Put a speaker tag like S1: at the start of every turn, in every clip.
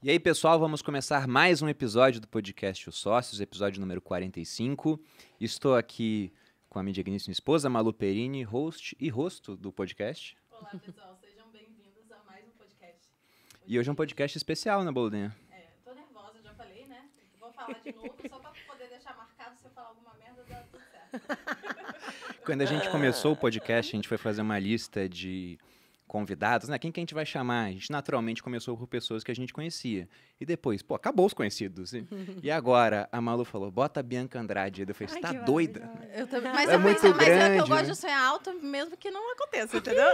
S1: E aí, pessoal, vamos começar mais um episódio do podcast Os Sócios, episódio número 45. Estou aqui com a minha digníssima esposa, Malu Perini, host e rosto do podcast.
S2: Olá, pessoal, sejam bem-vindos a mais
S1: um podcast. e hoje é um podcast especial, né, Boludinha?
S2: É, tô nervosa, já falei, né? Vou falar de novo, só pra poder deixar marcado se eu falar alguma merda, dá tudo certo. Quando a gente começou
S1: o podcast, a gente foi fazer uma lista de convidados, né? Quem que a gente vai chamar? A gente naturalmente começou por pessoas que a gente conhecia. E depois, pô, acabou os conhecidos. E, e agora a Malu falou: bota a Bianca Andrade. Eu falei, você tá doida? Eu
S2: também. É mas, é eu, muito grande, mas eu, eu gosto né? de sonhar alto, mesmo que não aconteça, entendeu?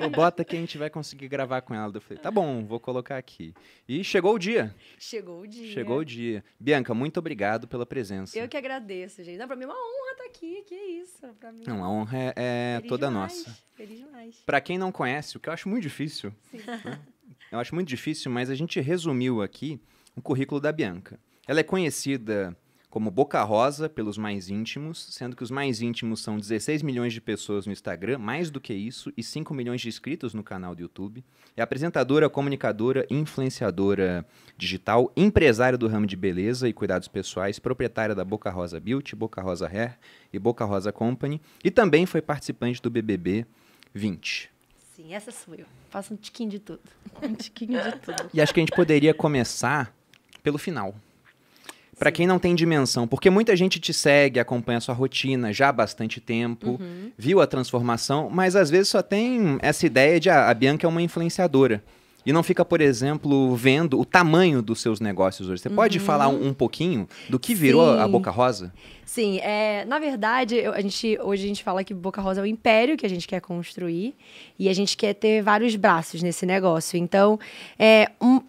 S1: Isso, bota que a gente vai conseguir gravar com ela. Eu falei, tá bom, vou colocar aqui. E chegou o dia.
S3: Chegou o dia. Chegou o
S1: dia. Bianca, muito obrigado pela presença. Eu
S3: que agradeço, gente. Não, pra mim é uma honra estar tá aqui, que isso. Pra mim, não, é
S1: a honra é, é toda demais. nossa. Feliz demais. Pra quem não conhece, conhece, o que eu acho muito difícil. Né? Eu acho muito difícil, mas a gente resumiu aqui o currículo da Bianca. Ela é conhecida como Boca Rosa pelos mais íntimos, sendo que os mais íntimos são 16 milhões de pessoas no Instagram, mais do que isso, e 5 milhões de inscritos no canal do YouTube. É apresentadora, comunicadora, influenciadora digital, empresária do ramo de beleza e cuidados pessoais, proprietária da Boca Rosa Beauty, Boca Rosa Hair e Boca Rosa Company, e também foi participante do BBB 20
S3: assim, essa sou eu. Faço um tiquinho de tudo. Um tiquinho de tudo. E acho que a gente
S1: poderia começar pelo final. Para quem não tem dimensão, porque muita gente te segue, acompanha a sua rotina já há bastante tempo, uhum. viu a transformação, mas às vezes só tem essa ideia de ah, a Bianca é uma influenciadora e não fica, por exemplo, vendo o tamanho dos seus negócios hoje. Você uhum. pode falar um, um, pouquinho do que virou Sim. a Boca Rosa?
S3: Sim, é, na verdade, a gente, hoje a gente fala que Boca Rosa é o império que a gente quer construir e a gente quer ter vários braços nesse negócio. Então, é, um,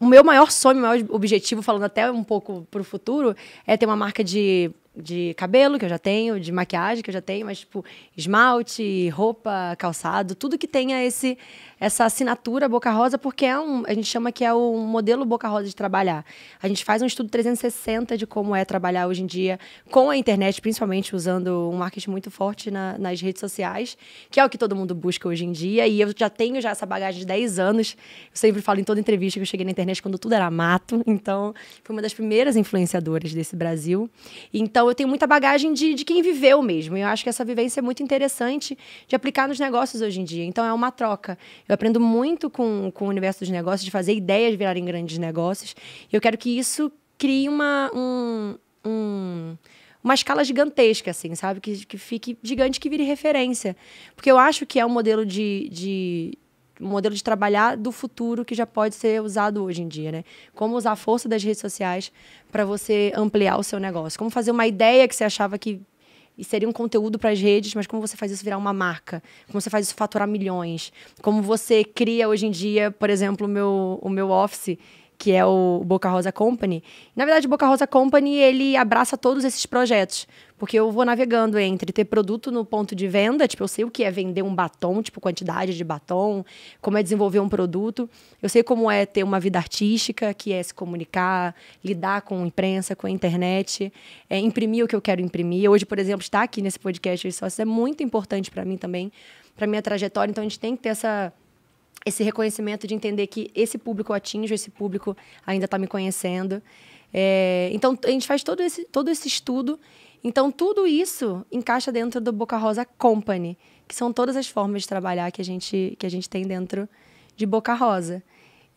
S3: o meu maior sonho, o maior objetivo, falando até um pouco para o futuro, é ter uma marca de de cabelo que eu já tenho, de maquiagem que eu já tenho, mas tipo esmalte, roupa, calçado, tudo que tenha esse essa assinatura Boca Rosa, porque é um, a gente chama que é o modelo Boca Rosa de trabalhar. A gente faz um estudo 360 de como é trabalhar hoje em dia com a internet, principalmente usando um marketing muito forte na, nas redes sociais, que é o que todo mundo busca hoje em dia. E eu já tenho já essa bagagem de 10 anos. Eu sempre falo em toda entrevista que eu cheguei na internet quando tudo era mato. Então, fui uma das primeiras influenciadoras desse Brasil. Então, eu tenho muita bagagem de, de quem viveu mesmo. E eu acho que essa vivência é muito interessante de aplicar nos negócios hoje em dia. Então, é uma troca. Eu eu aprendo muito com, com o universo dos negócios, de fazer ideias virarem grandes negócios. E eu quero que isso crie uma, um, um uma escala gigantesca, assim, sabe? Que, que fique gigante, que vire referência. Porque eu acho que é um modelo de, de um modelo de trabalhar do futuro que já pode ser usado hoje em dia, né? Como usar a força das redes sociais para você ampliar o seu negócio. Como fazer uma ideia que você achava que e seria um conteúdo para as redes, mas como você faz isso virar uma marca? Como você faz isso faturar milhões? Como você cria hoje em dia, por exemplo, o meu, o meu office que é o Boca Rosa Company. Na verdade, o Boca Rosa Company, ele abraça todos esses projetos. Porque eu vou navegando entre ter produto no ponto de venda, tipo, eu sei o que é vender um batom, tipo, quantidade de batom, como é desenvolver um produto. Eu sei como é ter uma vida artística, que é se comunicar, lidar com a imprensa, com a internet, é, imprimir o que eu quero imprimir. Hoje, por exemplo, estar aqui nesse podcast de é muito importante para mim também, para minha trajetória. Então, a gente tem que ter essa esse reconhecimento de entender que esse público atinge atinjo, esse público ainda está me conhecendo. É, então, a gente faz todo esse, todo esse estudo. Então, tudo isso encaixa dentro do Boca Rosa Company, que são todas as formas de trabalhar que a gente, que a gente tem dentro de Boca Rosa.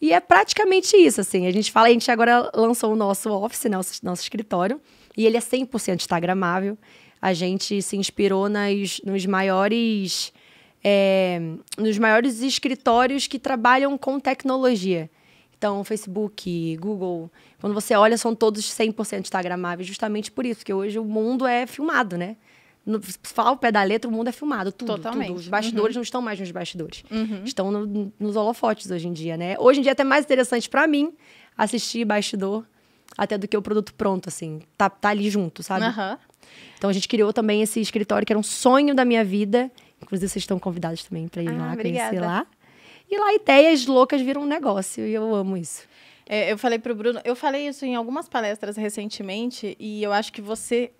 S3: E é praticamente isso, assim. A gente fala, a gente agora lançou o nosso office, né, nosso, nosso escritório, e ele é 100% instagramável. A gente se inspirou nas, nos maiores é, nos maiores escritórios que trabalham com tecnologia. Então, Facebook, Google, quando você olha, são todos 100% instagramáveis, justamente por isso, que hoje o mundo é filmado, né? No, se o pé da letra, o mundo é filmado, tudo. Totalmente. Tudo. Os bastidores uhum. não estão mais nos bastidores. Uhum. Estão no, nos holofotes hoje em dia, né? Hoje em dia é até mais interessante para mim assistir bastidor até do que o produto pronto, assim. Tá, tá ali junto, sabe? Uhum. Então a gente criou também esse escritório que era um sonho da minha vida. Inclusive, vocês estão convidados também para ir ah, lá, obrigada. conhecer lá. E lá, ideias loucas viram um negócio, e eu
S2: amo isso. É, eu falei para o Bruno, eu falei isso em algumas palestras recentemente, e eu acho que você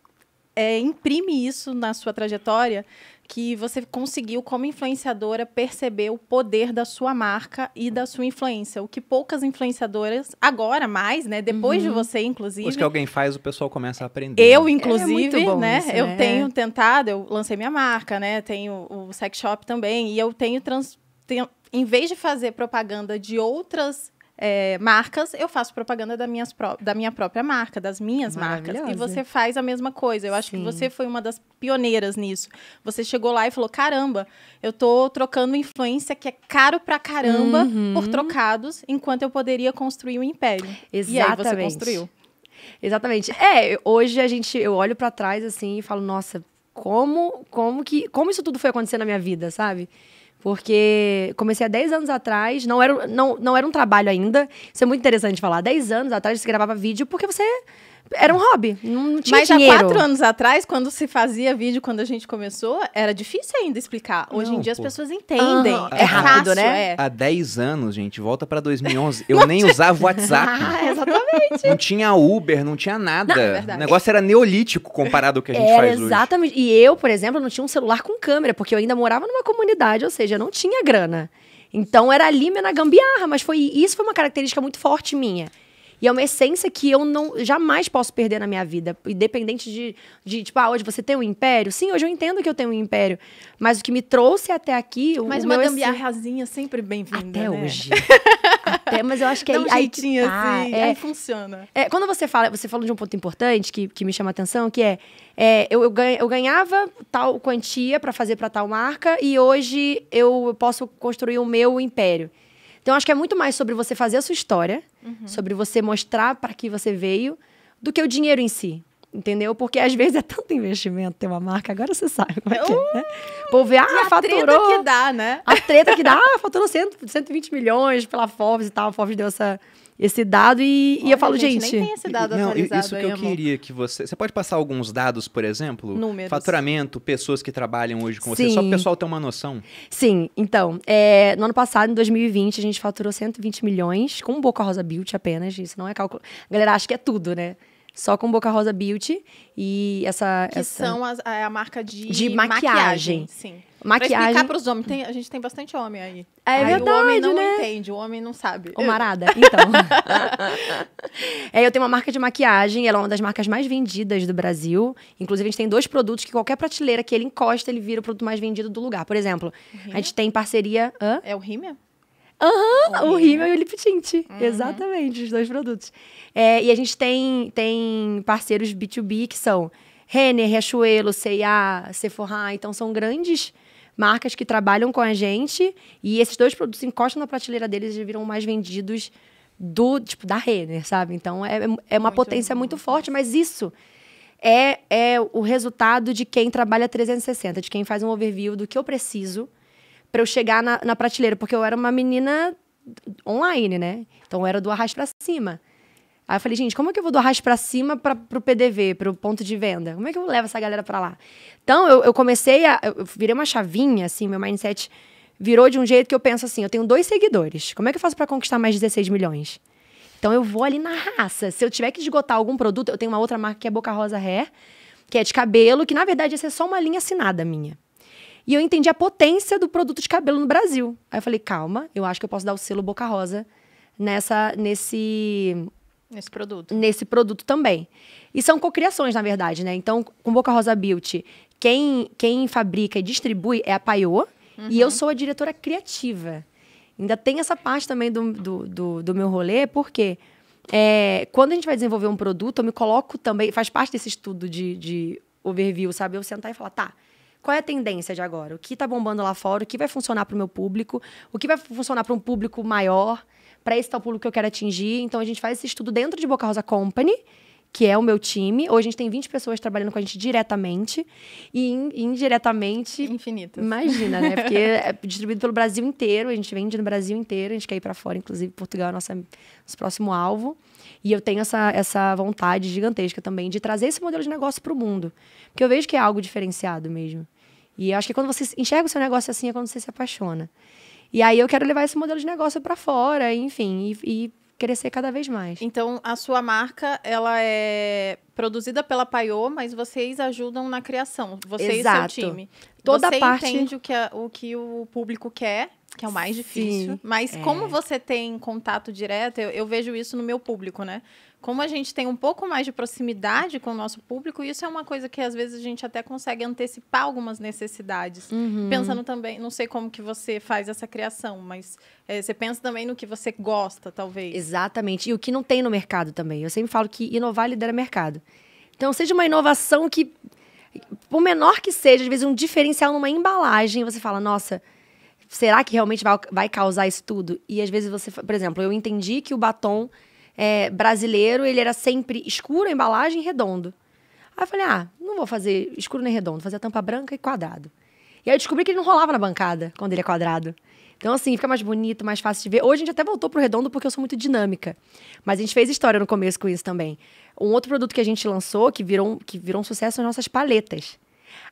S2: é, imprime isso na sua trajetória que você conseguiu, como influenciadora, perceber o poder da sua marca e da sua influência. O que poucas influenciadoras, agora mais, né? Depois uhum. de você, inclusive. Os que alguém
S1: faz, o pessoal começa a aprender. Eu, é, é inclusive,
S2: é né? Isso, eu né? tenho tentado, eu lancei minha marca, né? Tenho o sex shop também. E eu tenho, trans, tenho em vez de fazer propaganda de outras é, marcas, eu faço propaganda da, minhas da minha própria marca, das minhas marcas. E você faz a mesma coisa. Eu acho Sim. que você foi uma das pioneiras nisso. Você chegou lá e falou: caramba, eu tô trocando influência que é caro pra caramba uhum. por trocados, enquanto eu
S3: poderia construir um império. Exatamente. E aí você construiu. Exatamente. É, hoje a gente, eu olho para trás assim e falo, nossa, como, como que, como isso tudo foi acontecer na minha vida, sabe? Porque comecei há 10 anos atrás, não era, não, não era um trabalho ainda. Isso é muito interessante falar. 10 anos atrás você gravava vídeo porque você era um hobby, não tinha Mas dinheiro. Mas há quatro anos atrás, quando se fazia vídeo, quando a gente começou, era difícil ainda explicar.
S2: Hoje não, em dia pô. as pessoas
S4: entendem.
S1: É, é
S3: rápido,
S2: né? É.
S1: Há 10 anos, gente, volta pra 2011, eu nem usava o WhatsApp.
S3: ah, exatamente. Não
S1: tinha Uber, não tinha
S3: nada. Não, é o negócio
S1: era neolítico comparado ao que a gente era faz hoje.
S3: Exatamente. E eu, por exemplo, não tinha um celular com câmera, porque eu ainda morava numa comunidade, ou seja, não tinha grana. Então era ali na gambiarra, mas foi isso foi uma característica muito forte minha. E é uma essência que eu não jamais posso perder na minha vida. Independente de, de tipo, ah, hoje você tem um império. Sim, hoje eu entendo que eu tenho um império. Mas o que me trouxe até aqui. mas o uma gambiarrazinha
S2: é sempre bem-vinda. Até né? hoje.
S3: até, mas eu acho que é um aí. Que tá, assim, é, aí
S2: funciona.
S3: É, quando você fala, você falou de um ponto importante que, que me chama a atenção, que é. é eu, eu, ganha, eu ganhava tal quantia para fazer para tal marca e hoje eu posso construir o meu império. Então acho que é muito mais sobre você fazer a sua história, uhum. sobre você mostrar para que você veio, do que o dinheiro em si. Entendeu? Porque às vezes é tanto investimento ter uma marca, agora você sabe como é que é, né? Uh, o povo vê, ah, e a faturou. A treta que dá, né? A treta que dá, ah, faturou 100, 120 milhões pela Forbes e tal. A Forbes deu essa, esse dado e, Olha, e eu falo, gente, gente... Nem tem esse dado não, atualizado isso que aí, eu amor.
S1: queria que você... Você pode passar alguns dados, por exemplo? Números. Faturamento, pessoas que trabalham hoje com Sim. você, só para o pessoal ter uma noção.
S3: Sim, então, é, no ano passado, em 2020, a gente faturou 120 milhões com Boca Rosa Beauty apenas, isso não é cálculo. A galera acha que é tudo, né? só com Boca Rosa Beauty e essa... Que essa... são
S2: as, é a marca de... De maquiagem. maquiagem. Sim. Maquiagem. para explicar pros homens, tem, a gente tem bastante homem aí. É aí verdade, o homem não né? entende, o homem não sabe. O marada,
S3: então. é, eu tenho uma marca de maquiagem, ela é uma das marcas mais vendidas do Brasil. Inclusive, a gente tem dois produtos que qualquer prateleira que ele encosta, ele vira o produto mais vendido do lugar. Por exemplo, a gente tem parceria... Hã? É o Rímel? Aham, uhum, o, o rímel e o lip tint. Uhum. Exatamente, os dois produtos. É, e a gente tem, tem parceiros B2B que são Renner, Riachuelo, C&A, Sephora. Então, são grandes marcas que trabalham com a gente. E esses dois produtos encostam na prateleira deles e viram mais vendidos do, tipo, da Renner, sabe? Então, é, é, é uma muito potência bom. muito forte. Mas isso é, é o resultado de quem trabalha 360, de quem faz um overview do que eu preciso para eu chegar na, na, prateleira, porque eu era uma menina online, né? Então eu era do arrasto para cima. Aí eu falei, gente, como é que eu vou do arrasto para cima para o PDV, para o ponto de venda? Como é que eu levo essa galera para lá? Então eu, eu comecei a. Eu virei uma chavinha, assim, meu mindset virou de um jeito que eu penso assim: eu tenho dois seguidores, como é que eu faço para conquistar mais 16 milhões? Então eu vou ali na raça. Se eu tiver que esgotar algum produto, eu tenho uma outra marca que é Boca Rosa Hair, que é de cabelo, que na verdade ia ser é só uma linha assinada minha. E eu entendi a potência do produto de cabelo no Brasil. Aí eu falei, calma, eu acho que eu posso dar o selo Boca Rosa nessa, nesse. Nesse produto. Nesse produto também. E são cocriações, na verdade, né? Então, com Boca Rosa Beauty, quem, quem fabrica e distribui é a Paiô. Uhum. E eu uhum. sou a diretora criativa. Ainda tem essa parte também do, do, do, do meu rolê, porque é, quando a gente vai desenvolver um produto, eu me coloco também, faz parte desse estudo de, de overview, sabe? Eu sentar e falar, tá, qual é a tendência de agora? O que está bombando lá fora? O que vai funcionar para o meu público? O que vai funcionar para um público maior? Para esse tal público que eu quero atingir? Então, a gente faz esse estudo dentro de Boca Rosa Company, que é o meu time. Hoje a gente tem 20 pessoas trabalhando com a gente diretamente e indiretamente. Infinitas. Imagina, né? Porque é distribuído pelo Brasil inteiro, a gente vende no Brasil inteiro, a gente quer ir para fora, inclusive Portugal é o nosso próximo alvo. E eu tenho essa, essa vontade gigantesca também de trazer esse modelo de negócio para o mundo. Porque eu vejo que é algo diferenciado mesmo. E acho que quando você enxerga o seu negócio assim é quando você se apaixona. E aí eu quero levar esse modelo de negócio para fora, enfim, e, e crescer cada vez mais. Então, a sua marca, ela é produzida pela Paiô,
S2: mas vocês ajudam na criação, você Exato. e seu time. Toda você parte... entende o que, a, o que o público quer que é o mais difícil. Sim, mas é. como você tem contato direto, eu, eu, vejo isso no meu público, né? Como a gente tem um pouco mais de proximidade com o nosso público, isso é uma coisa que às vezes a gente até consegue antecipar algumas necessidades. Uhum. Pensando também, não sei como que você faz essa criação, mas é, você pensa também no que você gosta, talvez.
S3: Exatamente. E o que não tem no mercado também. Eu sempre falo que inovar lidera mercado. Então, seja uma inovação que, por menor que seja, às vezes um diferencial numa embalagem, você fala, nossa, será que realmente vai, vai causar isso tudo? E às vezes você, por exemplo, eu entendi que o batom é, brasileiro, ele era sempre escuro, a embalagem redondo. Aí eu falei, ah, não vou fazer escuro nem redondo, vou fazer a tampa branca e quadrado. E aí eu descobri que ele não rolava na bancada quando ele é quadrado. Então, assim, fica mais bonito, mais fácil de ver. Hoje a gente até voltou pro redondo porque eu sou muito dinâmica. Mas a gente fez história no começo com isso também. Um outro produto que a gente lançou, que virou, que virou um sucesso, são as nossas paletas.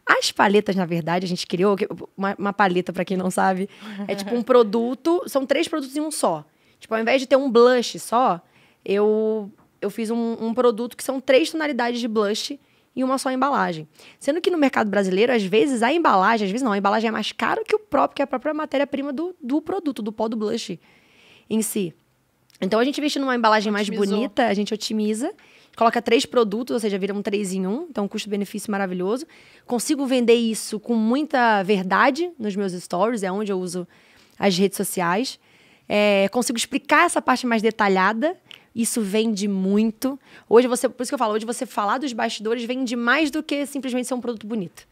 S3: As paletas, na verdade, a gente criou uma, uma paleta, para quem não sabe, é tipo um produto, são três produtos em um só. Tipo, ao invés de ter um blush só, eu, eu fiz um, um produto que são três tonalidades de blush em uma só embalagem. Sendo que no mercado brasileiro, às vezes, a embalagem, às vezes não, a embalagem é mais cara que o próprio, que a própria matéria-prima do, do produto, do pó do blush em si. Então a gente investe numa embalagem Otimizou. mais bonita, a gente otimiza coloca três produtos, ou seja, vira um três em um, então custo-benefício maravilhoso. Consigo vender isso com muita verdade nos meus stories, é onde eu uso as redes sociais. É, consigo explicar essa parte mais detalhada. Isso vende muito. Hoje você, por isso que eu falo, hoje você falar dos bastidores vende mais do que simplesmente ser um produto bonito.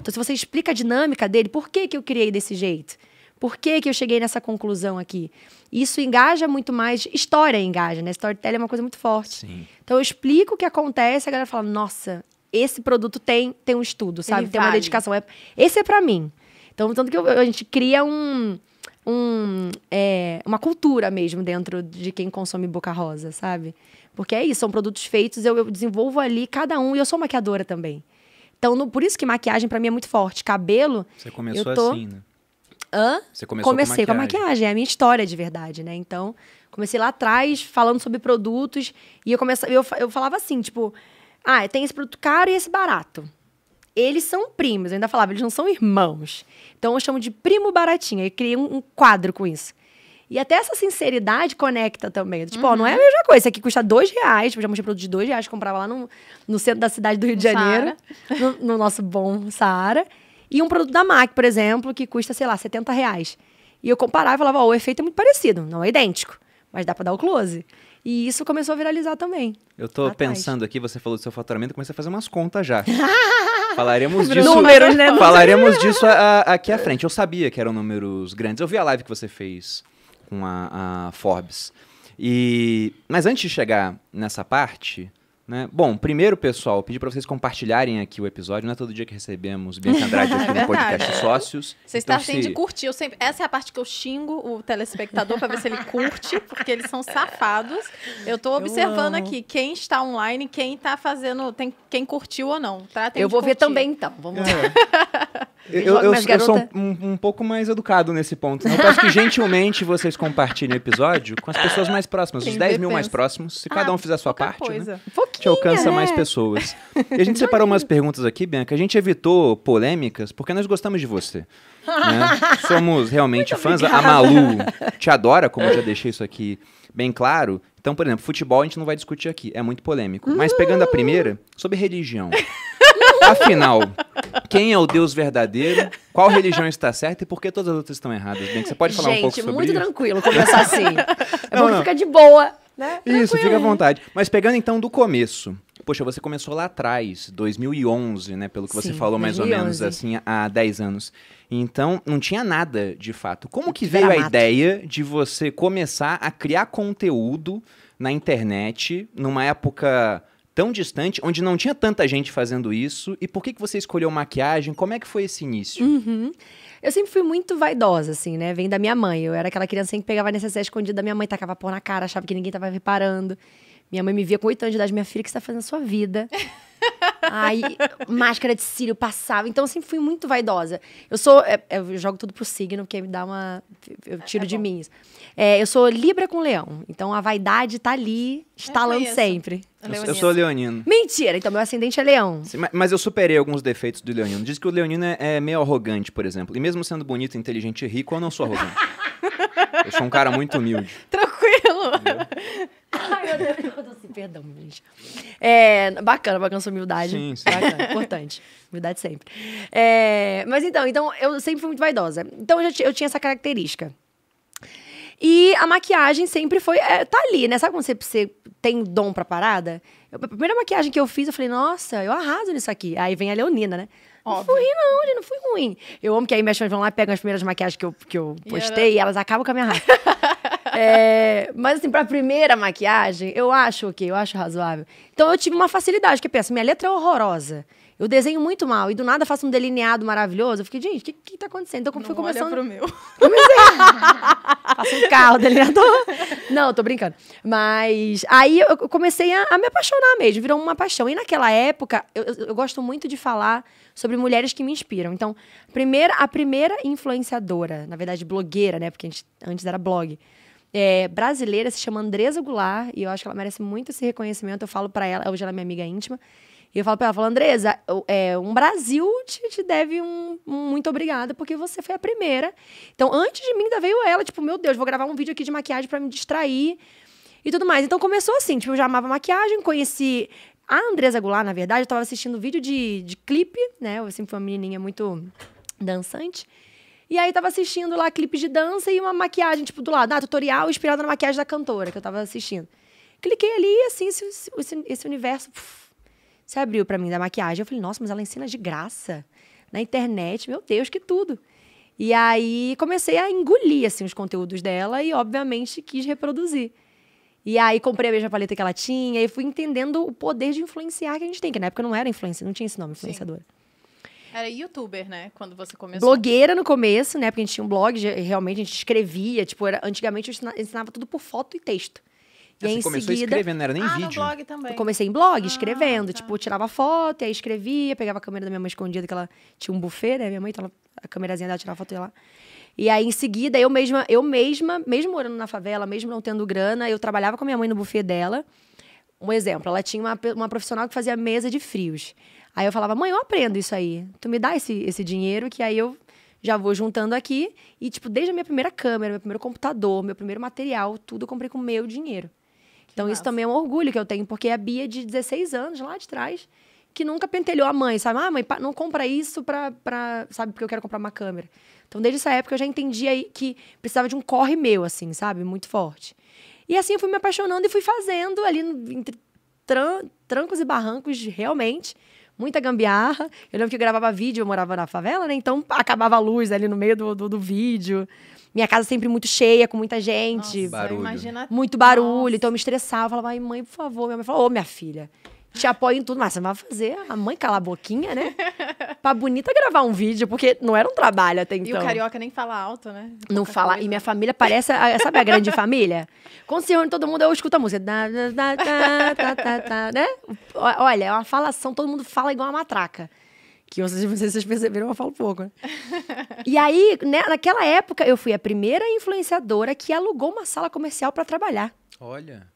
S3: Então, se você explica a dinâmica dele, por que, que eu criei desse jeito? Por que, que eu cheguei nessa conclusão aqui? Isso engaja muito mais. História engaja, né? Storytelling é uma coisa muito forte. Sim. Então eu explico o que acontece, a galera fala: nossa, esse produto tem, tem um estudo, sabe? Ele tem vale. uma dedicação. É, esse é para mim. Então, tanto que eu, a gente cria um. Um, é, uma cultura mesmo dentro de quem consome Boca Rosa, sabe? Porque é isso, são produtos feitos, eu, eu desenvolvo ali cada um, e eu sou maquiadora também. Então, no, por isso que maquiagem para mim é muito forte. Cabelo. Você começou tô, assim, né? Hã? Você começou Comecei com a, com a maquiagem, é a minha história de verdade, né? Então, comecei lá atrás falando sobre produtos e eu comecei, eu, eu falava assim, tipo, ah, tem esse produto caro e esse barato. Eles são primos, eu ainda falava, eles não são irmãos. Então eu chamo de primo baratinho. e criei um, um quadro com isso. E até essa sinceridade conecta também. Tipo, uhum. ó, não é a uhum. mesma coisa. Isso aqui custa dois reais. Tipo, já mostrei produto de dois reais. Comprava lá no, no centro da cidade do Rio de Janeiro. No, no, nosso bom Saara e um produto da MAC, por exemplo, que custa, sei lá, 70 reais. E eu comparava e falava, ó, oh, o efeito é muito parecido, não é idêntico, mas dá para dar o close. E isso começou a viralizar também.
S1: Eu tô pensando aqui, você falou do seu faturamento, comecei a fazer umas contas já. falaremos disso. Números, né? Falaremos disso a, a, aqui à frente. Eu sabia que eram números grandes. Eu vi a live que você fez com a, a Forbes. E, mas antes de chegar nessa parte, né? Bom, primeiro, pessoal, pedir para vocês compartilharem aqui o episódio. Não é todo dia que recebemos Bianca Andrade aqui no podcast Sócios. Vocês então, têm se... de
S2: curtir. Eu sempre... Essa é a parte que eu xingo o telespectador para ver se ele curte, porque eles são safados. Eu estou observando eu aqui quem está online, quem está fazendo, tem... quem curtiu
S3: ou não. Tá? eu vou curtir. ver também, então. Vamos ver. É. Eu, eu, eu sou
S1: um, um, pouco mais educado nesse ponto. Né? Eu peço que gentilmente vocês compartilhem o episódio com as pessoas mais próximas, Quem os 10 mil pensa. mais próximos. Se ah, cada um fizer a sua parte, né? Foquinha, a gente alcança mais né? pessoas. E a gente separou umas perguntas aqui, Bianca. A gente evitou polêmicas porque nós gostamos de você.
S2: Né?
S1: Somos realmente Muito fãs. Obrigada. A Malu te adora, como eu já deixei isso aqui bem claro. Então, por exemplo, futebol a gente não vai discutir aqui, é muito polêmico. Mas pegando a primeira, sobre religião. Afinal, quem é o Deus verdadeiro? Qual religião está certa e por que todas as outras estão erradas? Bem, você pode falar Gente, um pouco sobre isso? Gente, muito
S3: tranquilo conversar assim. É não, bom não. ficar de boa, né? Isso, fica à vontade.
S1: Mas pegando então do começo. Poxa, você começou lá atrás, 2011, né? Pelo que Sim, você falou, mais 2011. ou menos assim, há 10 anos. Então, não tinha nada de fato. Como que veio a ideia de você começar a criar conteúdo na internet numa época tão distante, onde não tinha tanta gente fazendo isso? E por que, que você escolheu maquiagem? Como é que foi esse início?
S3: Uhum. Eu sempre fui muito vaidosa, assim, né? Vem da minha mãe. Eu era aquela criança que pegava necessidade escondida da minha mãe, tacava pó na cara, achava que ninguém tava reparando. Minha mãe me via com oito anos de idade, minha filha, que você tá fazendo a sua vida? Aí, máscara de cílio passava. Então, assim, sempre fui muito vaidosa. Eu sou. É, eu jogo tudo pro signo, porque me dá uma. Eu é, tiro é, de mim. mim. É, eu sou Libra com Leão. Então, a vaidade tá ali, estalando sempre. Eu, eu,
S1: sou leonino.
S3: Mentira! Então, meu ascendente é leão.
S1: Sim, mas, eu superei alguns defeitos do leonino. Diz que o leonino é, é, meio arrogante, por exemplo. E mesmo sendo bonito, inteligente e rico, eu não sou arrogante. eu sou um cara muito humilde. Tranquilo.
S3: Entendeu? Ai, meu Deus, eu assim, perdão, gente. É, bacana, bacana sua humildade. Sim, sim. Bacana, importante. Humildade sempre. É, mas então, então, eu sempre fui muito vaidosa. Então, eu, já eu tinha essa característica. E a maquiagem sempre foi. É, tá ali, né? Sabe quando você, você tem dom pra parada? Eu, a primeira maquiagem que eu fiz, eu falei, nossa, eu arraso nisso aqui. Aí vem a Leonina, né? Óbvio. Não fui ruim, não, gente, não fui ruim. Eu amo que aí minhas fãs vão lá, pegam as primeiras maquiagens que eu, que eu postei e, e elas acabam com a minha raiva. É, mas assim, pra primeira maquiagem, eu acho ok, eu acho razoável. Então eu tive uma facilidade, que eu penso, minha letra é horrorosa. Eu desenho muito mal e do nada faço um delineado maravilhoso. Eu fiquei, gente, o que, que tá acontecendo? Então, como fui começando. Olha pro meu. Comecei. É. faço um carro delineador. Não, tô brincando. Mas aí eu comecei a, a, me apaixonar mesmo, virou uma paixão. E naquela época, eu, eu, eu gosto muito de falar sobre mulheres que me inspiram. Então, primeira, a primeira influenciadora, na verdade, blogueira, né? Porque gente, antes era blog é, brasileira, se chama Andresa Goulart, e eu acho que ela merece muito esse reconhecimento. Eu falo para ela, hoje ela é minha amiga íntima, e eu falo para ela, falo, Andresa, é, um Brasil te, te deve um, um, muito obrigada, porque você foi a primeira. Então, antes de mim, ainda veio ela, tipo, meu Deus, vou gravar um vídeo aqui de maquiagem para me distrair e tudo mais. Então, começou assim, tipo, eu já amava maquiagem, conheci a Andresa Goulart, na verdade, eu tava assistindo vídeo de, de clipe, né? Eu sempre fui uma menininha muito dançante. E aí tava assistindo lá clipes de dança e uma maquiagem, tipo, do lado, ah, tutorial inspirado na maquiagem da cantora que eu tava assistindo. Cliquei ali e assim, esse, esse, esse universo puf, se abriu para mim da maquiagem. Eu falei, nossa, mas ela ensina de graça na internet, meu Deus, que tudo. E aí comecei a engolir assim os conteúdos dela e obviamente quis reproduzir. E aí comprei a mesma paleta que ela tinha e fui entendendo o poder de influenciar que a gente tem, que na época não era influência, não tinha esse nome, influenciadora. Sim.
S2: Era youtuber, né? Quando você começou. Blogueira
S3: no começo, né? Porque a gente tinha um blog, realmente a gente escrevia. Tipo, era, antigamente eu ensinava tudo por foto e texto. E ah, aí, você em começou seguida... escrevendo, não era nem ah, vídeo. No blog também. Eu comecei em blog, ah, escrevendo. Ah, tá. Tipo, tirava foto, e aí escrevia, pegava a câmera da minha mãe escondida, que ela tinha um buffet, né? Minha mãe, então ela, a câmerazinha dela tirava foto e lá. E aí, em seguida, eu mesma, eu mesma, mesmo morando na favela, mesmo não tendo grana, eu trabalhava com a minha mãe no buffet dela. Um exemplo, ela tinha uma, uma profissional que fazia mesa de frios. Aí eu falava, mãe, eu aprendo isso aí. Tu me dá esse, esse dinheiro que aí eu já vou juntando aqui. E, tipo, desde a minha primeira câmera, meu primeiro computador, meu primeiro material, tudo eu comprei com meu dinheiro. Que então, massa. isso também é um orgulho que eu tenho, porque a Bia de 16 anos, lá de trás, que nunca pentelhou a mãe, sabe? Ah, mãe, não compra isso pra, pra. Sabe, porque eu quero comprar uma câmera. Então, desde essa época, eu já entendia que precisava de um corre meu, assim, sabe? Muito forte. E assim, eu fui me apaixonando e fui fazendo ali entre trancos e barrancos, realmente muita gambiarra. Eu lembro que eu gravava vídeo, eu morava na favela, né? Então acabava a luz ali no meio do, do, do vídeo. Minha casa sempre muito cheia, com muita gente. Nossa, barulho. Muito barulho. Nossa. Então eu me estressava, eu falava, ai, mãe, por favor. Minha mãe falou, ô, minha filha, te apoio em tudo, mas você vai fazer a mãe calar a boquinha, né? pra bonita gravar um vídeo, porque não era um trabalho até então. E o então. carioca
S2: nem fala alto, né? Pouca não
S3: fala. Coisa. E minha família parece, a, sabe a grande família? Quando se reúne todo mundo, eu escuto a música. Da, da, da, da, da, né? Olha, é uma falação, todo mundo fala igual uma matraca. Que vocês, vocês perceberam, eu falo pouco, né? e aí, né, naquela época, eu fui a primeira influenciadora que alugou uma sala comercial para trabalhar. Olha.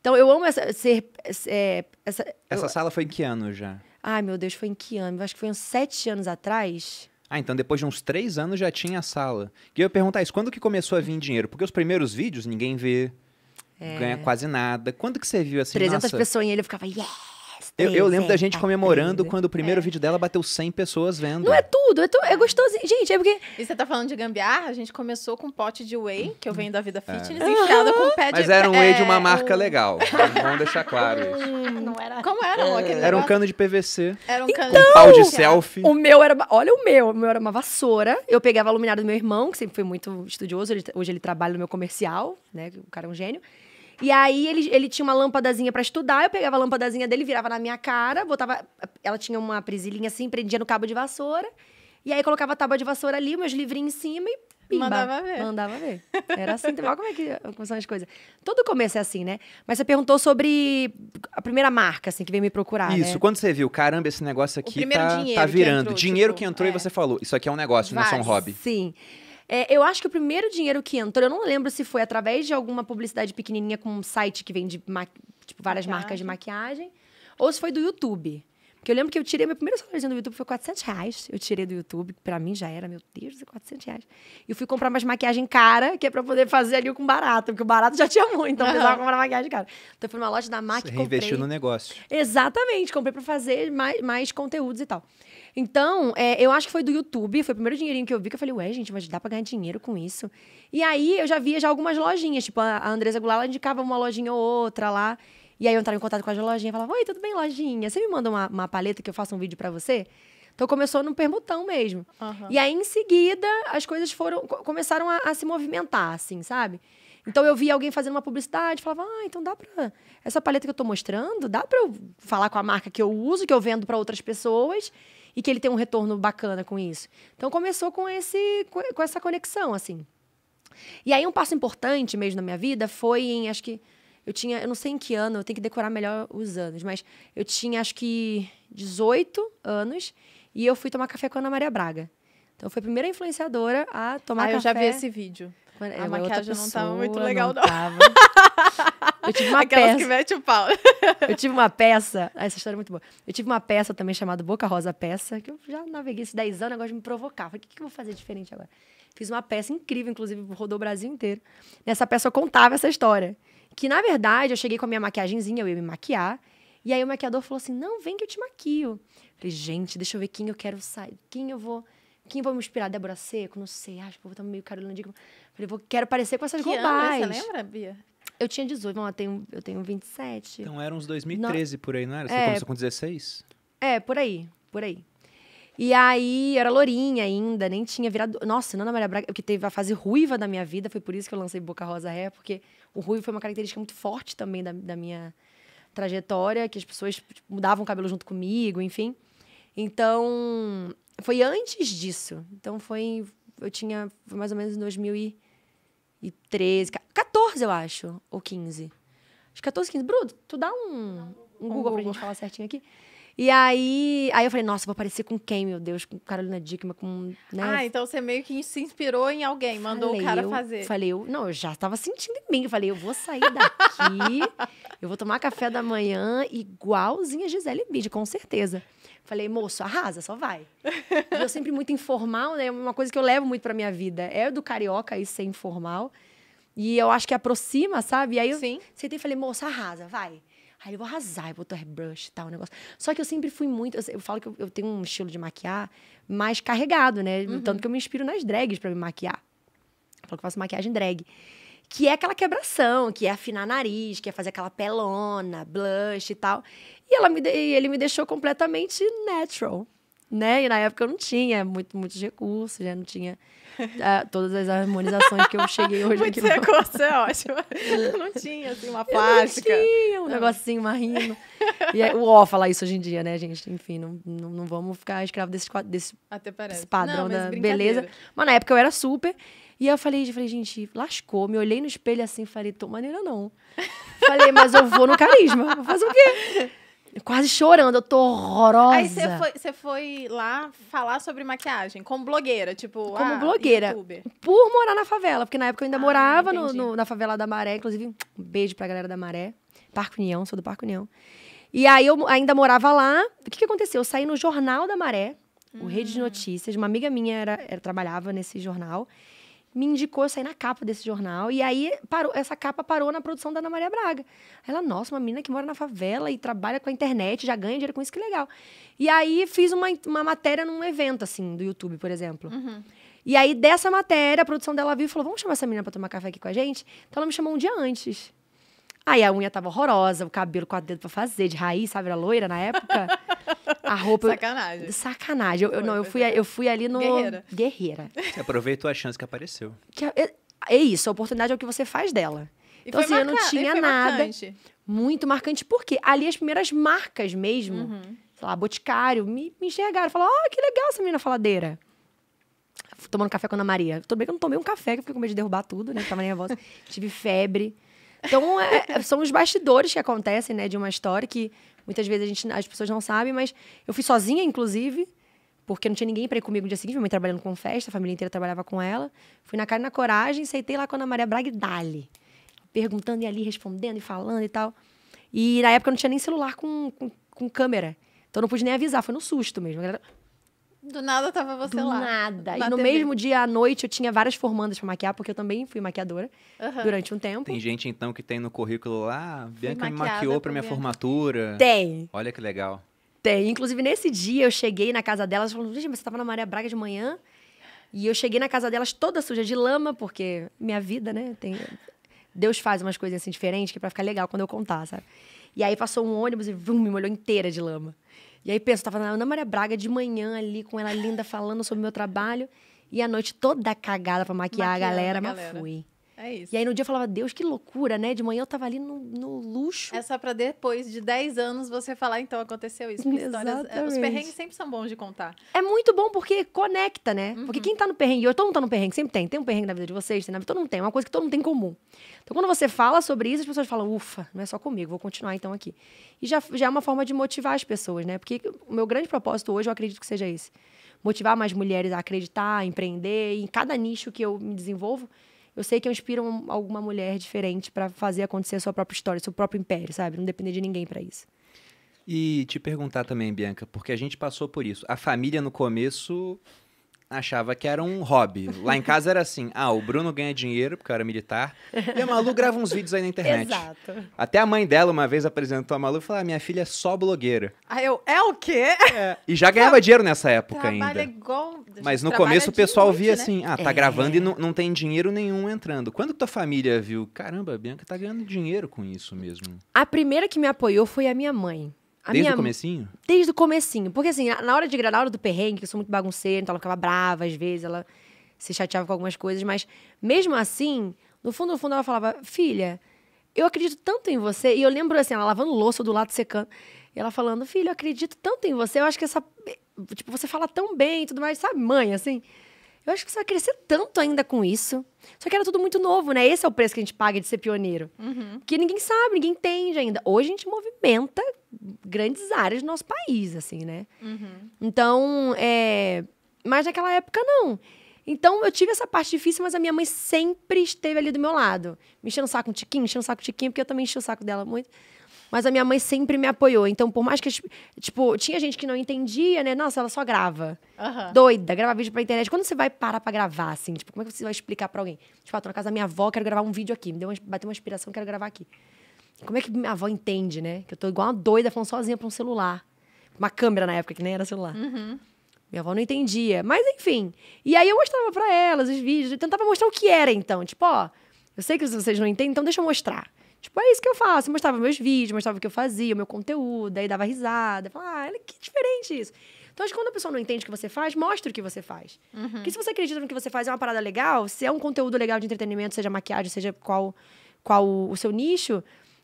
S3: Então eu amo essa. Ser, é, essa essa eu,
S1: sala foi em que ano já?
S3: Ai, meu Deus, foi em que ano? Acho que foi uns sete anos atrás.
S1: Ah, então depois de uns três anos já tinha a sala. E eu ia perguntar isso, quando que começou a vir dinheiro? Porque os primeiros vídeos ninguém vê, é... ganha quase nada. Quando que você viu assim, 300 nossa... pessoas
S3: e ele ficava, yeah! Eu, eu lembro da gente
S1: tá comemorando quando o primeiro é. vídeo dela bateu 100 pessoas vendo.
S3: Não é tudo, é, tu, é gostoso. Gente, é porque. E você tá falando de
S2: gambiarra? A gente começou com um pote de whey, que eu venho da vida é. fitness, é. enfiada com um pé de Mas era um whey de uma é, marca
S1: legal. Vamos deixar claro
S3: isso. Não era. Como era, Era um cano
S1: de PVC.
S3: Era um então, cano então, de pau de selfie. O meu era. Olha o meu. O meu era uma vassoura. Eu pegava a luminária do meu irmão, que sempre foi muito estudioso. Ele, hoje ele trabalha no meu comercial, né? O cara é um gênio. E aí ele, ele tinha uma lâmpadazinha para estudar, eu pegava a lâmpadazinha dele, virava na minha cara, botava. Ela tinha uma presilhinha assim, prendia no cabo de vassoura. E aí colocava a tábua de vassoura ali, meus livrinhos em cima e Pimba, mandava ver. Mandava ver. Era assim, igual então, como é que são as coisas. Todo começo é assim, né? Mas você perguntou sobre a primeira marca, assim, que veio me procurar, Isso, né?
S1: quando você viu, caramba, esse negócio aqui tá, tá, virando. Que entrou, dinheiro tipo, que entrou é. e você falou, isso aqui é um negócio, não é só um hobby.
S3: Sim. Sim. É, eu acho que o primeiro dinheiro que entrou, eu não lembro se foi através de alguma publicidade pequenininha com um site que vende tipo, várias maquiagem. marcas de maquiagem, ou se foi do YouTube. Porque eu lembro que eu tirei, meu primeiro saláriozinho do YouTube foi 400 reais. Eu tirei do YouTube, para mim já era, meu Deus, 400 reais. E eu fui comprar umas maquiagem cara, que é pra poder fazer ali com barato, porque o barato já tinha muito, então eu precisava comprar maquiagem cara. Então eu fui numa loja da MAC Você comprei... no negócio. Exatamente, comprei pra fazer mais, mais conteúdos e tal. Então, é, eu acho que foi do YouTube, foi o primeiro dinheirinho que eu vi, que eu falei, ué, gente, mas dá pra ganhar dinheiro com isso? E aí, eu já via já algumas lojinhas, tipo, a Andresa Goulart, indicava uma lojinha ou outra lá, e aí eu entrava em contato com a lojinha, falava, oi, tudo bem, lojinha? Você me manda uma, uma paleta que eu faça um vídeo para você? Então começou no permutão mesmo. Uhum. E aí, em seguida, as coisas foram começaram a, a se movimentar, assim, sabe? Então eu via alguém fazendo uma publicidade, falava, ah, então dá pra. Essa paleta que eu tô mostrando, dá pra eu falar com a marca que eu uso, que eu vendo para outras pessoas e que ele tem um retorno bacana com isso. Então começou com esse com essa conexão assim. E aí um passo importante mesmo na minha vida foi em acho que eu tinha, eu não sei em que ano, eu tenho que decorar melhor os anos, mas eu tinha acho que 18 anos e eu fui tomar café com a Ana Maria Braga. Então foi a primeira influenciadora a tomar ah, café. Ah, eu já vi esse vídeo. Mano, a maquiagem não tava muito legal, não. não. Eu tive uma Aquelas peça. que mete o pau. Eu tive uma peça. Ah, essa história é muito boa. Eu tive uma peça também chamada Boca Rosa Peça, que eu já naveguei esses 10 anos, agora de me provocar. Falei, o que, que eu vou fazer diferente agora? Fiz uma peça incrível, inclusive rodou o Brasil inteiro. Nessa peça eu contava essa história. Que na verdade eu cheguei com a minha maquiagemzinha, eu ia me maquiar. E aí o maquiador falou assim: não, vem que eu te maquio. Falei, gente, deixa eu ver quem eu quero sair, quem eu vou quem vai me inspirar? Débora Seco? Não sei. Acho que vou estar tá meio Carolina Dickman. Falei, vou, quero parecer com essas que você lembra, Bia? Eu tinha 18, não, eu tenho, eu tenho 27. Então
S1: eram uns 2013 não. por aí, não era? Você é, começou com 16?
S3: É, por aí, por aí. E aí, eu era lourinha ainda, nem tinha virado. Nossa, Nana Maria Braga, que teve a fase ruiva da minha vida, foi por isso que eu lancei Boca Rosa Ré, porque o ruivo foi uma característica muito forte também da, da minha trajetória, que as pessoas tipo, mudavam o cabelo junto comigo, enfim. Então, foi antes disso. Então, foi. Eu tinha foi mais ou menos em 2013, 14, eu acho, ou 15. Acho que 14, 15. Bruno, tu dá um, um, Google, pra gente falar certinho aqui. E aí, aí eu falei, nossa, vou aparecer com quem, meu Deus? Com Carolina Dickman, com. Né? Ah,
S2: então você meio que se inspirou em
S3: alguém, mandou falei, o cara eu, fazer. Falei, eu, não, eu já estava sentindo em mim. Eu falei, eu vou sair daqui, eu vou tomar café da manhã igualzinha a Gisele Bide, com certeza. Falei, moço, arrasa, só vai. eu sempre muito informal, né? É uma coisa que eu levo muito pra minha vida. É do carioca isso ser informal. E eu acho que aproxima, sabe? E aí eu Sim. sentei e falei, moço arrasa, vai. Aí eu vou arrasar, eu vou ter brush e tal, um negócio. Só que eu sempre fui muito. Eu, eu falo que eu, eu, tenho um estilo de maquiar mais carregado, né? Uhum. Tanto que eu me inspiro nas drags para me maquiar. Eu falo que eu faço maquiagem drag que é aquela quebração, que é afinar nariz, que é fazer aquela pelona, blush e tal. E ela me, ele me deixou completamente natural, né? E na época eu não tinha muito, muitos recursos, já né? não tinha uh, todas as harmonizações que eu cheguei hoje aqui. Muito recurso é ótimo. não tinha, assim, uma plástica. Eu não tinha, um não. negocinho marrinho. e é, o ó falar isso hoje em dia, né, gente? Enfim, não, não, não vamos ficar escravo desse, desse, Até parece. desse padrão não, da beleza. Mas na época eu era super... E aí eu falei, eu falei, gente, lascou. Me olhei no espelho assim, falei, tô maneira não. falei, mas eu vou no carisma. Vou fazer o quê? Quase chorando, eu tô horrorosa. Aí você
S2: foi, foi, lá falar sobre maquiagem, como blogueira, tipo. Como ah, blogueira.
S3: Por morar na favela, porque na época eu ainda ah, morava no, no, na favela da Maré, inclusive, um beijo pra galera da Maré. Parque União, sou do Parque União. E aí eu ainda morava lá. O que, que aconteceu? Eu saí no Jornal da Maré, o Rede de hum. Notícias. Uma amiga minha era, era trabalhava nesse jornal me indicou, eu saí na capa desse jornal. E aí, parou, essa capa parou na produção da Ana Maria Braga. Ela, nossa, uma menina que mora na favela e trabalha com a internet, já ganha dinheiro com isso, que legal. E aí, fiz uma, uma matéria num evento, assim, do YouTube, por exemplo. Uhum. E aí, dessa matéria, a produção dela viu e falou: vamos chamar essa menina pra tomar café aqui com a gente? Então, ela me chamou um dia antes. Aí a unha tava horrorosa, o cabelo com a dedo pra fazer, de raiz, sabe? Era loira na época. A roupa. Sacanagem. Eu, sacanagem. Eu, eu, não, eu fui, eu fui ali no. Guerreira. Guerreira.
S1: Você aproveitou a chance que apareceu.
S3: Que, é, é isso, a oportunidade é o que você faz dela. E então, assim, eu não tinha nada. Marcante. Muito marcante, porque ali as primeiras marcas mesmo, uhum. sei lá, Boticário, me, me enxergaram. Falaram, ó, oh, que legal essa menina faladeira tomando café com a Ana Maria. Tudo bem que eu não tomei um café, que eu fiquei com medo de derrubar tudo, né? tava nervosa. Tive febre. Então, é, é, são os bastidores que acontecem, né, de uma história que muitas vezes a gente, as pessoas não sabem, mas eu fui sozinha, inclusive, porque não tinha ninguém para ir comigo no dia seguinte, minha mãe trabalhando com festa, a família inteira trabalhava com ela. Fui na cara e na coragem, aceitei lá com a Ana Maria Braga e dali, perguntando e ali respondendo e falando e tal. E na época eu não tinha nem celular com, com, com câmera. Então eu não pude nem avisar, foi no susto mesmo. A galera, do nada tava você do lá. Do nada. E no TV. mesmo dia à noite eu tinha várias formandas pra maquiar, porque eu também fui maquiadora uhum. durante um tempo. Tem
S1: gente então que tem no currículo lá, ah, Bianca me maquiou pra minha formatura. Tem. Olha que legal.
S3: Tem. Inclusive nesse dia eu cheguei na casa delas, falando, gente, mas você tava na Maria Braga de manhã? E eu cheguei na casa delas toda suja de lama, porque minha vida, né? Tem... Deus faz umas coisas assim diferentes que é pra ficar legal quando eu contar, sabe? E aí passou um ônibus e vum, me molhou inteira de lama. E aí pensa, tava na Ana Maria Braga de manhã ali, com ela linda, falando sobre o meu trabalho. E a noite toda cagada pra maquiar a galera, mas fui. É isso. E aí no dia eu falava, Deus, que loucura, né? De manhã eu tava ali no, no luxo.
S2: É só pra depois de 10 anos você falar, então aconteceu isso. Histórias, eh, os perrengues sempre são bons de contar.
S3: É muito bom porque conecta, né? Uhum. Porque quem tá no perrengue, eu todo mundo tá no perrengue, sempre tem. Tem um perrengue na vida de vocês, tem na vida, todo mundo tem. É uma coisa que todo mundo tem em comum. Então quando você fala sobre isso, as pessoas falam, ufa, não é só comigo, vou continuar então aqui. E já, já é uma forma de motivar as pessoas, né? Porque o meu grande propósito hoje, eu acredito que seja esse. Motivar mais mulheres a acreditar, a empreender, em cada nicho que eu me desenvolvo eu sei que eu inspiro alguma mulher diferente para fazer acontecer a sua própria história, seu próprio império, sabe? Não depender de ninguém para isso.
S1: E te perguntar também, Bianca, porque a gente passou por isso. A família no começo achava que era um hobby. Lá em casa era assim: ah, o Bruno ganha dinheiro, porque eu era militar,
S2: e a Malu grava uns
S1: vídeos aí na internet. Exato. Até a mãe dela uma vez apresentou a Malu e falou: ah, minha filha é só blogueira.
S2: Ah, eu, é o quê? É.
S1: E já ganhava Tra dinheiro nessa época Trabalha ainda.
S2: Igual... Mas no começo o
S1: pessoal noite, via né? assim: ah, tá é. gravando e não, não tem dinheiro nenhum entrando. Quando tua família viu, caramba, a Bianca tá ganhando dinheiro com isso mesmo?
S3: A primeira que me apoiou foi a minha mãe. A desde minha... o comecinho? Desde o comecinho. Porque assim, na hora de gravar, na hora do perrengue, eu sou muito bagunceira, então ela ficava brava às vezes, ela se chateava com algumas coisas, mas mesmo assim, no fundo, no fundo, ela falava, filha, eu acredito tanto em você. E eu lembro assim, ela lavando louça do lado secando. E ela falando, filho, eu acredito tanto em você, eu acho que essa. Eh, tipo, você fala tão bem e tudo mais, sabe, mãe, assim. Eu acho que você vai crescer tanto ainda com isso. Só que era tudo muito novo, né? Esse é o preço que a gente paga de ser pioneiro. Uhum. Que ninguém sabe, ninguém entende ainda. Hoje a gente movimenta grandes áreas do nosso país, assim, né? Uhum. Então, é... Mas naquela época, não. Então, eu tive essa parte difícil, mas a minha mãe sempre esteve ali do meu lado. Me enchendo o saco um tiquinho, enchendo o saco um tiquinho, porque eu também enchi o saco dela muito. Mas a minha mãe sempre me apoiou. Então, por mais que. Tipo, tinha gente que não entendia, né? Nossa, ela só grava. Uhum. Doida, grava vídeo pra internet. Quando você vai parar pra gravar, assim? Tipo, como é que você vai explicar pra alguém? Tipo, ah, tô na casa da minha avó, quero gravar um vídeo aqui. Me deu uma, bateu uma inspiração, quero gravar aqui. Como é que minha avó entende, né? Que eu tô igual uma doida falando sozinha pra um celular. Uma câmera na época, que nem era celular. Uhum. Minha avó não entendia. Mas, enfim. E aí eu mostrava para elas os vídeos. Eu então, tentava mostrar o que era, então. Tipo, ó, eu sei que vocês não entendem, então deixa eu mostrar. Tipo, é isso que eu faço. Eu mostrava meus vídeos, mostrava o que eu fazia, o meu conteúdo, aí dava risada. Falava, ah, que diferente isso. Então, acho que quando a pessoa não entende o que você faz, mostra o que você faz. Uhum. Porque se você acredita no que você faz é uma parada legal, se é um conteúdo legal de entretenimento, seja maquiagem, seja qual, qual o seu nicho,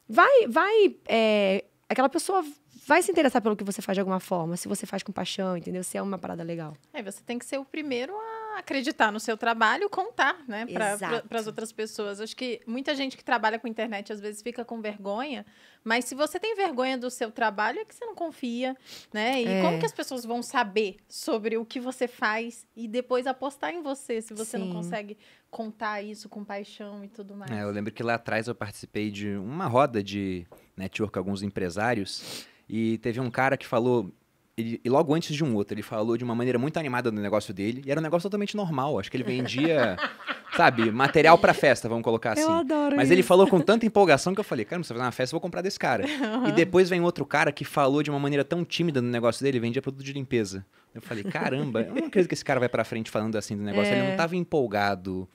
S3: vai, vai, é, aquela pessoa vai se interessar pelo que você faz de alguma forma, se você faz com paixão, entendeu? Se é uma parada legal.
S2: É, você tem que ser o primeiro a acreditar no seu trabalho, contar, né, para as outras pessoas. Acho que muita gente que trabalha com internet às vezes fica com vergonha, mas se você tem vergonha do seu trabalho, é que você não confia, né? E é. como que as pessoas vão saber sobre o que você faz e depois apostar em você se você Sim. não consegue contar isso com paixão e tudo mais? É,
S1: eu lembro que lá atrás eu participei de uma roda de network com alguns empresários e teve um cara que falou ele, e logo antes de um outro, ele falou de uma maneira muito animada do negócio dele. E era um negócio totalmente normal. Acho que ele vendia, sabe, material para festa, vamos colocar assim. Eu adoro Mas isso. ele falou com tanta empolgação que eu falei, cara, se fazer uma festa, eu vou comprar desse cara. Uhum. E depois vem outro cara que falou de uma maneira tão tímida no negócio dele, vendia produto de limpeza. Eu falei, caramba, eu não acredito que esse cara vai pra frente falando assim do negócio. É. Ele não é. tava empolgado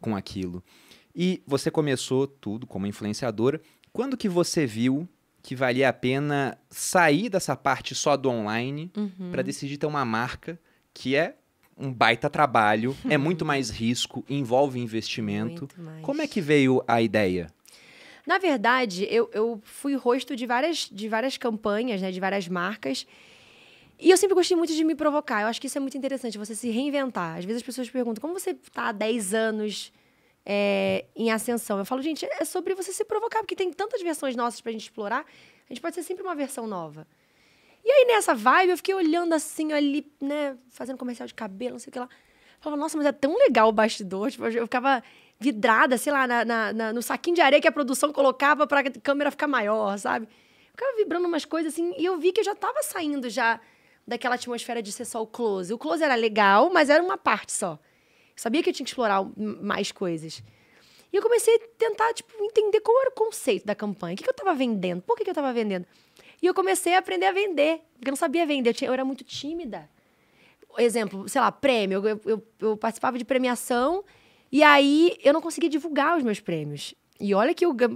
S1: com aquilo. E você começou tudo como influenciadora. Quando que você viu que valia a pena sair dessa parte só do online uhum. para decidir ter uma marca que é um baita trabalho, é muito mais risco, envolve investimento. Como é que veio a ideia?
S3: Na verdade, eu, eu fui rosto de várias, de várias campanhas, né, de várias marcas. E eu sempre gostei muito de me provocar. Eu acho que isso é muito interessante, você se reinventar. Às vezes as pessoas perguntam, como você está há 10 anos é, em ascensão. Eu falo, gente, é sobre você se provocar, porque tem tantas versões nossas pra gente explorar, a gente pode ser sempre uma versão nova. E aí, nessa vibe, eu fiquei olhando assim, ali, né, fazendo comercial de cabelo, não sei o que lá. Eu falava, nossa, mas é tão legal o bastidor. Tipo, eu ficava vidrada, sei lá, na, na, na, no saquinho de areia que a produção colocava pra câmera ficar maior, sabe? Eu ficava vibrando umas coisas assim, e eu vi que eu já tava saindo já daquela atmosfera de ser só o close. O close era legal, mas era uma parte só. Sabia que eu tinha que explorar mais coisas. E eu comecei a tentar, tipo, entender qual era o conceito da campanha. O que, que eu estava vendendo? Por que, que eu estava vendendo? E eu comecei a aprender a vender. Porque eu não sabia vender. Eu, tinha, eu era muito tímida. Exemplo, sei lá, prêmio. Eu, eu, eu, participava de premiação e aí eu não conseguia divulgar os meus prêmios. E olha que eu ganho,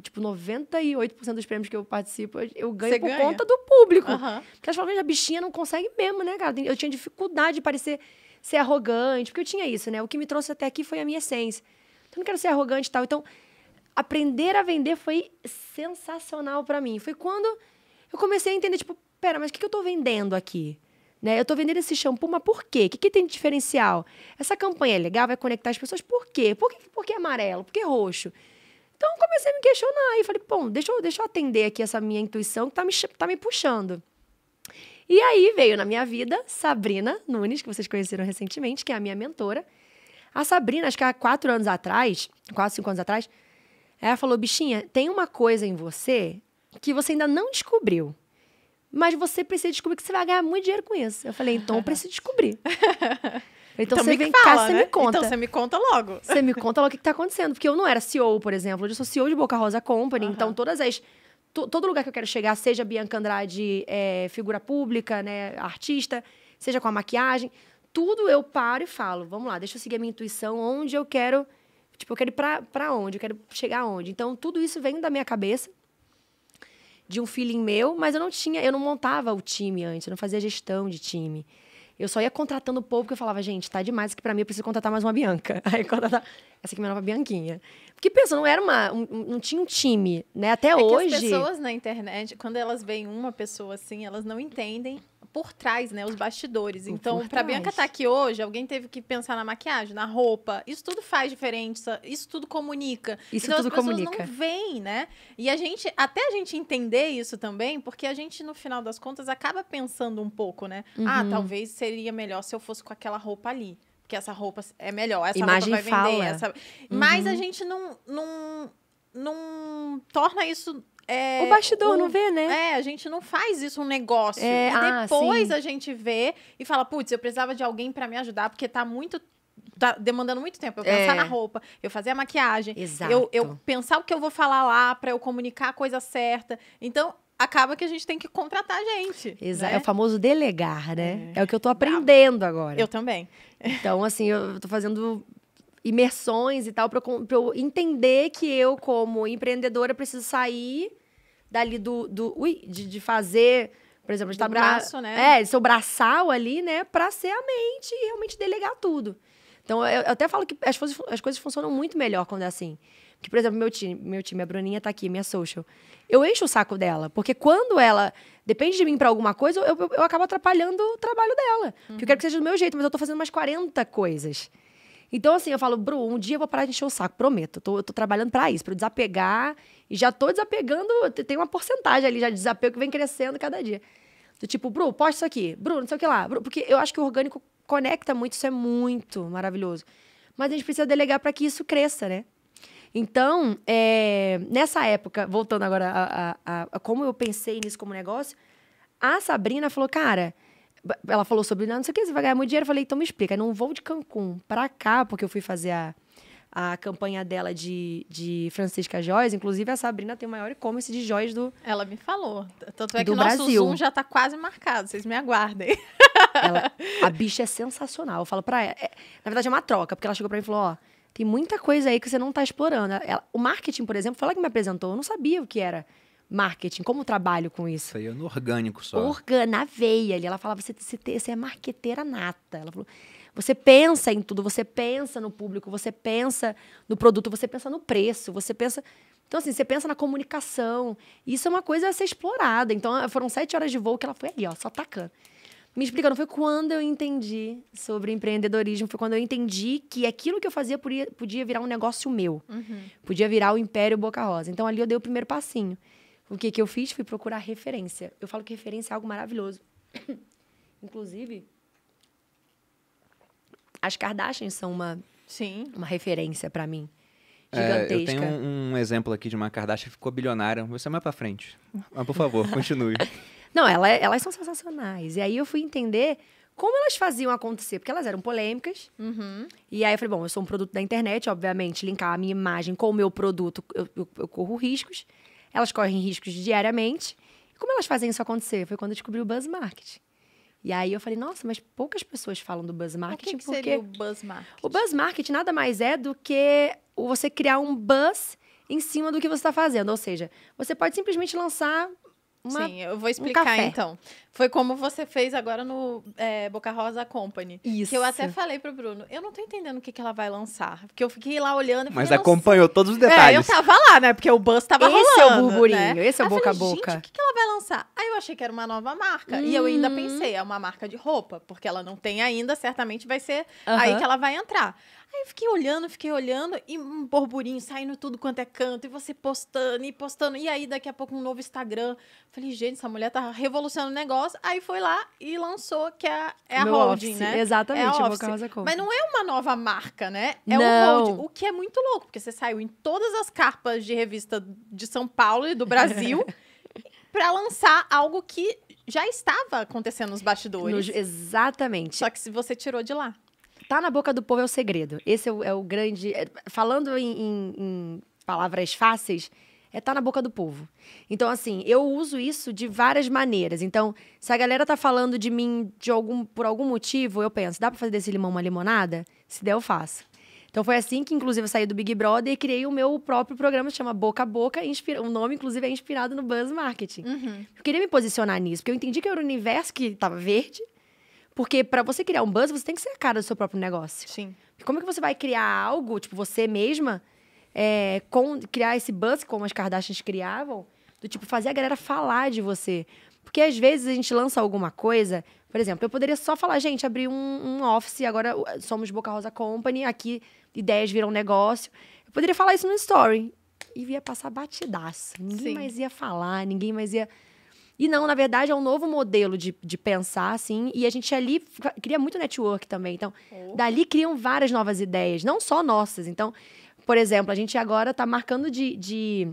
S3: tipo, 98% dos prêmios que eu participo, eu ganho Você por ganha? conta do público. Uhum. Porque as falam, a bichinha não consegue mesmo, né, cara? Eu tinha dificuldade de parecer ser arrogante, porque eu tinha isso, né? O que me trouxe até aqui foi a minha essência. Então, não quero ser arrogante e tal. Então, aprender a vender foi sensacional para mim. Foi quando eu comecei a entender, tipo, pera, mas o que, que eu tô vendendo aqui? Né? Eu tô vendendo esse shampoo, mas por quê? O que, que tem de diferencial? Essa campanha é legal, vai conectar as pessoas, por quê? Por que, por que amarelo? Por que roxo? Então comecei a me questionar e falei, pô deixa eu, deixa eu atender aqui essa minha intuição que tá me, tá me puxando. E aí veio na minha vida Sabrina Nunes, que vocês conheceram recentemente, que é a minha mentora. A Sabrina, acho que há quatro anos atrás, quatro, cinco anos atrás, ela falou: bichinha, tem uma coisa em você que você ainda não descobriu. Mas você precisa descobrir que você vai ganhar muito dinheiro com isso. Eu falei, então eu preciso descobrir. Então, então você vem fala, cá, né? você me então conta. Então você me conta logo. Você me conta logo o que está acontecendo. Porque eu não era CEO, por exemplo. Eu sou CEO de Boca Rosa Company. Uhum. Então todas as todo lugar que eu quero chegar, seja Bianca Andrade é, figura pública, né, artista, seja com a maquiagem, tudo eu paro e falo, vamos lá, deixa eu seguir a minha intuição, onde eu quero, tipo, eu quero ir pra, onde, eu quero chegar aonde. Então, tudo isso vem da minha cabeça, de um feeling meu, mas eu não tinha, eu não montava o time antes, eu não fazia gestão de time. Eu só ia contratando o povo que eu falava, gente, tá demais que para mim eu preciso contratar mais uma Bianca. Aí contratar essa aqui é minha nova Bianquinha. Porque pensa, não era uma, um, não tinha um time, né? Até é hoje. as pessoas
S2: na internet, quando elas veem uma pessoa assim, elas não entendem por trás, né? Os bastidores. Então, para Bianca estar tá aqui hoje, alguém teve que pensar na maquiagem, na roupa. Isso tudo faz diferença, isso tudo comunica. Isso então, tudo as pessoas não veem, né? E a gente, até a gente entender isso também, porque a gente, no final das contas, acaba pensando um pouco, né? Ah, uhum. Ah, talvez seria melhor se eu fosse com aquela roupa ali porque essa roupa é melhor, essa Imagem roupa vai fala. vender. Essa... Uhum. Mas a gente não, não, não torna isso é, o bastidor o, não vê, né? É, a gente não faz isso um negócio. É, ah, depois a gente vê e fala, putz, eu precisava de alguém para me ajudar, porque tá muito tá demandando muito tempo. Eu é. pensar é. na roupa, eu fazer a maquiagem, Exato. Eu, eu pensar o que eu vou falar lá para eu comunicar a coisa certa. Então, acaba que a gente tem que contratar gente. Exato. Né? É o
S3: famoso delegar, né? É, é o que eu tô aprendendo Bravo. agora. Eu também. Então, assim, eu tô fazendo imersões e tal, para eu entender que eu, como empreendedora, preciso sair dali do. do ui, de, de fazer. Por exemplo, a gente braço, né? É, seu braçal ali, né? Pra ser a mente e realmente delegar tudo. Então, eu, eu até falo que as coisas, as coisas funcionam muito melhor quando é assim. Que, por exemplo, meu time, meu time, a Bruninha tá aqui, minha social. Eu encho o saco dela, porque quando ela depende de mim para alguma coisa, eu, eu, eu, acabo atrapalhando o trabalho dela. Uhum. Porque eu quero que seja do meu jeito, mas eu tô fazendo mais 40 coisas. Então, assim, eu falo, Bru, um dia eu vou parar de encher o saco, prometo. Eu tô, eu tô trabalhando para isso, para desapegar. E já tô desapegando, tem uma porcentagem ali já de desapego que vem crescendo cada dia. Do tipo, Bru, posta isso aqui. Bru, não sei o que lá. Bru, porque eu acho que o orgânico conecta muito, isso é muito maravilhoso. Mas a gente precisa delegar para que isso cresça, né? Então, é, nessa época, voltando agora a, a, a, a como eu pensei nisso como negócio, a Sabrina falou, cara, ela falou sobre, não, não sei o que, você vai ganhar muito dinheiro. Eu falei, então me explica, Não voo de Cancún para cá, porque eu fui fazer a, a campanha dela de, de Francisca Joias. Inclusive, a Sabrina tem o maior e-commerce de joias do Ela me falou.
S2: Tanto é que o nosso Zoom já está quase marcado. Vocês me aguardem.
S3: Ela, a bicha é sensacional. Eu falo pra ela. É, na verdade, é uma troca, porque ela chegou pra mim e falou: ó, tem muita coisa aí que você não está explorando. Ela, o marketing, por exemplo, foi ela que me apresentou. Eu não sabia o que era marketing, como trabalho com isso? Isso aí é no orgânico só. Organ, na veia ali. Ela falava, você, você é marqueteira nata. Ela falou, você pensa em tudo, você pensa no público, você pensa no produto, você pensa no preço, você pensa... Então, assim, você pensa na comunicação. Isso é uma coisa a ser explorada. Então, ah, foram sete horas de voo que ela foi ali, ó, só tacando. Me explicando, foi quando eu entendi sobre empreendedorismo, foi quando eu entendi que aquilo que eu fazia podia, podia virar um negócio meu. Uhum. Podia virar o Império Boca Rosa. Então, ali eu dei o primeiro passinho. O que, que eu fiz? Fui procurar referência. Eu falo que referência é algo maravilhoso. Inclusive, as Kardashians são uma, Sim. uma referência para mim. É, eu tenho
S1: um, um, exemplo aqui de uma Kardashian que ficou bilionária. Vou ser é mais pra frente. Mas, por favor, continue.
S3: Não, ela, é, elas são sensacionais. E aí eu fui entender como elas faziam acontecer, porque elas eram polêmicas. Uhum. E aí eu falei, bom, eu sou um produto da internet, obviamente, linkar a minha imagem com o meu produto, eu, eu, eu corro riscos. Elas correm riscos diariamente. E como elas fazem isso acontecer? Foi quando eu descobri o Buzz Marketing. E aí eu falei, nossa, mas poucas pessoas falam do Buzz Marketing. O que, que porque... o
S2: Buzz Marketing?
S3: O Buzz Marketing nada mais é do que você criar um buzz em cima do que você está fazendo. Ou seja, você pode simplesmente lançar uma, Sim, eu
S2: vou explicar um então.
S3: Foi como você fez agora no
S2: é, Boca Rosa Company. Isso. Que eu até falei pro Bruno, eu não tô entendendo o que, que ela vai lançar. Porque eu fiquei lá olhando. Mas acompanhou todos os detalhes. É, eu tava lá, né? Porque o bus tava esse rolando. Esse é o né? burburinho, né? esse é o Aí boca falei, a boca. Gente, o que, que ela vai lançar? Aí eu achei que era uma nova marca. Hum. E eu ainda hum. pensei, é uma marca de roupa. Porque ela não tem ainda, certamente vai ser uh -huh. aí que ela vai entrar. Aí eu fiquei olhando, fiquei olhando, e um burburinho saindo tudo quanto é canto, e você postando, e postando, e aí daqui a pouco um novo Instagram. Falei, gente, essa mulher tá revolucionando o negócio. Aí foi lá e lançou, que é, é a holding, office, né? Exatamente, é a office. Mas não é uma nova marca, né? É não. o holding, o que é muito louco, porque você saiu em todas as carpas de revista de São Paulo e do Brasil para lançar algo que já estava acontecendo nos bastidores. No,
S3: exatamente. Só que se você tirou de lá tá na boca do povo é o segredo. Esse é o, é o grande. É, falando em, em, em, palavras fáceis, é tá na boca do povo. Então, assim, eu uso isso de várias maneiras. Então, se a galera tá falando de mim de algum, por algum motivo, eu penso, dá pra fazer desse limão uma limonada? Se der, eu faço. Então foi assim que, inclusive, eu saí do Big Brother e criei o meu próprio programa, que chama Boca a Boca. Inspira... O nome, inclusive, é inspirado no Buzz Marketing. Uhum. Eu queria me posicionar nisso, porque eu entendi que era o universo que estava verde porque para você criar um buzz, você tem que ser a cara do seu próprio negócio. Sim. Como é que você vai criar algo, tipo, você mesma, é, com, criar esse buzz como as Kardashians criavam, do tipo, fazer a galera falar de você. Porque às vezes a gente lança alguma coisa, por exemplo, eu poderia só falar, gente, abri um, um office, agora uh, somos Boca Rosa Company, aqui ideias viram negócio. Eu poderia falar isso no story. E ia passar batidaço. Ninguém Sim. mais ia falar, ninguém mais ia e não, na verdade, é um novo modelo de, de pensar, assim. E a gente ali cria muito network também. Então, dali criam várias novas ideias, não só nossas. Então, por exemplo, a gente agora está marcando de, de,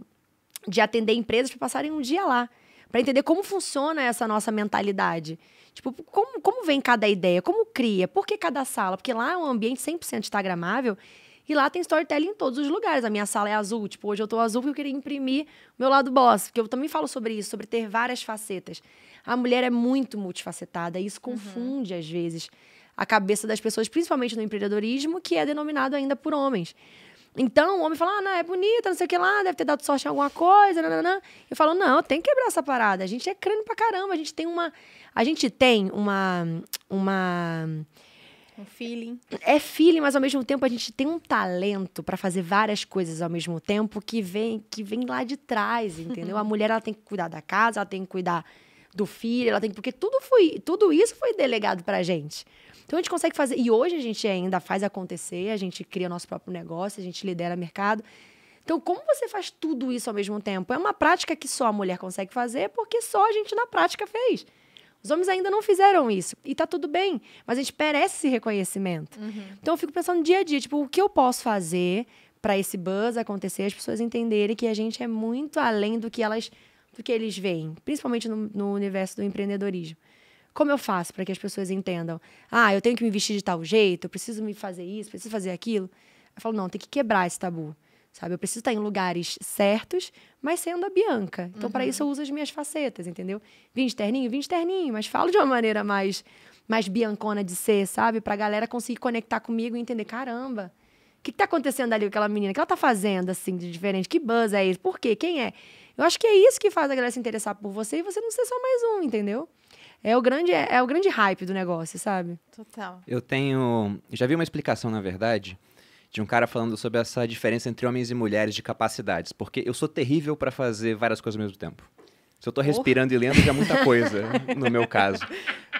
S3: de atender empresas para passarem um dia lá. para entender como funciona essa nossa mentalidade. Tipo, como, como vem cada ideia? Como cria? Por que cada sala? Porque lá é um ambiente 100% instagramável e lá tem storytelling em todos os lugares. A minha sala é azul. Tipo, hoje eu tô azul porque eu queria imprimir o meu lado boss. Porque eu também falo sobre isso, sobre ter várias facetas. A mulher é muito multifacetada. E isso uhum. confunde, uhum. às vezes, a cabeça das pessoas, principalmente no empreendedorismo, que é denominado ainda por homens. Então, o homem fala, ah, não, é bonita, não sei o que lá, deve ter dado sorte em alguma coisa, nananã. Eu falo, não, tem que quebrar essa parada. A gente é crânio pra caramba, a gente tem uma... A gente tem uma... uma
S2: um feeling.
S3: É feeling, mas ao mesmo tempo a gente tem um talento para fazer várias coisas ao mesmo tempo que vem que vem lá de trás, entendeu? A uhum. mulher ela tem que cuidar da casa, ela tem que cuidar do filho, ela tem porque tudo foi, tudo isso foi delegado pra gente. Então a gente consegue fazer, e hoje a gente ainda faz acontecer, a gente cria nosso próprio negócio, a gente lidera mercado. Então, como você faz tudo isso ao mesmo tempo? É uma prática que só a mulher consegue fazer, porque só a gente na prática fez. Os homens ainda não fizeram isso. E tá tudo bem. Mas a gente merece esse reconhecimento. Uhum. Então eu fico pensando dia a dia, tipo, o que eu posso fazer para esse buzz acontecer, as pessoas entenderem que a gente é muito além do que elas do que eles veem, principalmente no, no universo do empreendedorismo. Como eu faço para que as pessoas entendam? Ah, eu tenho que me vestir de tal jeito, eu preciso me fazer isso, preciso fazer aquilo. Eu falo, não, tem que quebrar esse tabu sabe? Eu preciso estar em lugares certos, mas sendo a Bianca. Então, uhum. para isso, eu uso as minhas facetas, entendeu? Vim de terninho, vim de terninho, mas falo de uma maneira mais, mais biancona de ser, sabe? Para a galera conseguir conectar comigo e entender: caramba, o que, está acontecendo ali com aquela menina? O que ela está fazendo, assim, de diferente? Que buzz é esse? Por quê? Quem é? Eu acho que é isso que faz a galera se interessar por você e você não ser só mais um, entendeu? É o grande, é, é o grande hype do negócio, sabe? Total.
S1: Eu tenho. Já vi uma explicação, na verdade de um cara falando sobre essa diferença entre homens e mulheres de capacidades, porque eu sou terrível para fazer várias coisas ao mesmo tempo. Se eu estou respirando e lendo, já é muita coisa, no meu caso.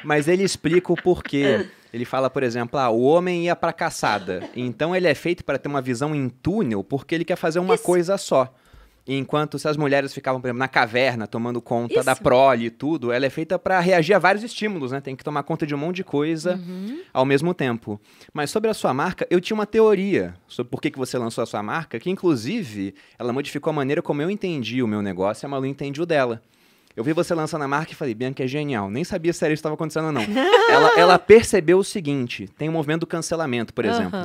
S1: Mas ele explica o porquê. Ele fala, por exemplo, ah, o homem ia para caçada. Então ele é feito para ter uma visão em túnel porque ele quer fazer uma Isso. coisa só. Enquanto se as mulheres ficavam, por exemplo, na caverna, tomando conta Isso. da prole e tudo, ela é feita para reagir a vários estímulos, né? Tem que tomar conta de um monte de coisa uhum. ao mesmo tempo. Mas sobre a sua marca, eu tinha uma teoria sobre por que, que você lançou a sua marca, que inclusive ela modificou a maneira como eu entendi o meu negócio e a Malu entendi o dela. Eu vi você lançando a marca e falei, Bianca é genial. Nem sabia se era isso que estava acontecendo ou não. ela, ela, percebeu o seguinte: tem o um movimento do cancelamento, por exemplo.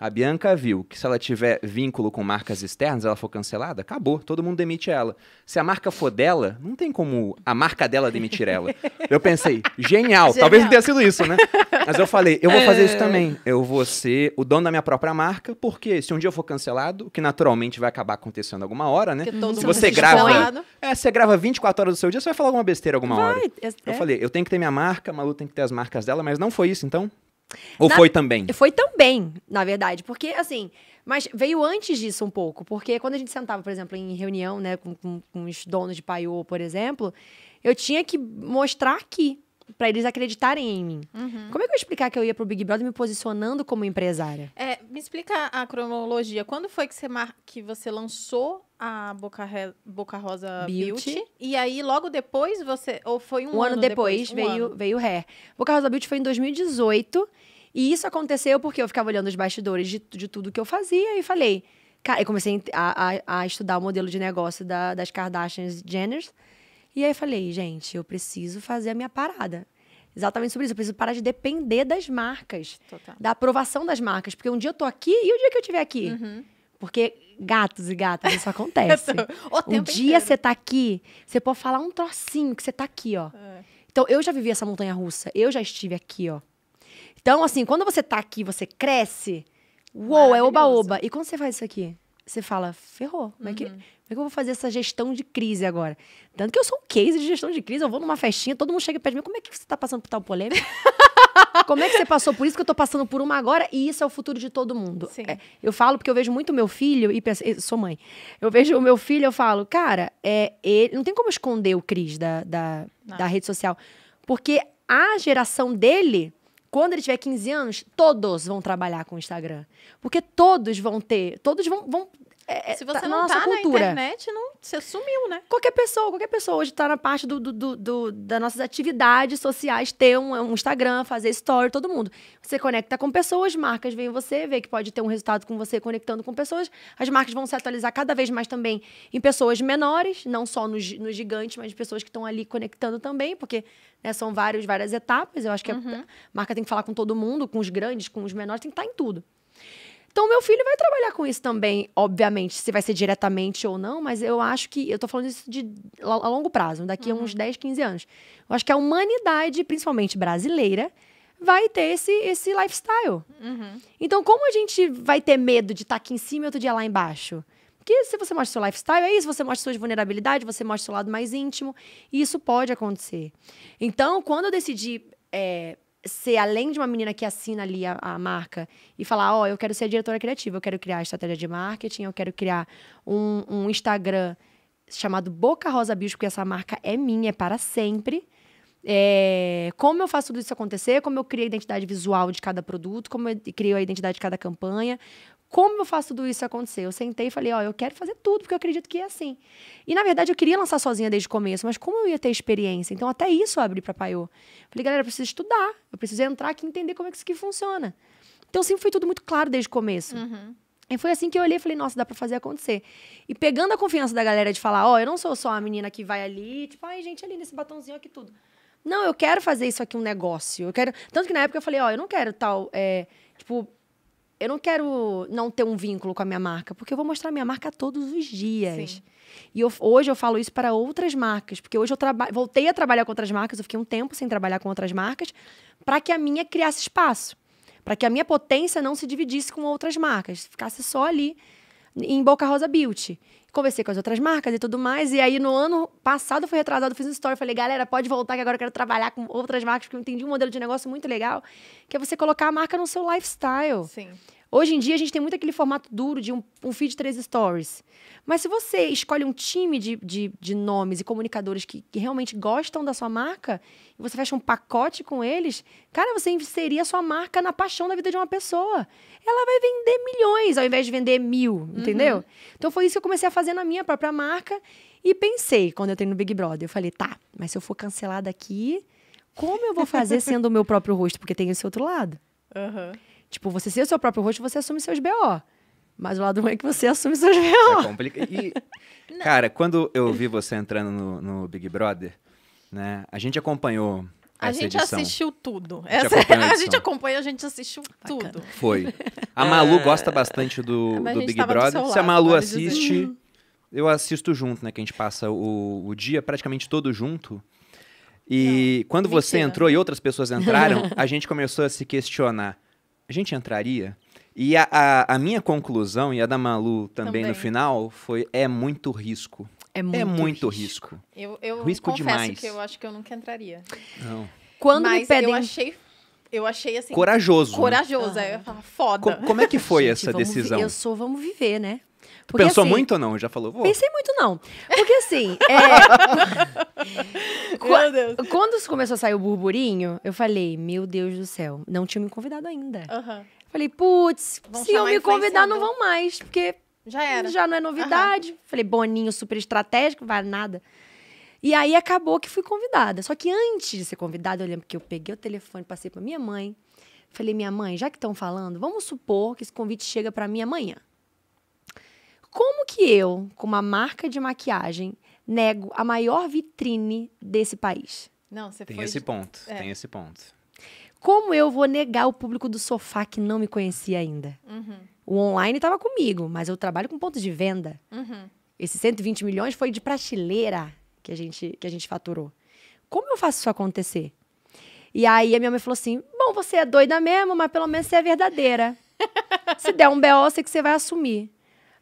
S1: A Bianca viu que se ela tiver vínculo com marcas externas, ela for cancelada, acabou, todo mundo demite ela. Se a marca for dela, não tem como a marca dela demitir ela. Eu pensei, genial, genial. talvez não tenha sido isso, né? Mas eu falei, eu vou fazer isso é. também. Eu vou ser o dono da minha própria marca, porque se um dia eu for cancelado, o que naturalmente vai acabar acontecendo alguma hora, né? Se você grava, é, você grava 24 horas do seu dia, você vai falar alguma besteira alguma vai, hora. É. Eu é. falei, eu tenho que ter minha marca, a Malu tem que ter as marcas dela, mas não foi isso, então ou na... foi também?
S3: Foi também, na verdade, porque assim. Mas veio antes disso um pouco, porque quando a gente sentava, por exemplo, em reunião, né, com, com, com os donos de paiô, por exemplo, eu tinha que mostrar aqui para eles acreditarem em mim.
S2: Uhum. Como é que eu ia
S3: explicar que eu ia pro Big Brother me posicionando como empresária?
S2: É, me explica a cronologia. Quando foi que você, mar... que você lançou a Boca, Re... Boca Rosa Beauty. Beauty. E aí, logo depois, você. Ou foi um, um ano, ano depois, depois? veio, um ano.
S3: veio Hair. Boca Rosa Beauty foi em 2018. E isso aconteceu porque eu ficava olhando os bastidores de, de tudo que eu fazia e falei. Cara, eu comecei a, a, a estudar o modelo de negócio da, das Kardashians Jenners. E aí falei, gente, eu preciso fazer a minha parada. Exatamente sobre isso. Eu preciso parar de depender das marcas. Total. Da aprovação das marcas. Porque um dia eu tô aqui e o dia que eu estiver aqui. Uhum. Porque gatos e gatas, isso acontece. um dia você tá aqui, você pode falar um trocinho que você tá aqui, ó. É. Então, eu já vivi essa montanha russa, eu já estive aqui, ó. Então, assim, quando você tá aqui, você cresce, uou, é oba-oba. E quando você faz isso aqui? Você fala, ferrou. Uhum. é que... Uhum. Como é que eu vou fazer essa gestão de crise agora? Tanto que eu sou um case de gestão de crise, eu vou numa festinha, todo mundo chega e pede mim, como é que você está passando por tal polêmica? como é que você passou por isso que eu estou passando por uma agora? E isso é o futuro de todo mundo. É, eu falo porque eu vejo muito meu filho, e penso, sou mãe, eu vejo o meu filho, eu falo, cara, é, ele, não tem como esconder o Cris da, da, da rede social. Porque a geração dele quando ele tiver 15 anos, todos vão trabalhar com o Instagram. Porque todos vão ter, todos vão, vão é, é, Se tá, você tá, não tá cultura. na internet, não, você sumiu, né? Qualquer pessoa, qualquer pessoa hoje tá na parte do, do, do, do das nossas atividades sociais, ter um, um, Instagram, fazer story, todo mundo. Você conecta com pessoas, marcas veem você, vê que pode ter um resultado com você conectando com pessoas. As marcas vão se atualizar cada vez mais também em pessoas menores, não só nos, nos gigantes, mas pessoas que estão ali conectando também, porque né, são vários, várias etapas. Eu acho que uhum. a marca tem que falar com todo mundo, com os grandes, com os menores, tem que estar tá em tudo. Então, meu filho vai trabalhar com isso também, obviamente, se vai ser diretamente ou não, mas eu acho que. Eu tô falando isso de, a longo prazo, daqui uhum. a uns 10, uhum. 15 anos. Eu acho que a humanidade, principalmente brasileira, vai ter esse, esse lifestyle. Uhum. Então, como a gente vai ter medo de estar tá aqui em cima e outro dia lá embaixo? Porque se você mostra seu lifestyle, é isso, você mostra suas vulnerabilidades, você mostra seu lado mais íntimo, e isso pode acontecer. Então, quando eu decidi é, ser além de uma menina que assina ali a, a marca e falar, ó, oh, eu quero ser diretora criativa, eu quero criar estratégia de marketing, eu quero criar um, um Instagram chamado Boca Rosa Bicho, porque essa marca é minha, é para sempre. É, como eu faço tudo isso acontecer, como eu crio a identidade visual de cada produto, como eu crio a identidade de cada campanha, como eu faço tudo isso acontecer? Eu sentei e falei, ó, oh, eu quero fazer tudo, porque eu acredito que é assim. E, na verdade, eu queria lançar sozinha desde o começo, mas como eu ia ter experiência? Então, até isso eu abri pra Paiô. Falei, galera, eu preciso estudar, eu preciso entrar aqui e entender como é que isso aqui funciona. Então, sempre foi tudo muito claro desde o começo. Uhum. E foi assim que eu olhei e falei, nossa, dá pra fazer acontecer. E pegando a confiança da galera de falar, ó, oh, eu não sou só a menina que vai ali, tipo, ai, gente, ali nesse batonzinho aqui tudo. Não, eu quero fazer isso aqui um negócio. Eu quero. Tanto que na época eu falei, ó, oh, eu não quero tal. É, tipo, eu não quero não ter um vínculo com a minha marca, porque eu vou mostrar minha marca todos os dias. Sim. E eu, hoje eu falo isso para outras marcas, porque hoje eu voltei a trabalhar com outras marcas, eu fiquei um tempo sem trabalhar com outras marcas, para que a minha criasse espaço, para que a minha potência não se dividisse com outras marcas, ficasse só ali em Boca Rosa Beauty. Conversei com as outras marcas e tudo mais. E aí, no ano passado, foi retrasado, fiz um story. Falei, galera, pode voltar que agora eu quero trabalhar com outras marcas, porque eu entendi um modelo de negócio muito legal, que é você colocar a marca no seu lifestyle. Sim. Hoje em dia a gente tem muito aquele formato duro de um, um feed de três stories. Mas se você escolhe um time de, de, de nomes e comunicadores que, que, realmente gostam da sua marca, e você fecha um pacote com eles, cara, você inserir a sua marca na paixão da vida de uma pessoa. Ela vai vender milhões ao invés de vender mil, uhum. entendeu? Uhum. Então foi isso que eu comecei a fazer na minha própria marca. E pensei, quando eu entrei no Big Brother, eu falei, tá, mas se eu for cancelada aqui, como eu vou fazer sendo o meu próprio rosto? Porque tem esse outro lado. Uhum. Tipo, você ser o seu próprio rosto, você assume seus BO. Mas o lado ruim é que você assume seus BO. É complicado. E,
S1: cara, quando eu vi você entrando no, no Big Brother, né? A gente acompanhou a gente edição. assistiu tudo. A gente, Essa, a, a gente
S2: acompanha, a gente assistiu Bacana. tudo. Foi. A Malu ah, gosta
S1: bastante do, do Big Brother. Do lado, Se a Malu assiste, dizer. eu assisto junto, né? Que a gente passa o, o dia praticamente todo junto. E Não, quando mentira. você entrou e outras pessoas entraram, a gente começou a se questionar a gente entraria? E a, a, a, minha conclusão, e a da Malu também, também, no final, foi: é muito risco. É, é muito, é muito risco. risco.
S2: Eu, eu risco demais. que eu acho que eu nunca entraria. Não. Quando Mas me pedem... eu achei eu achei assim. Corajoso. Né? Corajoso. Né? Aí eu ia ah. falar, foda. Co como é que foi essa decisão? eu sou, vamos
S3: viver, né?
S1: Porque, Pensou assim, muito ou não? Já falou? Vou.
S3: Pensei muito não. Porque assim, é... quando, quando começou a sair o burburinho, eu falei, meu Deus do céu, não tinha me convidado ainda. Uhum. Falei, putz, se eu me convidar, não vão mais, porque já, era. já não é novidade. Uhum. Falei, Boninho super estratégico, vai nada. E aí acabou que fui convidada. Só que antes de ser convidada, eu lembro que eu peguei o telefone, passei para minha mãe. Falei, minha mãe, já que estão falando, vamos supor que esse convite chega para mim amanhã. Como que eu, com uma marca de maquiagem, nego a maior vitrine desse país? Não, você tem foi... esse
S4: ponto, é. tem
S3: esse ponto. Como eu vou negar o público do sofá que não me conhecia ainda? Uhum. O online estava comigo, mas eu trabalho com pontos de venda. Uhum. Esses 120 milhões foi de prateleira que a gente que a gente faturou. Como eu faço isso acontecer? E aí a minha mãe falou assim: "Bom, você é doida mesmo, mas pelo menos você é verdadeira. Se der um BO, sei que você vai assumir."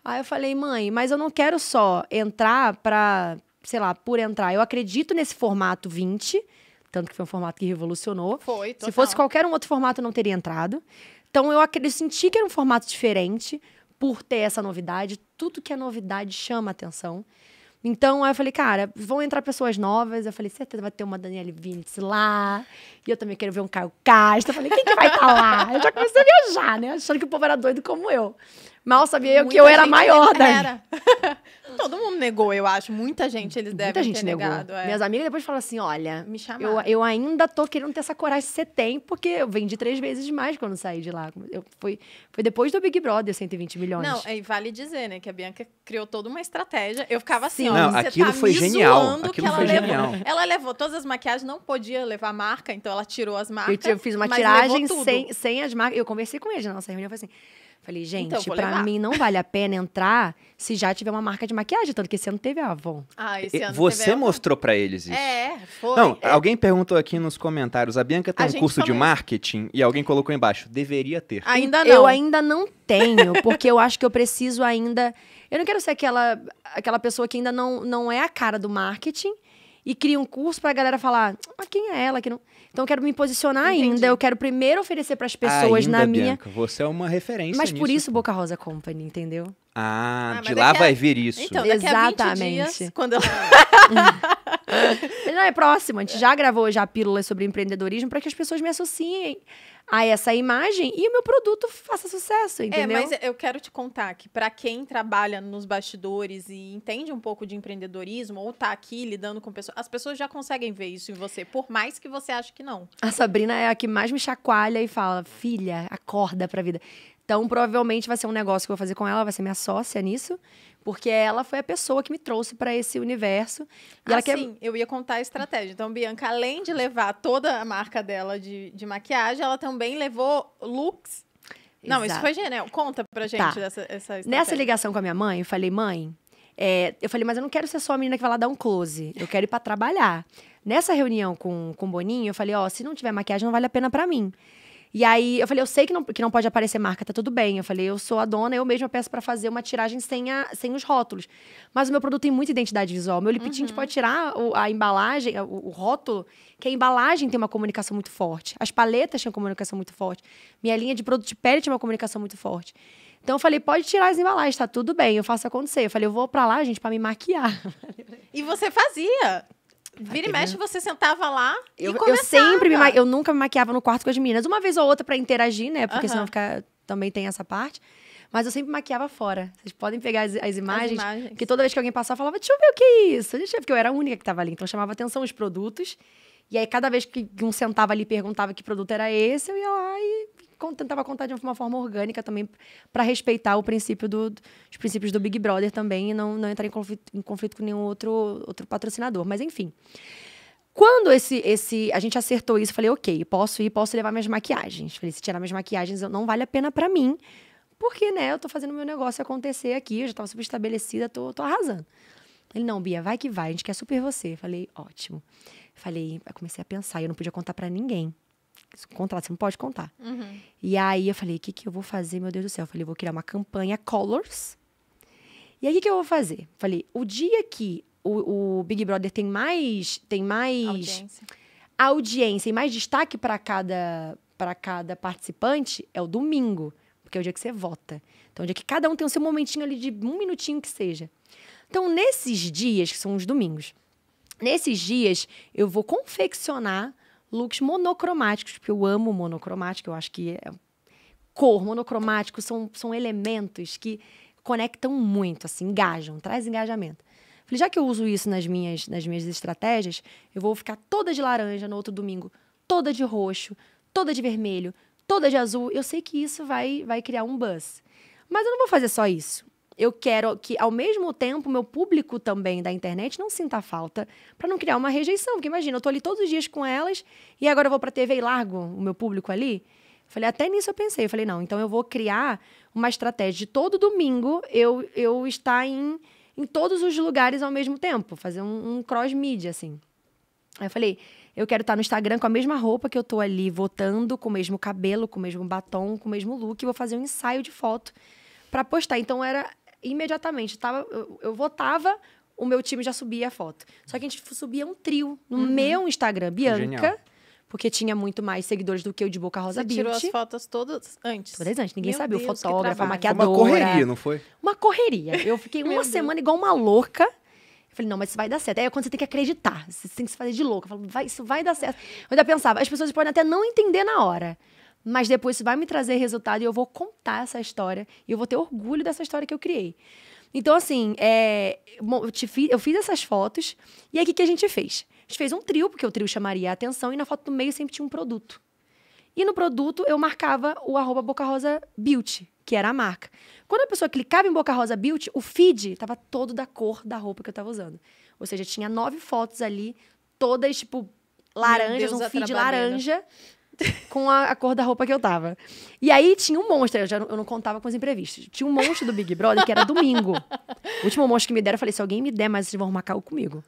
S3: Aí eu falei, mãe, mas eu não quero só entrar para, sei lá, por entrar. Eu acredito nesse formato 20, tanto que foi um formato que revolucionou. Foi, total. Se fosse qualquer um outro formato, eu não teria entrado. Então eu, eu senti que era um formato diferente por ter essa novidade. Tudo que é novidade chama atenção. Então, aí eu falei, cara, vão entrar pessoas novas. Eu falei, certeza vai ter uma Daniele Vinitz lá. E eu também quero ver um Caio Castro. Eu falei, quem que vai estar tá lá? Eu já comecei a viajar, né? Achando que o povo era doido como eu. Mal sabia eu que eu era maior daí. Era. Todo mundo negou, eu acho. Muita gente eles Muita devem gente ter negou. negado. É. Minhas amigas depois falam assim: olha, Me eu, eu ainda tô querendo ter essa coragem que você tem, porque eu vendi três vezes mais quando saí de lá. Eu, foi, foi depois do Big Brother, 120 milhões. Não, e
S2: vale dizer, né, que a Bianca criou toda uma estratégia. Eu ficava assim, Sim, ó, não, tá aquilo tá foi genial. Aquilo foi levou. genial. Ela levou todas as maquiagens, não podia levar marca, então ela tirou as marcas. Eu, eu fiz uma tiragem sem,
S3: sem as marcas. Eu conversei com eles na nossa reunião, eu falei assim Falei, gente, então, pra mim não vale a pena entrar se já tiver uma marca de maquiagem, tanto que esse ano teve a Avon. Ah, esse ano Você
S1: mostrou para eles isso?
S2: É,
S3: foi. Não,
S1: é. alguém perguntou aqui nos comentários, a Bianca tem a um curso de marketing e alguém colocou embaixo, deveria ter. Ainda
S3: não. Eu ainda não tenho, porque eu acho que eu preciso ainda... Eu não quero ser aquela, aquela pessoa que ainda não, não é a cara do marketing e cria um curso pra galera falar, ah, quem é ela que não... Então eu quero me posicionar Entendi. ainda, eu quero primeiro oferecer para as pessoas ainda, na minha. Bianca,
S1: você é uma referência. Mas nisso. por isso
S3: Boca Rosa Company, entendeu?
S1: Ah, ah de é lá a... vai vir isso. Então,
S2: Exatamente. Dias,
S3: quando eu... Não, é próximo. A gente já gravou já pílulas sobre empreendedorismo para que as pessoas me associem a essa imagem e o meu produto faça sucesso, é, entendeu? É, mas
S2: eu quero te contar que para quem trabalha nos bastidores e entende um pouco de empreendedorismo ou tá aqui lidando com pessoas, as pessoas já conseguem ver isso em você, por mais que você ache que não.
S3: A Sabrina é a que mais me chacoalha e fala: "Filha, acorda pra vida". Então, provavelmente vai ser um negócio que eu vou fazer com ela, vai ser minha sócia nisso. Porque ela foi a pessoa que me trouxe para esse universo. E ah, quer... sim,
S2: eu ia contar a estratégia. Então, Bianca, além de levar toda a marca dela de, de maquiagem, ela também levou looks. Não, isso foi genial. Conta pra tá. gente tá. dessa essa estratégia. Nessa ligação
S3: com a minha mãe, eu falei, mãe, é, eu falei, mas eu não quero ser só a menina que vai lá dar um close. Eu quero ir para trabalhar. Nessa reunião com, com o Boninho, eu falei, ó, oh, se não tiver maquiagem, não vale a pena para mim. E aí eu falei, eu sei que não, que não pode aparecer marca, tá tudo bem. Eu falei, eu sou a dona, eu mesma peço para fazer uma tiragem sem, a, sem os rótulos. Mas o meu produto tem muita identidade visual. meu lip tint uhum. pode tirar o, a embalagem, o, o, rótulo, que a embalagem tem uma comunicação muito forte. As paletas têm uma comunicação muito forte. Minha linha de produto de pele tem uma comunicação muito forte. Então eu falei, pode tirar as embalagens, tá tudo bem, eu faço acontecer. Eu falei, eu vou pra lá, gente, para me maquiar.
S2: E você fazia? Tá Vira e mexe, você sentava lá eu, Eu sempre me ma... eu
S3: nunca me maquiava no quarto com as meninas. Uma vez ou outra para interagir, né? Porque uhum. senão fica... também tem essa parte. Mas eu sempre maquiava fora. Vocês podem pegar as, as imagens. As toda vez que alguém passava, eu falava, deixa eu ver o que é isso. Deixa eu ver. Porque eu era a única que estava ali. Então chamava atenção os produtos. E aí, cada vez que um sentava ali e perguntava que produto era esse, eu ia lá e tentava contar de uma forma orgânica também, para respeitar o princípio do, os princípios do Big Brother também e não, não entrar em conflito, em conflito com nenhum outro, outro patrocinador. Mas enfim. Quando esse, esse, a gente acertou isso, falei, ok, posso ir, posso levar minhas maquiagens. Falei, se tirar minhas maquiagens, não vale a pena para mim, porque, né, eu tô fazendo meu negócio acontecer aqui, eu já tava super estabelecida, tô, tô arrasando. Ele, não, Bia, vai que vai, a gente quer super você. Falei, ótimo. Falei, comecei a pensar, eu não podia contar para ninguém contrato, você não pode contar. Uhum. E aí eu falei, o que, que eu vou fazer, meu Deus do céu? Eu falei, eu vou criar uma campanha Colors. E aí o que, que eu vou fazer? Falei, o dia que o, o Big Brother tem mais. Tem mais. Audiência. audiência e mais destaque para cada, cada participante é o domingo. Porque é o dia que você vota. Então, é o dia que cada um tem o seu momentinho ali de um minutinho que seja. Então, nesses dias, que são os domingos, nesses dias, eu vou confeccionar looks monocromáticos, porque eu amo monocromático, eu acho que é cor, monocromático são, são elementos que conectam muito, assim, engajam, traz engajamento. Falei, já que eu uso isso nas minhas, nas minhas estratégias, eu vou ficar toda de laranja no outro domingo, toda de roxo, toda de vermelho, toda de azul. Eu sei que isso vai, vai criar um buzz. Mas eu não vou fazer só isso eu quero que, ao mesmo tempo, meu público também da internet não sinta falta, para não criar uma rejeição. Porque imagina, eu tô ali todos os dias com elas e agora eu vou para a TV e largo o meu público ali. Falei, até nisso eu pensei. Eu falei, não, então eu vou criar uma estratégia de todo domingo eu, eu estar em, em todos os lugares ao mesmo tempo, fazer um, um cross-media, assim. Aí eu falei, eu quero estar no Instagram com a mesma roupa que eu tô ali votando, com o mesmo cabelo, com o mesmo batom, com o mesmo look, vou fazer um ensaio de foto para postar. Então era imediatamente. Tava, eu, eu votava, o meu time já subia a foto. Só que a gente subia um trio no uhum. meu Instagram, Bianca. Genial. Porque tinha muito mais seguidores do que o de Boca Rosa Você Beauty. tirou as
S2: fotos todas antes? Todas antes. Ninguém meu sabia. Deus, o fotógrafo, a maquiadora. Foi uma correria, não foi? Uma
S3: correria. Eu fiquei uma semana igual uma louca. Eu falei, não, mas isso vai dar certo. Aí é quando você tem que acreditar, você tem que se fazer de louco. Eu falei, vai, isso vai dar certo. Eu ainda pensava, as pessoas podem até não entender na hora mas depois isso vai me trazer resultado e eu vou contar essa história e eu vou ter orgulho dessa história que eu criei. Então, assim, é, eu, fiz, eu, fiz essas fotos e aí o que, que a gente fez? A gente fez um trio, porque o trio chamaria a atenção, e na foto do meio sempre tinha um produto. E no produto eu marcava o arroba Boca Rosa Beauty, que era a marca. Quando a pessoa clicava em Boca Rosa Beauty, o feed estava todo da cor da roupa que eu estava usando. Ou seja, tinha nove fotos ali, todas, tipo, laranjas, um feed laranja, com a, a, cor da roupa que eu tava. E aí tinha um monstro, eu, já, eu não contava com os imprevistos. Tinha um monstro do Big Brother que era domingo. O último monstro que me deram, eu falei: se alguém me der mais, vocês vão arrumar carro comigo.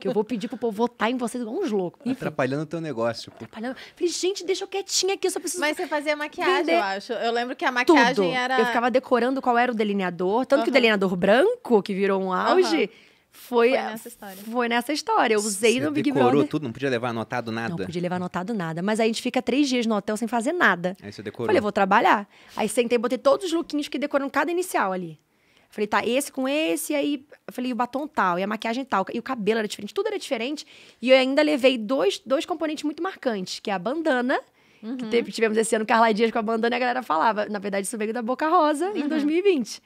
S3: que eu vou pedir pro povo votar em vocês igual uns loucos. Enfim, Atrapalhando o teu negócio. Pô. Atrapalhando. Falei, gente, deixa eu quietinha
S2: aqui, eu só preciso. Mas você fazia maquiagem, vender. eu acho. Eu lembro que a maquiagem Tudo. era. Eu ficava
S3: decorando qual era o delineador, tanto uhum. que o delineador branco, que virou um auge. Uhum foi, foi nessa história. Foi nessa história. Eu usei Você no Big decorou Brother. decorou tudo?
S1: Não podia levar anotado nada? Não podia
S3: levar anotado nada. Mas aí a gente fica três dias no hotel sem fazer nada. Aí
S1: você decorou. Falei, vou trabalhar.
S3: Aí sentei, botei todos os lookinhos que decoram cada inicial ali. Falei, tá, esse com esse, e aí falei, o batom tal, e a maquiagem tal, e o cabelo era diferente, tudo era diferente. E eu ainda levei dois, dois componentes muito marcantes, que é a bandana, uhum. que teve, tivemos esse ano Carla Dias com a bandana, e a galera falava. Na verdade, isso veio da Boca Rosa uhum. em 2020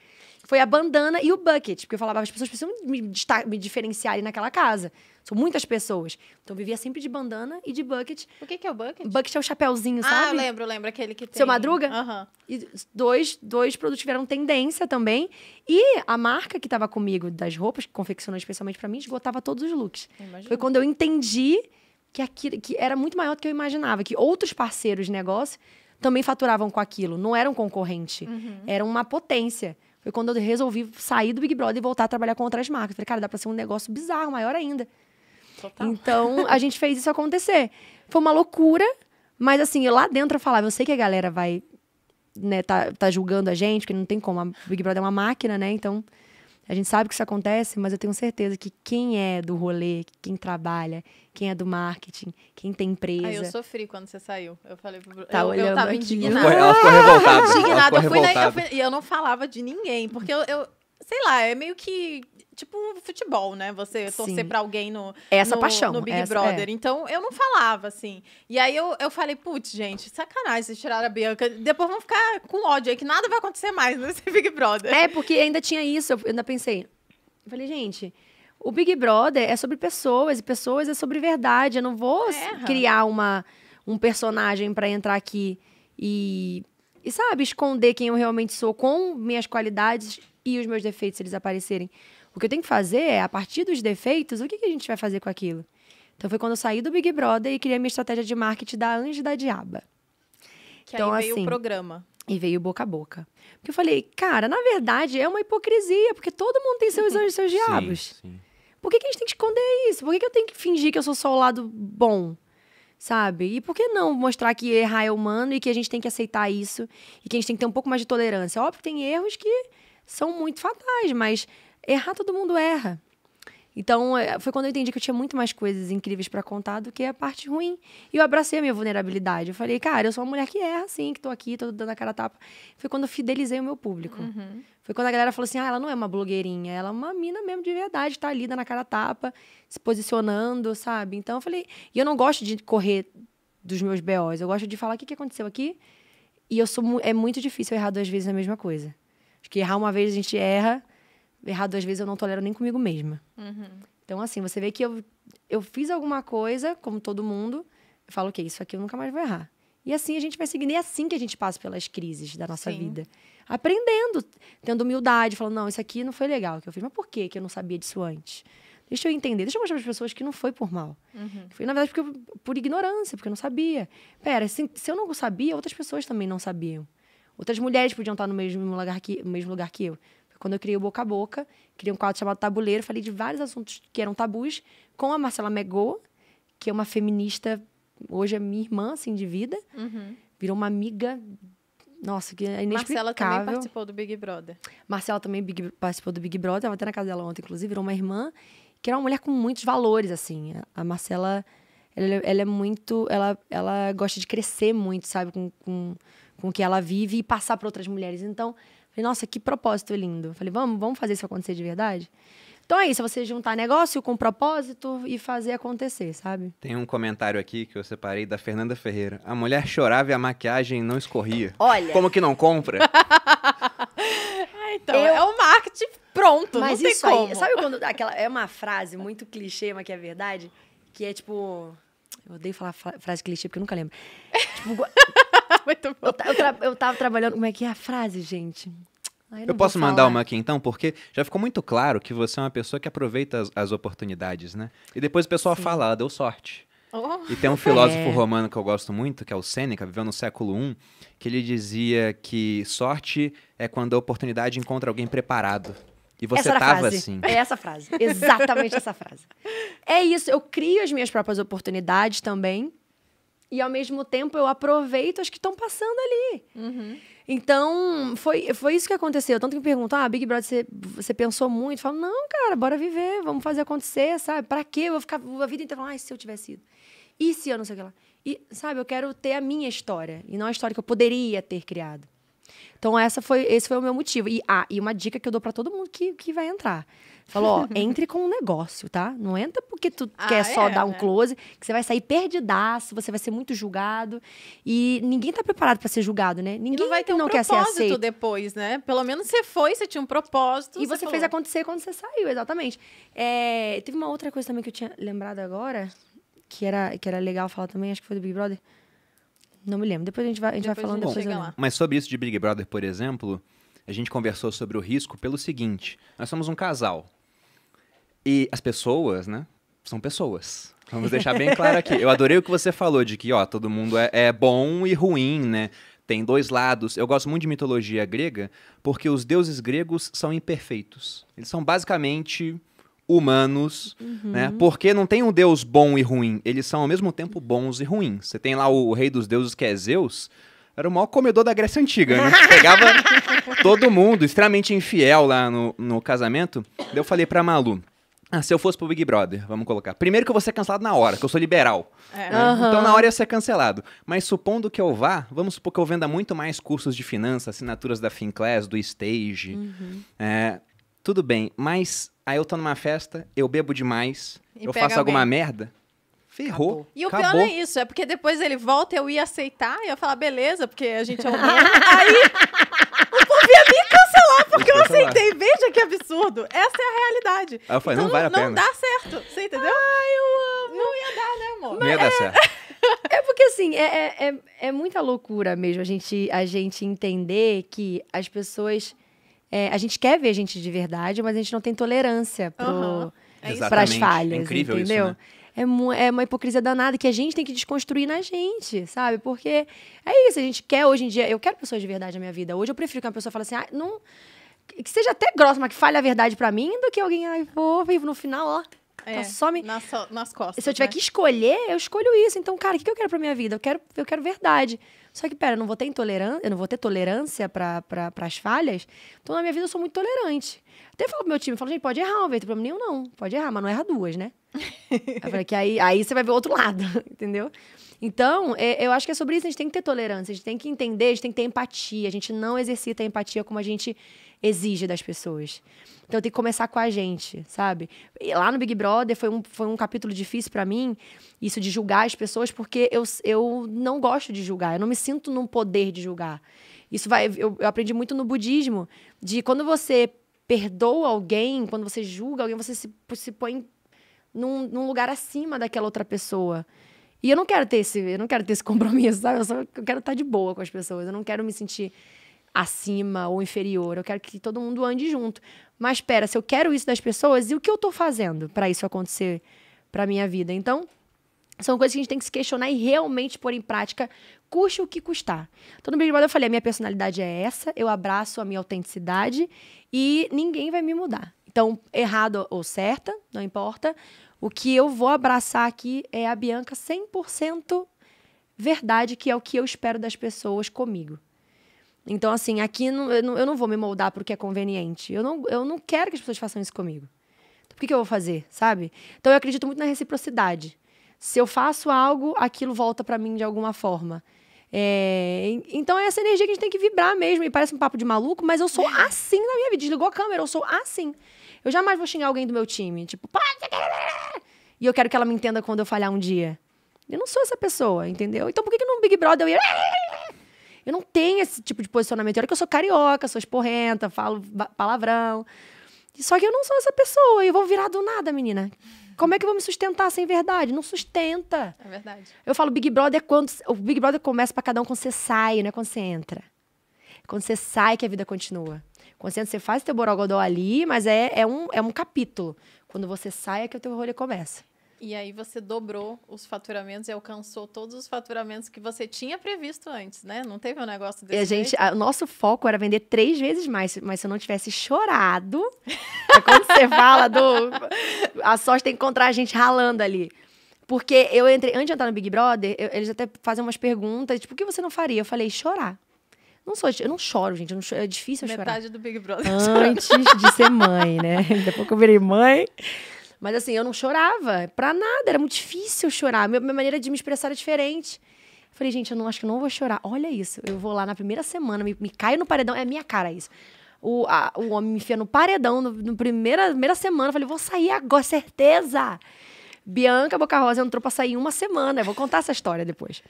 S3: foi a bandana e o bucket, porque eu falava, as pessoas precisam me, me diferenciarem naquela casa. São muitas pessoas. Então eu vivia sempre de bandana e de bucket. O que, que é o bucket? Bucket é o chapéuzinho, ah, sabe? Ah, lembro, lembro aquele que tem. Seu Madruga? Aham. Uhum. E dois, dois produtos tiveram tendência também. E a marca que estava comigo das roupas, que confeccionou especialmente para mim, esgotava todos os looks. Foi quando eu entendi que, aquilo, que era muito maior do que eu imaginava, que outros parceiros de negócio também faturavam com aquilo. Não era um concorrente, uhum. era uma potência. Foi quando eu resolvi sair do Big Brother e voltar a trabalhar com outras marcas. Falei, cara, dá pra ser um negócio bizarro, maior ainda. Total. Então, a gente fez isso acontecer. Foi uma loucura, mas assim, lá dentro eu falava, eu sei que a galera vai, né, tá, tá julgando a gente, porque não tem como. A Big Brother é uma máquina, né? Então, a gente sabe que isso acontece, mas eu tenho certeza que quem é do rolê, quem trabalha, quem é do marketing, quem tem empresa. Aí eu
S2: sofri quando você saiu. Eu falei pro tá eu, eu tava indignada. Ela ficou revoltada. Indignada. Ela ficou eu fui, na, eu fui e eu não falava de ninguém, porque eu, eu sei lá, é meio que tipo futebol, né? Você torcer Sim. pra alguém no, essa no, paixão, no Big essa, Brother. É. Então eu não falava, assim. E aí eu, eu falei, putz, gente, sacanagem, vocês tiraram a Bianca. Depois vão ficar com ódio aí, que nada vai acontecer mais nesse Big Brother. É, porque
S3: ainda tinha isso, eu ainda pensei. Eu falei, gente. O Big Brother é sobre pessoas, e pessoas é sobre verdade. Eu não vou Erra. criar uma, um personagem para entrar aqui e, e, sabe, esconder quem eu realmente sou com minhas qualidades e os meus defeitos, se eles aparecerem. O que eu tenho que fazer é, a partir dos defeitos, o que, que a gente vai fazer com aquilo? Então foi quando eu saí do Big Brother e criei minha estratégia de marketing da Anjo da Diaba. Que então, aí veio assim, o programa. E veio boca a boca. Porque eu falei, cara, na verdade é uma hipocrisia, porque todo mundo tem seus anjos e seus diabos. Sim, sim. Por que, que a gente tem que esconder isso? Por que, que eu tenho que fingir que eu sou só o lado bom? Sabe? E por que não mostrar que errar é humano e que a gente tem que aceitar isso e que a gente tem que ter um pouco mais de tolerância? Óbvio que tem erros que são muito fatais, mas Errar todo mundo erra. Então, é, foi quando eu entendi que eu tinha muito mais coisas incríveis para contar do que a parte ruim. E eu abracei a minha vulnerabilidade. Eu falei, cara, eu sou uma mulher que erra, sim, que tô aqui, tô dando a cara a tapa. Foi quando eu fidelizei o meu público. Uhum. Foi quando a galera falou assim: ah, ela não é uma blogueirinha, ela é uma mina mesmo de verdade, tá ali, dando a cara a tapa, se posicionando, sabe? Então, eu falei. E eu não gosto de correr dos meus BOs, eu gosto de falar o que, que aconteceu aqui. E eu sou. É muito difícil errar duas vezes a mesma coisa. Acho que errar uma vez a gente erra errar duas vezes eu não tolero nem comigo mesma. Uhum. Então, assim, você vê que eu, eu fiz alguma coisa, como todo mundo, eu falo, ok, isso aqui eu nunca mais vou errar. E assim a gente vai seguindo. E é assim que a gente passa pelas crises da nossa Sim. vida. Aprendendo, tendo humildade, falando, não, isso aqui não foi legal que eu fiz. Mas por que, que eu não sabia disso antes? Deixa eu entender, deixa eu mostrar para as pessoas que não foi por mal. Uhum. Foi, na verdade, porque eu, por ignorância, porque eu não sabia. Pera, se, se, eu não sabia, outras pessoas também não sabiam. Outras mulheres podiam estar no mesmo lugar que, no mesmo lugar que eu. Quando eu criei o Boca a Boca, criei um quadro chamado Tabuleiro, falei de vários assuntos que eram tabus, com a Marcela Megô, que é uma feminista, hoje é minha irmã, assim, de vida. Uhum. Virou uma amiga nossa, que é inexplicável. Marcela também participou
S2: do Big Brother.
S3: Marcela também Big, participou do Big Brother. Estava até na casa dela ontem, inclusive. Virou uma irmã que era uma mulher com muitos valores, assim. A Marcela, ela, ela é muito... Ela, ela gosta de crescer muito, sabe? Com, com, com o que ela vive e passar para outras mulheres. Então, Falei, nossa, que propósito lindo. Falei, vamos, vamos fazer isso acontecer de verdade? Então é isso, você juntar negócio com propósito e fazer acontecer, sabe?
S1: Tem um comentário aqui que eu separei da Fernanda Ferreira. A mulher chorava e a maquiagem não escorria. Olha. Como que não compra?
S3: Ah, então, eu... é o marketing pronto, Mas não isso tem como. Aí, sabe quando aquela é uma frase muito clichê, mas que é verdade, que é tipo, eu odeio falar frase clichê porque eu nunca lembro. tipo, Muito bom. Eu, eu, eu tava trabalhando. Como é que é a frase, gente? eu posso mandar uma
S1: aqui então, porque já ficou muito claro que você é uma pessoa que aproveita as, as oportunidades, né? E depois o pessoal Sim. fala, ah, deu sorte. Oh. E tem um filósofo é. romano que eu gosto muito, que é o Sêneca, viveu no século I, que ele dizia que sorte é quando a oportunidade encontra alguém preparado. E você estava assim. É
S3: essa frase. Exatamente essa frase. É isso. Eu crio as minhas próprias oportunidades também e ao mesmo tempo eu aproveito as que estão passando ali. Uhum. Então, foi, foi isso que aconteceu. Tanto que me perguntam, ah, Big Brother, você, você pensou muito? Eu falo, não, cara, bora viver, vamos fazer acontecer, sabe? Pra quê? Eu vou ficar a vida inteira falando, ah, se eu tivesse ido. E se eu não sei o que lá? E, sabe, eu quero ter a minha história, e não a história que eu poderia ter criado. Então, essa foi, esse foi o meu motivo. E, ah, e uma dica que eu dou para todo mundo que, que vai entrar. Falou, ó, entre com um negócio, tá? Não entra porque tu ah, quer é, só dar um né? close, que você vai sair perdidaço, você vai ser muito julgado. E ninguém tá preparado para ser julgado, né? Ninguém e não vai ter um não propósito quer ser aceito. depois, né? Pelo menos você foi, você tinha um propósito. E você, fez acontecer quando você saiu, exatamente. É, teve uma outra coisa também que eu tinha lembrado agora, que era, que era legal falar também, acho que foi do Big Brother. Não me lembro. Depois a gente vai, a gente vai falando. depois gente
S1: Mas sobre isso de Big Brother, por exemplo, a gente conversou sobre o risco pelo seguinte: nós somos um casal. E as pessoas, né? São pessoas. Vamos deixar bem claro aqui. Eu adorei o que você falou de que, ó, todo mundo é, é bom e ruim, né? Tem dois lados. Eu gosto muito de mitologia grega porque os deuses gregos são imperfeitos. Eles são basicamente humanos, né? uhum. né? Porque não tem um deus bom e ruim, eles são ao mesmo tempo bons e ruins. Você tem lá o, o rei dos deuses que é Zeus, era o maior comedor da Grécia Antiga, né? Pegava todo mundo, extremamente infiel lá no, no casamento. Daí eu falei pra Malu, ah, se eu fosse pro Big Brother, vamos colocar. Primeiro que eu vou ser cancelado na hora, que eu sou liberal. É. Uhum. Então na hora ia ser cancelado. Mas supondo que eu vá, vamos supor que eu venda muito mais cursos de finanças, assinaturas da Finclass, do Stage. Uhum. É, tudo bem, mas aí eu tô numa festa, eu bebo demais, e eu faço alguma merda. Ferrou. Acabou. E o Acabou. pior não é
S2: isso, é porque depois ele volta, eu ia aceitar, ia falar, beleza, porque a gente é humano. aí o povo ia me só porque eu aceitei. Veja que absurdo. Essa é a realidade. Aí eu falei, então, não vale a pena. Não dá certo. Você entendeu? Ai,
S3: eu amo. Não ia
S2: dar, né, amor?
S1: Não ia dar é. certo.
S3: É porque, assim, é, é, é, é, muita loucura mesmo a gente, a gente entender que as pessoas... É, a gente quer ver gente de verdade, mas a gente não tem tolerância pro, uhum. para as falhas, é incrível entendeu? Isso, né? É, é, uma hipocrisia danada que a gente tem que desconstruir na gente, sabe? Porque é isso, a gente quer hoje em dia. Eu quero pessoas de verdade na minha vida. Hoje eu prefiro que uma pessoa fale assim, ah, não. Que seja até grossa, mas que fale a verdade para mim, do que alguém, ai, vivo no final, ó. Tá é, tá só me... nas, nas costas. Se eu tiver né? que escolher, eu escolho isso. Então, cara, o que eu quero pra minha vida? Eu quero, eu quero verdade. Só que, pera, eu não vou ter intolerância, eu não vou ter tolerância para as falhas. Então, na minha vida, eu sou muito tolerante. Até falo pro meu time, falo, gente, pode errar, não tem problema nenhum, não. Pode errar, mas não erra duas, né? eu falei que aí, aí você vai ver o outro lado, entendeu? Então, é, eu acho que é sobre isso, a gente tem que ter tolerância, a gente tem que entender, a gente tem que ter empatia. A gente não exercita a empatia como a gente exige das pessoas. Então tem que começar com a gente, sabe? E lá no Big Brother foi um, foi um capítulo difícil para mim, isso de julgar as pessoas, porque eu, eu não gosto de julgar, eu não me sinto no poder de julgar. Isso vai. Eu, eu aprendi muito no budismo, de quando você perdoa alguém, quando você julga alguém, você se, se põe num, num lugar acima daquela outra pessoa. E eu não quero ter esse, eu não quero ter esse compromisso, sabe? Eu só eu quero estar de boa com as pessoas. Eu não quero me sentir acima ou inferior. Eu quero que todo mundo ande junto. Mas espera, se eu quero isso das pessoas, e o que eu estou fazendo para isso acontecer para minha vida? Então, são coisas que a gente tem que se questionar e realmente pôr em prática, custe o que custar. Então, no Big Brother eu falei, a minha personalidade é essa, eu abraço a minha autenticidade e ninguém vai me mudar. Então, errado ou certa, não importa, o que eu vou abraçar aqui é a Bianca 100% verdade, que é o que eu espero das pessoas comigo. Então, assim, aqui eu não vou me moldar para o que é conveniente. Eu não, eu não quero que as pessoas façam isso comigo. Então, por que, que eu vou fazer, sabe? Então, eu acredito muito na reciprocidade. Se eu faço algo, aquilo volta para mim de alguma forma. É, então é essa energia que a gente tem que vibrar mesmo. E parece um papo de maluco, mas eu sou é. assim na minha vida. Desligou a câmera, eu sou assim. Eu jamais vou xingar alguém do meu time. Tipo, e eu quero que ela me entenda quando eu falhar um dia. Eu não sou essa pessoa, entendeu? Então por que, que no Big Brother eu ia. Eu não tenho esse tipo de posicionamento. Olha que eu sou carioca, sou esporrenta, falo palavrão. Só que eu não sou essa pessoa. Eu vou virar do nada, menina. Como é que eu vou me sustentar sem verdade? Não sustenta. É verdade. Eu falo, Big Brother é quando. O Big Brother começa para cada um quando você sai, não é quando você entra. É quando você sai que a vida continua. Consciente, você faz teu borogodó ali, mas é, é, um, é um capítulo. Quando você sai é que o teu rolê começa.
S2: E aí você dobrou os faturamentos e alcançou todos os faturamentos que você tinha previsto antes, né? Não teve um negócio desse. E a gente, a,
S3: o nosso foco era vender três vezes mais, mas se eu não tivesse chorado, é quando você fala do a sorte tem que encontrar a gente ralando ali. Porque eu entrei, antes de entrar no Big Brother, eu, eles até fazem umas perguntas, tipo, o que você não faria? Eu falei, chorar. Não sou, eu não choro, gente. Não choro, é difícil Metade chorar. Metade do Big Brother. Antes de ser mãe, né? Daqui a pouco eu virei mãe. Mas assim, eu não chorava pra nada. Era muito difícil chorar. Minha, minha maneira de me expressar era diferente. falei, gente, eu não acho que não vou chorar. Olha isso. Eu vou lá na primeira semana, me, me caio no paredão. É minha cara isso. O, a, o homem me enfia no paredão na primeira, primeira semana. falei, vou sair agora, Certeza. Bianca Boca Rosa entrou pra sair uma semana. Eu vou contar essa história depois.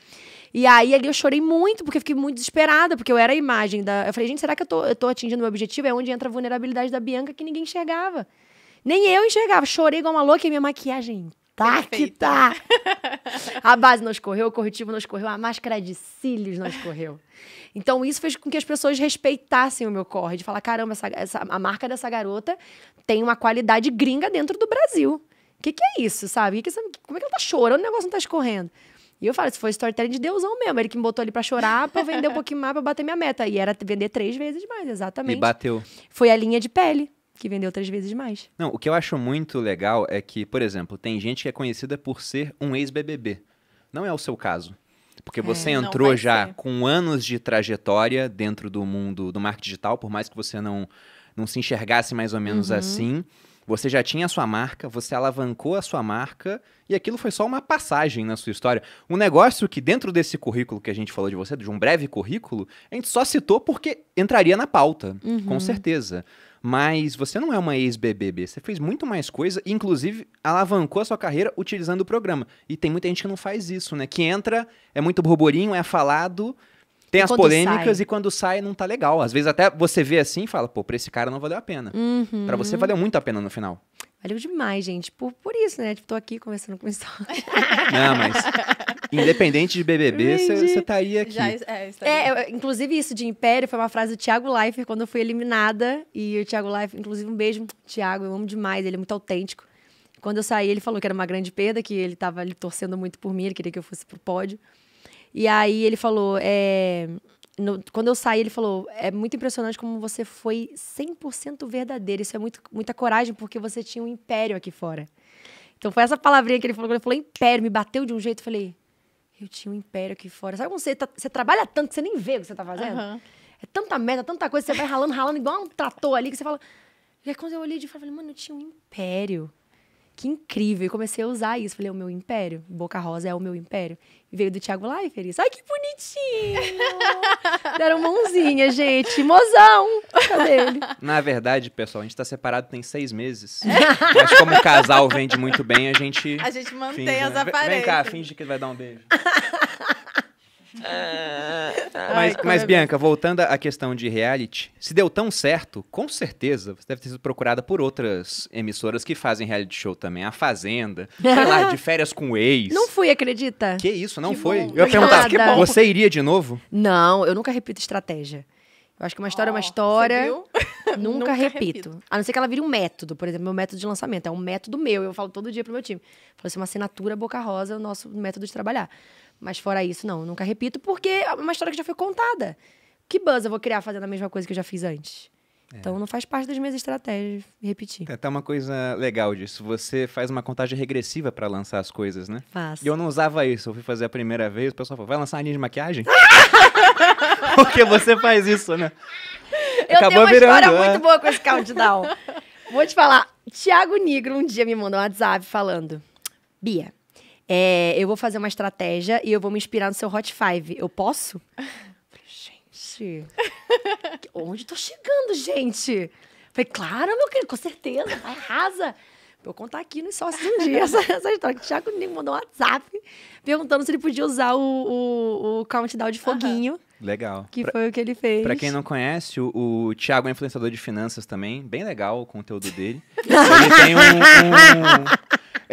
S3: E aí ali eu chorei muito, porque fiquei muito desesperada, porque eu era a imagem da. Eu falei, gente, será que eu tô, eu tô atingindo o meu objetivo? É onde entra a vulnerabilidade da Bianca que ninguém enxergava. Nem eu enxergava. Chorei igual uma louca e minha maquiagem tá que tá. A base não escorreu, o corretivo não escorreu, a máscara de cílios não escorreu. Então isso fez com que as pessoas respeitassem o meu corre, de falar, caramba, essa, essa, a marca dessa garota tem uma qualidade gringa dentro do Brasil que, que é isso, sabe? Que que como é que ela tá chorando o negócio não tá escorrendo? E eu falo, isso foi storytelling de deusão mesmo. Ele que me botou ali pra chorar, pra vender um pouquinho mais, pra bater minha meta. E era vender três vezes mais, exatamente. E bateu. Foi a linha de pele que vendeu três vezes mais.
S1: Não, o que eu acho muito legal é que, por exemplo, tem gente que é conhecida por ser um ex-BBB. Não é o seu caso. Porque é. você é, entrou já ser. com anos de trajetória dentro do mundo do marketing digital, por mais que você não, não se enxergasse mais ou menos uhum. assim. Você já tinha a sua marca, você alavancou a sua marca e aquilo foi só uma passagem na sua história. Um negócio que, dentro desse currículo que a gente falou de você, de um breve currículo, a gente só citou porque entraria na pauta, uhum. com certeza. Mas você não é uma ex-BBB, você fez muito mais coisa, inclusive alavancou a sua carreira utilizando o programa. E tem muita gente que não faz isso, né? Que entra, é muito burburinho, é falado, tem e as polêmicas sai. e
S3: quando sai não tá legal. Às
S1: vezes até você vê assim e fala, pô, pra esse cara não valeu a pena.
S3: Uhum. Pra você valeu
S1: muito a pena no final.
S3: Valeu demais, gente. Por, por isso, né? Tipo, tô aqui conversando com isso Não, mas
S1: independente de BBB, você tá
S3: aí aqui. Já, é, tá é eu, inclusive isso de império foi uma frase do Thiago Leifert quando eu fui eliminada. E o Thiago Leifert, inclusive um beijo, Thiago, eu amo demais, ele é muito autêntico. Quando eu saí, ele falou que era uma grande perda, que ele tava torcendo muito por mim, ele queria que eu fosse pro pódio. E aí ele falou, é, no, quando eu saí, ele falou: é muito impressionante como você foi 100% verdadeiro. Isso é muito, muita coragem, porque você tinha um império aqui fora. Então foi essa palavrinha que ele falou. Ele falou: império, me bateu de um jeito. Eu falei: eu tinha um império aqui fora. Sabe quando você, tá, você trabalha tanto que você nem vê o que você tá fazendo? Uhum. É tanta merda, tanta coisa, você vai ralando, ralando igual um trator ali que você fala. E aí quando eu olhei de fora, eu falei: mano, eu tinha um império que incrível. E comecei a usar isso. Falei, é o meu império. Boca Rosa é o meu império. E veio do Thiago Leifert isso. Ai, que bonitinho! Deram mãozinha, gente. Mozão! Cadê ele?
S1: Na verdade, pessoal, a gente tá separado tem seis meses. Mas como o casal vende muito bem, a gente... A
S2: gente mantém
S4: finge, as né? aparências. Vem cá, finge
S1: que vai dar um beijo.
S4: Ah, tá. mas, mas Bianca,
S1: voltando à questão de reality, se deu tão certo, com certeza você deve ter sido procurada por outras emissoras que fazem reality show também. A Fazenda, sei lá, de férias com o ex. Não
S3: fui, acredita? Que isso, não que foi? Bom. Eu
S1: ia perguntar, que bom. você iria de novo?
S3: Não, eu nunca repito estratégia. Eu acho que uma história oh, é uma história. Nunca, nunca repito. repito. A não ser que ela vire um método, por exemplo, meu método de lançamento. É um método meu, eu falo todo dia pro meu time. Falei assim, uma assinatura boca rosa, é o nosso método de trabalhar. Mas fora isso, não, nunca repito, porque é uma história que já foi contada. Que buzz eu vou criar fazendo a mesma coisa que eu já fiz antes? É. Então não faz parte das minhas estratégias
S1: repetir. É, uma coisa legal disso. Você faz uma contagem regressiva para lançar as coisas, né? Faço. E eu não usava isso. Eu fui fazer a primeira vez, o pessoal falou: vai lançar a linha de maquiagem? Porque você faz isso, né?
S3: Eu Acabou tenho uma virando, história é. muito boa com esse countdown. Vou te falar. Tiago Nigro um dia me mandou um WhatsApp falando: Bia, é, eu vou fazer uma estratégia e eu vou me inspirar no seu Hot Five. Eu posso? gente, onde tô chegando, gente? Falei, claro, meu querido, com certeza, vai, arrasa. Vou contar aqui nos sócios um dia essa, essa história. Que o Thiago me mandou um WhatsApp perguntando se ele podia usar o, o, o countdown de foguinho.
S1: Legal. Que pra,
S3: foi o que ele fez. Pra quem
S1: não conhece, o, o Thiago é influenciador de finanças também. Bem legal o conteúdo dele. ele tem um, um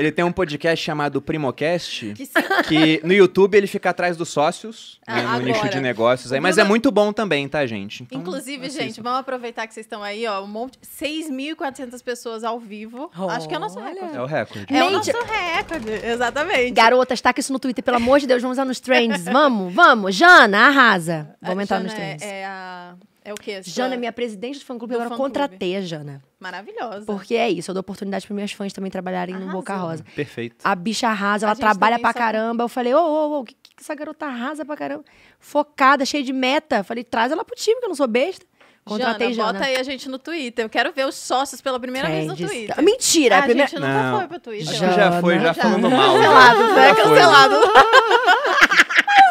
S1: ele tem um podcast chamado Primocast, que, que no YouTube ele fica atrás dos sócios, ah, né, no agora. nicho de negócios aí. Mas é muito bom também, tá, gente? Então,
S2: Inclusive, assista. gente, vamos aproveitar que vocês estão aí, ó, um monte... 6.400 pessoas ao vivo. Oh, Acho que é o nosso recorde. É o recorde. É o nosso recorde,
S3: exatamente. Garotas, taca isso no Twitter, pelo amor de Deus, vamos usar nos trends. Vamos, vamos. Jana, arrasa. Vamos entrar nos é trends. É, é a... É o quê? Sua... Jana, é minha presidente do fã-clube, agora fã contratei a Jana. Maravilhosa. Porque é isso, eu dou oportunidade para minhas fãs também trabalharem no Boca Rosa. Perfeito. A bicha arrasa, ela trabalha pra só... caramba. Eu falei, ô, ô, ô, o que, que essa garota arrasa pra caramba? Focada, cheia de meta. Falei, traz ela pro time, que eu não sou besta. Contratei Jana, Jana. bota aí
S2: a gente no Twitter. Eu quero ver os sócios pela primeira Trends. vez no Twitter. Mentira! É, é a, a primeira... gente nunca não. foi pro Twitter. já foi, já, já. falando mal.
S3: Cancelado, né? Cancelado.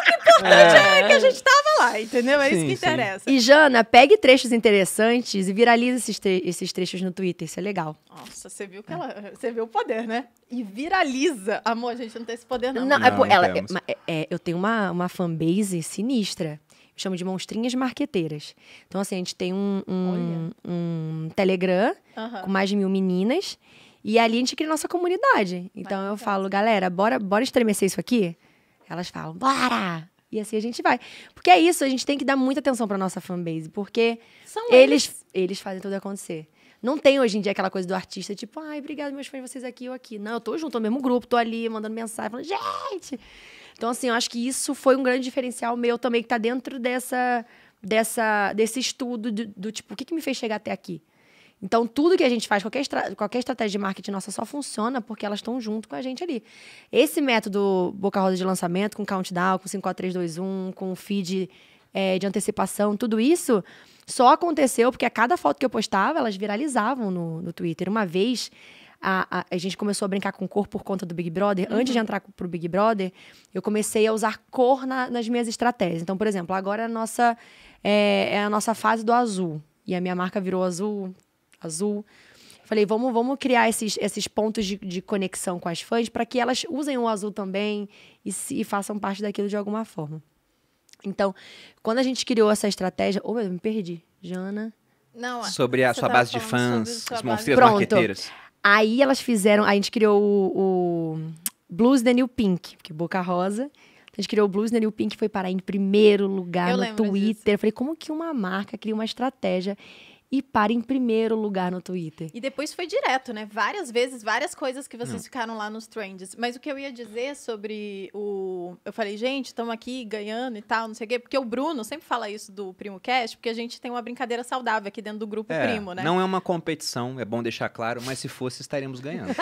S2: é. é. que a gente tava lá,
S3: entendeu? É sim, isso que interessa. Sim. E Jana, pegue trechos interessantes e viralize esses, tre esses trechos no Twitter, isso é legal.
S2: Nossa, você viu que ela. Você viu o poder, né? E viraliza. Amor, a gente não tem esse poder, não. Não, é não é, ela,
S3: é, é, eu tenho uma, uma fanbase sinistra chamo de monstrinhas marqueteiras. Então, assim, a gente tem um, um, um Telegram com mais de mil meninas. E ali a gente cria a nossa comunidade. Então Vai, eu falo, assim. galera, bora, bora estremecer isso aqui? Elas falam, bora! E assim a gente vai. Porque é isso, a gente tem que dar muita atenção pra nossa fanbase, porque São eles, eles. eles fazem tudo acontecer. Não tem hoje em dia aquela coisa do artista, tipo, ai, obrigado, meus fãs, vocês aqui, eu aqui. Não, eu tô junto, no mesmo grupo, tô ali, mandando mensagem, falando, gente! Então, assim, eu acho que isso foi um grande diferencial meu também, que tá dentro dessa, dessa, desse estudo do, do tipo, o que, que me fez chegar até aqui? Então, tudo que a gente faz, qualquer, estra qualquer estratégia de marketing nossa só funciona porque elas estão junto com a gente ali. Esse método boca roda de lançamento, com countdown, com 54321, com feed é, de antecipação, tudo isso só aconteceu porque a cada foto que eu postava, elas viralizavam no, no Twitter. Uma vez, a, a, a, gente começou a brincar com cor por conta do Big Brother. Uhum. Antes de entrar pro Big Brother, eu comecei a usar cor na, nas minhas estratégias. Então, por exemplo, agora é a nossa, é, é a nossa fase do azul. E a minha marca virou azul, azul. Falei, vamos, vamos criar esses, esses pontos de, de conexão com as fãs para que elas usem o azul também e, se, e façam parte daquilo de alguma forma. Então, quando a gente criou essa estratégia. Oh, eu me perdi. Jana. Não,
S4: é.
S1: sobre a sua base de fãs,
S3: os monstros marqueteiros. Aí elas fizeram. A gente criou o, o Blues The New Pink, que é Boca Rosa. A gente criou o Blues The New Pink, foi parar em primeiro lugar eu no Twitter. Disso. falei, como que uma marca cria uma estratégia e para em primeiro lugar no Twitter.
S2: E depois foi direto, né? Várias vezes, várias coisas que vocês hum. ficaram lá nos trends. Mas o que eu ia dizer sobre o. Eu falei, gente, estamos aqui ganhando e tal, não sei o quê. Porque o Bruno sempre fala isso do Primo Cast, porque a gente tem uma brincadeira saudável aqui dentro do grupo é, Primo, né? Não é
S1: uma competição, é bom deixar claro, mas se fosse, estaremos ganhando.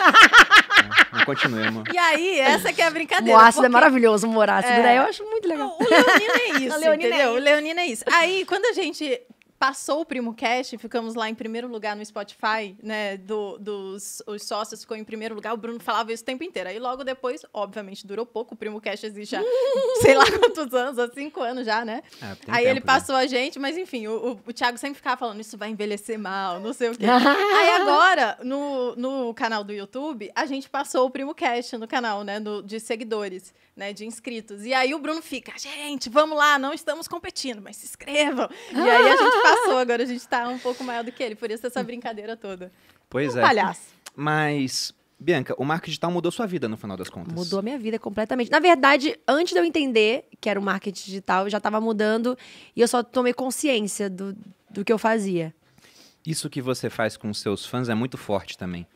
S1: Não é, continuemos.
S2: E aí, essa que é a brincadeira. O ácido é maravilhoso,
S3: o ácido, é... Eu acho
S2: muito legal. O, o Leonino é isso, Leonino é entendeu? É isso. O Leonino é isso. Aí, quando a gente passou o Primo Cash, ficamos lá em primeiro lugar no Spotify, né? Do, dos os sócios ficou em primeiro lugar. O Bruno falava isso o tempo inteiro. Aí logo depois, obviamente, durou pouco. O Primo Cash existe há sei lá quantos anos, há cinco anos já, né?
S4: É, aí tempo, ele né? passou
S2: né? a gente, mas enfim, o, o, o, Thiago sempre ficava falando: isso vai envelhecer mal, não sei o quê. Aí agora, no, no canal do YouTube, a gente passou o Primo Cash no canal, né? no de seguidores, né? De inscritos. E aí o Bruno fica, gente, vamos lá, não estamos competindo, mas se inscrevam. E aí a gente passou, agora a gente tá um pouco maior do que ele, por isso essa brincadeira toda.
S1: Pois um é. Palhaço. Mas, Bianca, o marketing digital mudou sua vida no final das contas. Mudou
S3: a minha vida completamente. Na verdade, antes de eu entender que era o marketing digital, eu já estava mudando e eu só tomei consciência do, do que eu fazia.
S1: Isso que você faz com seus fãs é muito forte também.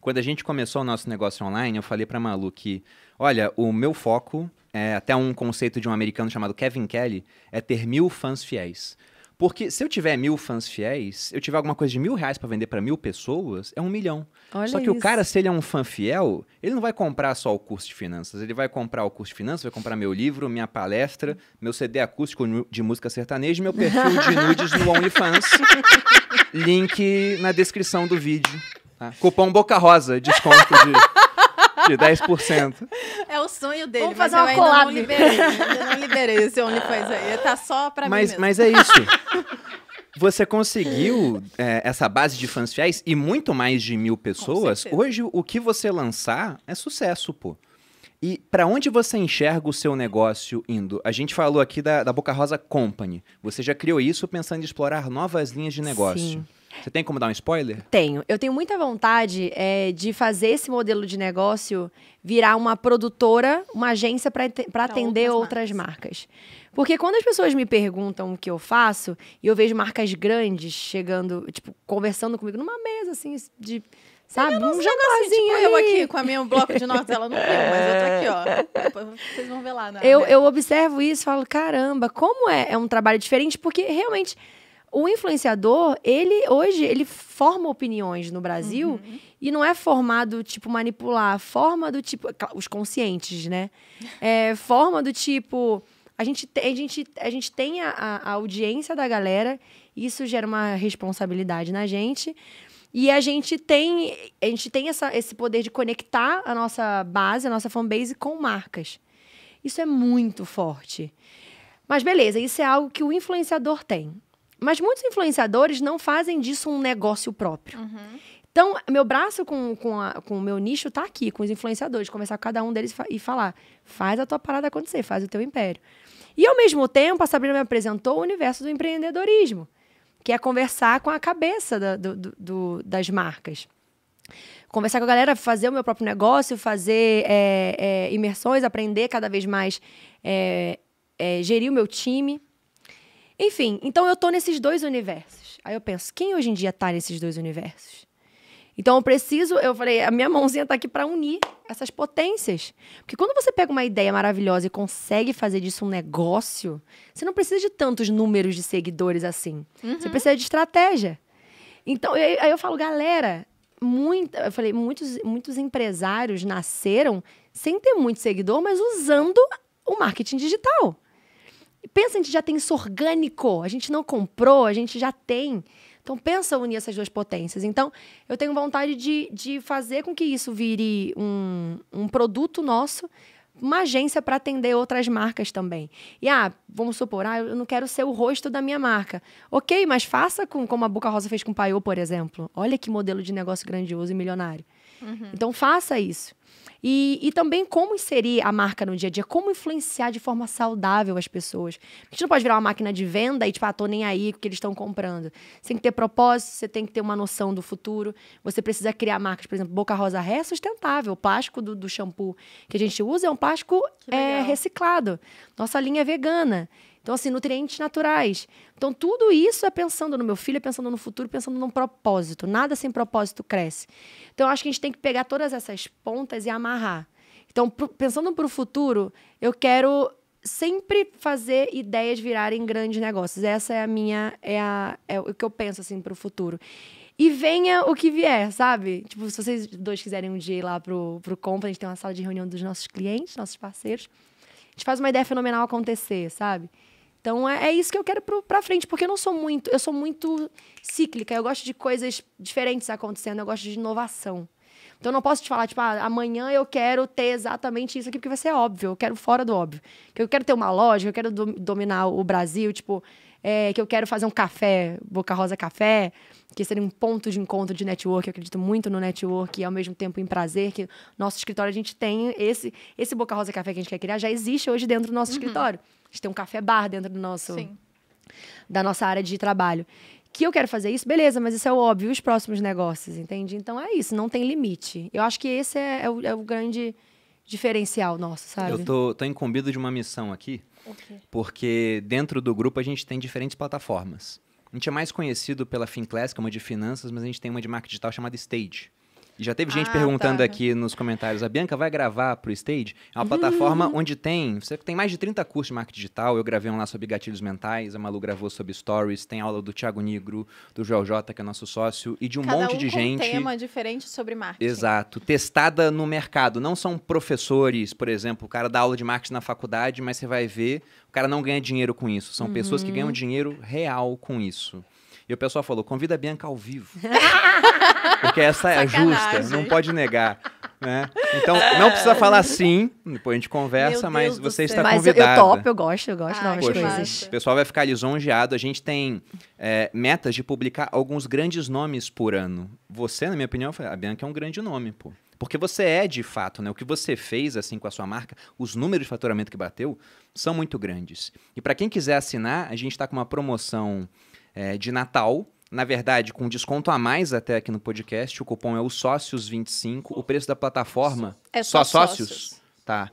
S1: Quando a gente começou o nosso negócio online, eu falei para Malu que, olha, o meu foco é até um conceito de um americano chamado Kevin Kelly é ter mil fãs fiéis. Porque se eu tiver mil fãs fiéis, eu tiver alguma coisa de mil reais para vender para mil pessoas, é um milhão. Olha só que isso. o cara, se ele é um fã fiel, ele não vai comprar só o curso de finanças. Ele vai comprar o curso de finanças, vai comprar meu livro, minha palestra, meu CD acústico de música sertaneja, meu perfil de nudes no OnlyFans. Link na descrição do vídeo. Tá? Cupom Boca Rosa, desconto de
S2: de 10%. É o sonho dele, Vamos fazer mas uma eu collab. não liberei. Ainda não liberei esse OnlyFans aí. Tá só pra mas, mim mesmo.
S1: Mas é isso. Você conseguiu é, essa base de fãs fiéis e muito mais de mil pessoas. Hoje, o que você lançar é sucesso, pô. E para onde você enxerga o seu negócio indo? A gente falou aqui da, da Boca Rosa Company. Você já criou isso pensando em explorar novas linhas de negócio. Sim. Você tem como dar um spoiler?
S3: Tenho. Eu tenho muita vontade é, de fazer esse modelo de negócio virar uma produtora, uma agência para atender outras, outras marcas. marcas. Porque quando as pessoas me perguntam o que eu faço, e eu vejo marcas grandes chegando, tipo, conversando comigo numa mesa, assim, de sabe? Um jogozinho. Assim, tipo, eu aqui com a minha bloco de notas, ela não viu, mas eu tô aqui, ó. vocês vão ver lá. eu, né? eu observo isso, falo, caramba, como é, é um trabalho diferente, porque realmente o influenciador, ele hoje, ele forma opiniões no Brasil uhum. e não é formado, tipo, manipular. Forma do tipo. É os conscientes, né? É, forma do tipo. A gente, a gente, a gente tem a, a, audiência da galera, isso gera uma responsabilidade na gente. E a gente tem, a gente tem essa, esse poder de conectar a nossa base, a nossa fanbase com marcas. Isso é muito forte. Mas beleza, isso é algo que o influenciador tem. Mas muitos influenciadores não fazem disso um negócio próprio. Uhum. Então, meu braço com, com, a, com o meu nicho está aqui, com os influenciadores, conversar com cada um deles e falar: faz a tua parada acontecer, faz o teu império. E ao mesmo tempo, a Sabrina me apresentou o universo do empreendedorismo, que é conversar com a cabeça da, do, do, das marcas. Conversar com a galera, fazer o meu próprio negócio, fazer é, é, imersões, aprender cada vez mais, é, é gerir o meu time. Enfim, então eu tô nesses dois universos. Aí eu penso, quem hoje em dia tá nesses dois universos? Então eu preciso, eu falei, a minha mãozinha tá aqui para unir essas potências. Porque quando você pega uma ideia maravilhosa e consegue fazer disso um negócio, você não precisa de tantos números de seguidores assim. Uhum. Você precisa de estratégia. Então, eu, aí eu falo, galera, muito, eu falei, muitos, muitos empresários nasceram sem ter muito seguidor, mas usando o marketing digital pensa, a gente já tem isso orgânico, a gente não comprou, a gente já tem. Então pensa unir essas duas potências. Então, eu tenho vontade de, de fazer com que isso vire um, um produto nosso, uma agência para atender outras marcas também. E ah, vamos supor, ah, eu não quero ser o rosto da minha marca. Ok, mas faça com como a Boca Rosa fez com o Paiô, por exemplo. Olha que modelo de negócio grandioso e milionário. Uhum. Então, faça isso. E, e, também como inserir a marca no dia a dia, como influenciar de forma saudável as pessoas. A gente não pode virar uma máquina de venda e, tipo, ah, tô nem aí o que eles estão comprando. Você tem que ter propósito, você tem que ter uma noção do futuro. Você precisa criar marcas, por exemplo, Boca Rosa Ré é sustentável. O plástico do, do shampoo que a gente usa é um plástico é, reciclado. Nossa linha é vegana. Então, assim, nutrientes naturais. Então, tudo isso é pensando no meu filho, é pensando no futuro, pensando num propósito. Nada sem propósito cresce. Então, acho que a gente tem que pegar todas essas pontas e amarrar. Então, pensando para o futuro, eu quero sempre fazer ideias virarem grandes negócios. Essa é a minha, é, a, é o que eu penso assim para o futuro. E venha o que vier, sabe? Tipo, se vocês dois quiserem um dia ir lá pro, pro compra, a gente tem uma sala de reunião dos nossos clientes, nossos parceiros. A gente faz uma ideia fenomenal acontecer, sabe? Então é, é isso que eu quero para frente, porque eu não sou muito, eu sou muito cíclica, eu gosto de coisas diferentes acontecendo, eu gosto de inovação. Então eu não posso te falar, tipo, ah, amanhã eu quero ter exatamente isso aqui, porque vai ser óbvio, eu quero fora do óbvio. Que eu quero ter uma loja, eu quero dominar o Brasil, tipo, é, que eu quero fazer um café, Boca Rosa Café, que seria um ponto de encontro de network. Eu acredito muito no network e ao mesmo tempo em prazer, que nosso escritório a gente tem esse esse Boca Rosa Café que a gente quer criar já existe hoje dentro do nosso uhum. escritório. A gente tem um café bar dentro do nosso Sim. da nossa área de trabalho. Que eu quero fazer isso, beleza, mas isso é o óbvio, os próximos negócios, entende? Então é isso, não tem limite. Eu acho que esse é, é, o, é o, grande diferencial nosso, sabe? Eu tô,
S1: tô incumbido de uma missão aqui, porque dentro do grupo a gente tem diferentes plataformas. A gente é mais conhecido pela FinClass, que é uma de finanças, mas a gente tem uma de marketing digital chamada Stage e já teve gente ah, perguntando tá. aqui nos comentários: a Bianca vai gravar para o Stage? É uma hum. plataforma uhum. onde tem. Você tem mais de 30 cursos de marketing digital. Eu gravei um lá sobre gatilhos mentais, a Malu gravou sobre stories, tem aula do Thiago Nigro, do Joel Jota, que é nosso sócio, e de um Cada monte um de com gente. Um tema
S2: diferente sobre marketing.
S1: Exato. Testada no mercado. Não são professores, por exemplo, o cara dá aula de marketing na faculdade, mas você vai ver, o cara não ganha dinheiro com isso. São uhum. pessoas que ganham uhum. dinheiro real com isso. E o pessoal falou: convida a Bianca ao vivo. Porque essa é Sacanagem. justa, não pode negar. Né? Então, não precisa falar sim, depois a gente conversa, mas você está mas eu, eu topo, eu gosto, eu gosto de novas coisas. O pessoal vai ficar lisonjeado. A gente tem é, metas de publicar alguns grandes nomes por ano. Você, na minha opinião, a Bianca é um grande nome, pô. Porque você é de fato, né? O que você fez assim com a sua marca, os números de faturamento que bateu são muito grandes. E para quem quiser assinar, a gente está com uma promoção é, de Natal. Na verdade, com desconto a mais até aqui no podcast, o cupom é o Sócios25. O preço da plataforma. É só, só sócios? sócios? Tá.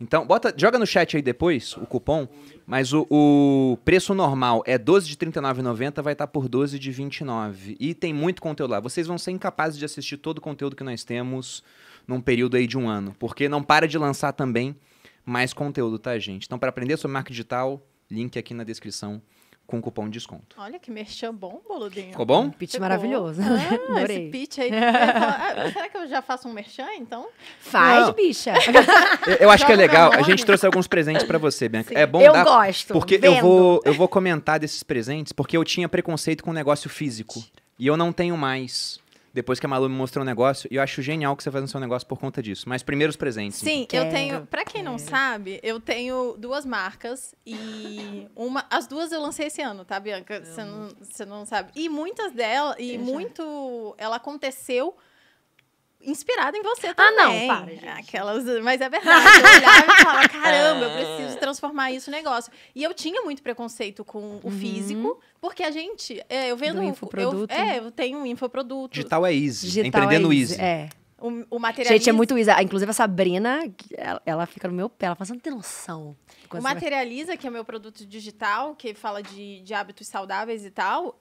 S1: Então, bota, joga no chat aí depois o cupom, mas o, o preço normal é 12 de 39,90, vai estar tá por 12 de 29. E tem muito conteúdo lá. Vocês vão ser incapazes de assistir todo o conteúdo que nós temos num período aí de um ano, porque não para de lançar também mais conteúdo, tá, gente? Então, para aprender sobre marca digital, link aqui na descrição com cupom de desconto.
S2: Olha que merchan bom, boludinho. Ficou bom? pitch Ficou. maravilhoso. Ah, Esse pitch aí. Ah, será que eu já faço um merchan, então? Faz, Não. bicha. eu, acho que é legal. A gente trouxe alguns presentes para você, Bianca. Sim. É bom Eu dar, gosto. Porque vendo. eu vou,
S1: eu vou comentar desses presentes, porque eu tinha preconceito com o negócio físico. E eu não tenho mais depois que a Malu me mostrou um negócio, e eu acho genial que você faz no seu negócio por conta disso. Mas primeiros presentes. Sim, então. eu
S2: tenho. Para quem não sabe, eu tenho duas marcas e uma, as duas eu lancei esse ano, tá, Bianca? Você não, você não sabe. E muitas delas, e muito, ela aconteceu inspirada em você também. Ah, não, para, ah, gente. Aquelas, mas é verdade. Eu olhava e falava, caramba, eu preciso é. transformar isso em negócio. E eu tinha muito preconceito com o uhum. físico, porque a gente, é, eu vendo... Do infoproduto. Eu, é, eu tenho um infoproduto. Digital é
S1: easy. Digital Empreendendo é easy. easy. É.
S2: O, o materialismo... Gente, é muito easy.
S3: Ah, inclusive, a Sabrina, ela, ela fica no meu pé. Ela fala, não tem noção. O Materializa,
S2: vai... que é o meu produto digital, que fala de, de hábitos saudáveis e tal,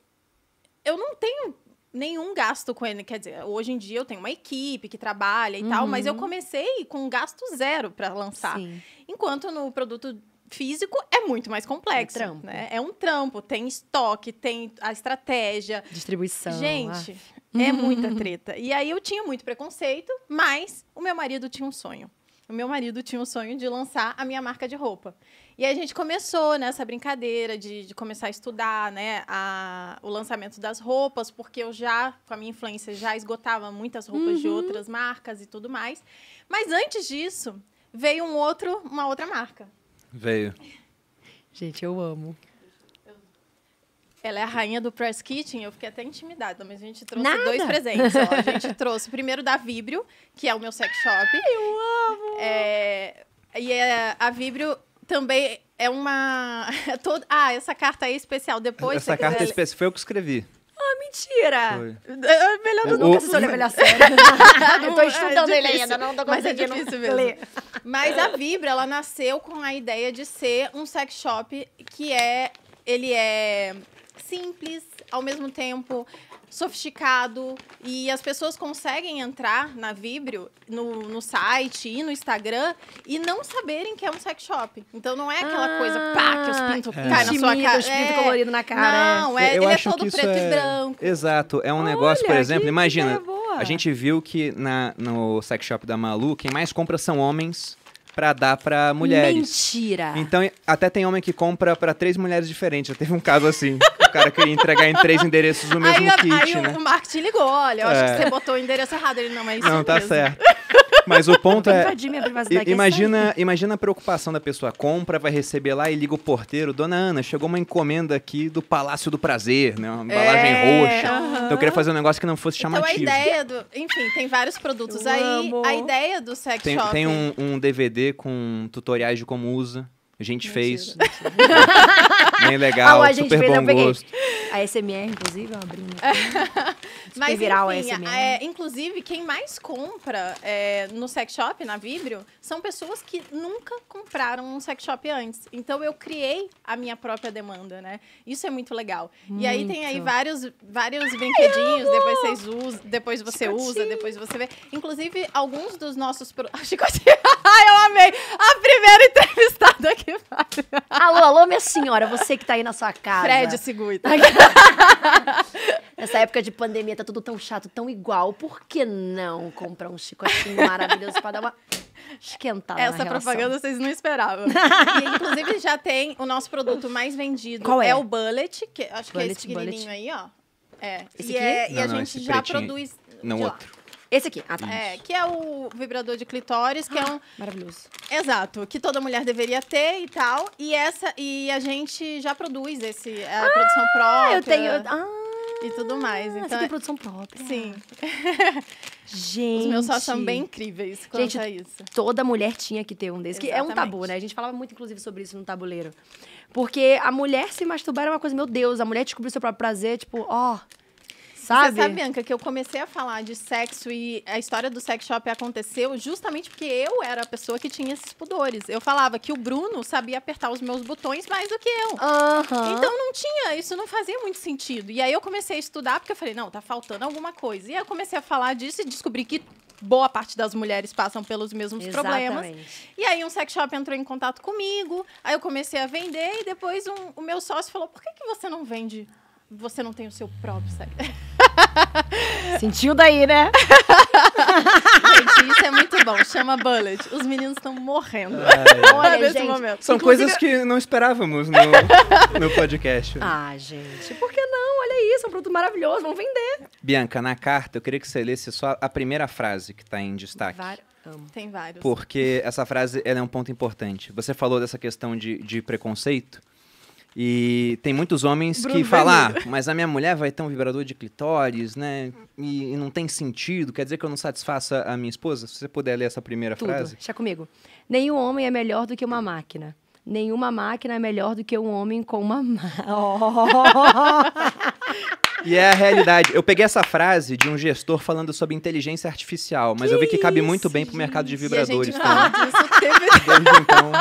S2: eu não tenho nenhum gasto com ele. Quer dizer, hoje em dia eu tenho uma equipe que trabalha e uhum. tal, mas eu uhum. comecei com gasto zero para lançar. Sim. Enquanto no produto físico é muito mais complexo. É trampo. Né? É um trampo, tem estoque, tem a estratégia. Distribuição. Gente, ah. é muita treta. E aí eu tinha muito preconceito, mas o meu marido tinha um sonho. O meu marido tinha um sonho de lançar a minha marca de roupa. E a gente começou nessa né, brincadeira de, de, começar a estudar né, a, o lançamento das roupas, porque eu já, com a minha influência, já esgotava muitas roupas uhum. de outras marcas e tudo mais. Mas antes disso, veio um outro, uma outra marca.
S3: Veio. Gente, eu amo.
S2: Ela é a rainha do Press Kitchen, eu fiquei até intimidada, mas a gente trouxe Nada. dois presentes. Ó. A gente trouxe primeiro da Vibrio, que é o meu sex shop. Ai, eu amo! É, e a, é, a Vibrio também é uma. É todo... Ah, essa carta aí é especial. Depois. Essa carta quiser... É especial
S1: foi eu que escrevi.
S2: Ah, mentira! Foi. É, é melhor eu nunca sou melhor série. eu tô é estudando é ele ainda, não tô conseguindo Mas é ler. Mas a Vibra, ela nasceu com a ideia de ser um sex shop que é. Ele é simples, ao mesmo tempo sofisticado e as pessoas conseguem entrar na Vibrio, no, no site e no Instagram e não saberem que é um sex shop. Então não é aquela ah, coisa, pá, que os ah, pintos é. caem na sua cara. Os pintos é. coloridos na cara. É. Não, é, ele é todo preto é... e
S3: branco.
S1: Exato, é um Olha, negócio, por exemplo, imagina, a gente viu que na, no sex shop da Malu, quem mais compra são homens para dar para mulheres.
S3: Mentira!
S1: Então, até tem homem que compra para três mulheres diferentes. Já teve um caso assim. o cara queria entregar em três endereços o mesmo aí, kit, aí né? o
S2: marketing ligou, olha, eu é. acho que é. você botou o endereço errado. Ele, não, mas... Não, tá certo.
S1: Mas o ponto é.
S2: é imagina,
S1: imagina a preocupação da pessoa. Compra, vai receber lá e liga o porteiro. Dona Ana, chegou uma encomenda aqui do Palácio do Prazer, né? Uma embalagem é, roxa.
S2: Uh -huh. Então eu queria fazer
S1: um negócio que não fosse chamativo. Então a ideia
S2: do. Enfim, tem vários produtos eu aí. Amo. A ideia do sex tem, shop. Tem um,
S1: um DVD com tutoriais de como usa. A gente mentira, fez. Bem legal, ah, super
S3: fez, bom gosto. A SMR, inclusive, é uma brincadeira Mas, viral enfim, SMR. É,
S2: inclusive, quem mais compra é, no sex shop, na Vibrio, são pessoas que nunca compraram um sex shop antes. Então, eu criei a minha própria demanda, né? Isso é muito legal. Muito. E aí, tem aí vários, vários Ai, brinquedinhos, depois vocês usam, depois você Chicotinho. usa, depois você vê. Inclusive, alguns dos nossos... Pro... Chicotinho! Ai, eu amei!
S3: A primeira entrevistada aqui que vale. Alô, alô, minha senhora, você que tá aí na sua casa. Fred seguro. Nessa época de pandemia tá tudo tão chato, tão igual. Por que não comprar um chicotinho maravilhoso pra dar uma esquentada Essa propaganda
S2: vocês não esperavam. e, inclusive, já tem o nosso produto mais vendido. Qual é? É o Bullet, que acho bullet, que é esse pequenininho bullet. aí, ó. É. Esse e, é, não, e a não, gente já produz... Não, outro. Lá. Esse aqui. Ah, tá. É, que é o vibrador de clitóris, que é ah, é um. Maravilhoso. Exato, que toda mulher deveria ter e tal. E essa. E a gente já produz esse. A ah, produção própria. Eu tenho. Ah. E tudo mais. Então, aqui é produção própria. Sim.
S3: Gente. Os meus sócios são bem incríveis quanto gente, a isso. Toda mulher tinha que ter um desses. Que é um tabu, né? A gente falava muito, inclusive, sobre isso no tabuleiro. Porque a mulher se masturbar era uma coisa, meu Deus, a mulher descobriu seu próprio prazer, tipo, ó. Oh, Sabe? Você sabe, Bianca, que eu comecei a falar
S2: de sexo e a história do sex shop aconteceu justamente porque eu era a pessoa que tinha esses pudores. Eu falava que o Bruno sabia apertar os meus botões mais do que eu. Uhum. Então não tinha, isso não fazia muito sentido. E aí eu comecei a estudar porque eu falei, não, tá faltando alguma coisa. E aí eu comecei a falar disso e descobri que boa parte das mulheres passam pelos mesmos Exatamente. problemas. E aí um sex shop entrou em contato comigo, aí eu comecei a vender e depois um, o meu sócio falou: "Por que que você não vende? Você não tem o seu próprio sex?"
S3: Sentiu daí, né?
S2: gente, isso é muito bom. Chama Bullet. Os meninos estão morrendo.
S3: Ai, Olha, nesse gente, momento. São Inclusive... coisas que
S1: não esperávamos no, no podcast.
S3: Ah, gente, por que não? Olha isso, é um produto maravilhoso, vamos vender.
S1: Bianca, na carta, eu queria que você lesse só a primeira frase que está em destaque.
S3: Var tem vários.
S1: Porque essa frase ela é um ponto importante. Você falou dessa questão de, de preconceito. E tem muitos homens Bruno que falam, ah, mas a minha mulher vai ter um vibrador de clitóris, né? E, e, não tem sentido, quer dizer que eu não satisfaça a minha esposa? Se você puder ler essa primeira Tudo. frase.
S3: Deixa comigo. Nenhum homem é melhor do que uma máquina. Nenhuma máquina é melhor do que um homem com uma. Oh!
S1: E é a realidade. Eu peguei essa frase de um gestor falando sobre inteligência artificial, mas que eu vi que cabe isso, muito bem pro mercado de vibradores. Tá?
S2: então,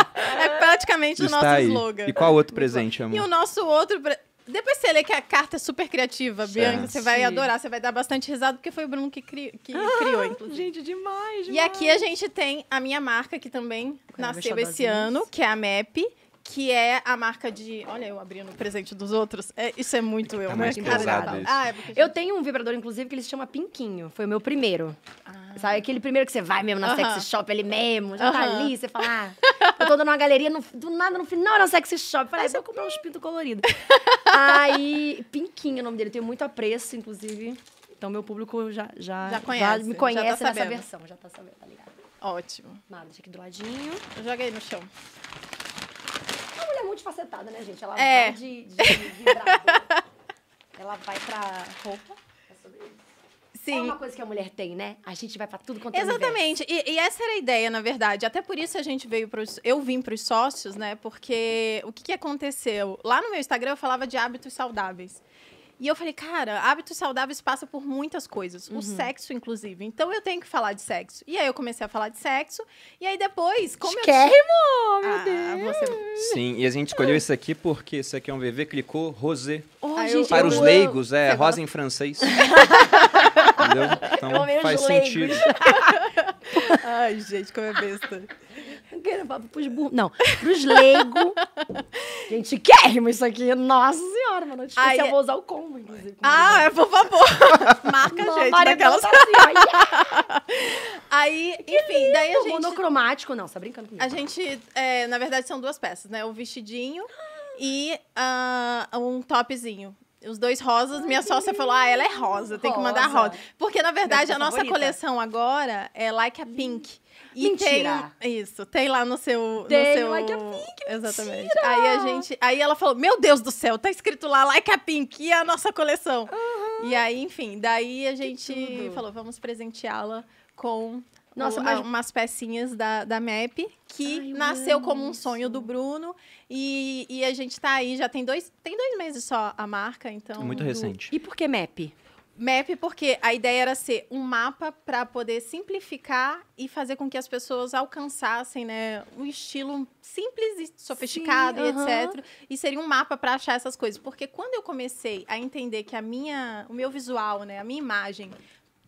S2: é praticamente o nosso aí. slogan. E qual outro
S1: presente, amor? E
S2: o nosso outro. Pre... Depois você lê que a carta é super criativa, Bianca. Você vai adorar, você vai dar bastante risada, porque foi o Bruno que, cri... que ah, criou, inclusive. Gente, demais, demais. E aqui a gente tem a minha marca, que também nasceu esse ano, que é a MEP que é a marca de. Olha, eu abrindo o presente dos
S3: outros. É, isso é muito é tá eu, tá né? Cara, ah, é Eu tenho um vibrador, inclusive, que ele se chama Pinquinho. Foi o meu primeiro. Ah. Sabe aquele primeiro que você vai mesmo na uh -huh. sexy shop ele mesmo, já uh -huh. tá ali, você fala, ah, eu tô dando uma galeria, no, do nada no final na sexy shop. Falei, ah, vou comprar uns pintos colorido Aí, Pinquinho é o nome dele, tem tenho muito apreço, inclusive. Então, meu público já, já, já, conhece, já me conhece já tá nessa versão, já tá sabendo, tá ligado? Ótimo. Nada, deixa aqui do ladinho.
S2: Joga joguei no chão
S3: multifacetada, né, gente? Ela é. vai de, de, de Ela vai pra roupa. É sobre
S2: isso. Sim. É uma coisa que a mulher
S3: tem, né? A gente vai para tudo quanto Exatamente.
S2: é Exatamente. E, e essa era a ideia, na verdade. Até por isso a gente veio pros... Eu vim para os sócios, né? Porque o que, que aconteceu? Lá no meu Instagram eu falava de hábitos saudáveis. E eu falei, cara, hábitos saudáveis passa por muitas coisas. Uhum. O sexo, inclusive. Então eu tenho que falar de sexo. E aí eu comecei a falar de sexo. E aí depois, como Esquermo, eu. meu ah, Deus! Você...
S1: Sim, e a gente escolheu isso aqui porque isso aqui é um VV, clicou rosé. Oh, Para os leigos, é você rosa em francês. Entendeu? Então
S2: faz sentido.
S3: Ai, gente, como é besta. Não, pros burros. Não, pros leigos. gente, quérrimo isso aqui, nossa uma notificação. Aí... Eu vou usar o combo, inclusive. Ah, é, por favor. Marca a gente naquelas... Tá assim, aí, que enfim, lindo, daí a gente... monocromático. Não, você tá brincando comigo. A
S2: gente, é, na verdade, são duas peças, né? O vestidinho e uh, um topzinho os dois rosas. Ai, minha sócia falou: ah, ela é rosa, tem que mandar rosa. Porque, na verdade, a nossa favorita. coleção agora é Like a Pink. E Tem, isso, tem lá no seu. Tem no seu... Like a é Pink. Exatamente. Mentira. Aí a gente. Aí ela falou: Meu Deus do céu, tá escrito lá Like a Pink e a nossa coleção. Uhum. E aí, enfim, daí a gente falou: Vamos presenteá-la com nossa, mas... umas pecinhas da, da MEP que Ai, nasceu como um sonho do Bruno. E, e a gente tá aí, já tem dois, tem dois meses só a marca, então. Muito do... recente. E por que MEP? Map, porque a ideia era ser um mapa para poder simplificar e fazer com que as pessoas alcançassem né, um estilo simples e sofisticado, Sim, e uh -huh. etc. E seria um mapa para achar essas coisas. Porque quando eu comecei a entender que a minha, o meu visual, né, a minha imagem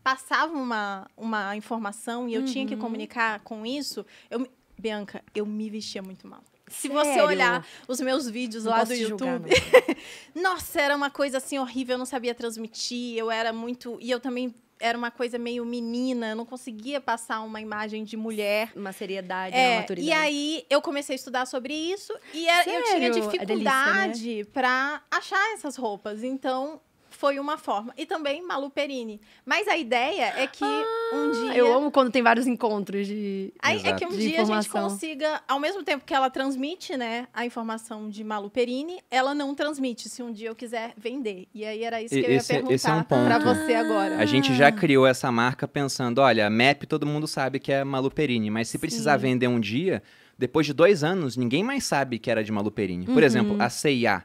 S2: passava uma, uma informação e eu uhum. tinha que uhum. comunicar com isso, eu, Bianca, eu me vestia muito mal. Se Sério? você olhar os meus vídeos não lá do YouTube. Julgar, Nossa, era uma coisa assim horrível, eu não sabia transmitir, eu era muito. E eu também era uma coisa meio menina, eu não conseguia passar uma imagem de mulher. Uma seriedade, é, uma maturidade. E aí eu comecei a estudar sobre isso e era, eu tinha é né? dificuldade é né? pra achar essas roupas. Então foi uma forma. E também Malu Perini. Mas a ideia é que ah, um dia. Eu amo
S3: quando tem vários encontros de. Aí, é que um dia informação. a gente
S2: consiga, ao mesmo tempo que ela transmite, né, a informação de Malu Perini, ela não transmite se um dia eu quiser vender. E aí era isso que e, eu ia perguntar esse é, é um ponto. pra você agora. A gente já ah.
S1: criou essa marca pensando: olha, MAP todo mundo sabe que é Malu Perini, mas se Sim. precisar vender um dia, depois de dois anos, ninguém mais sabe que era de Malu Perini. Por uhum. exemplo, a CIA.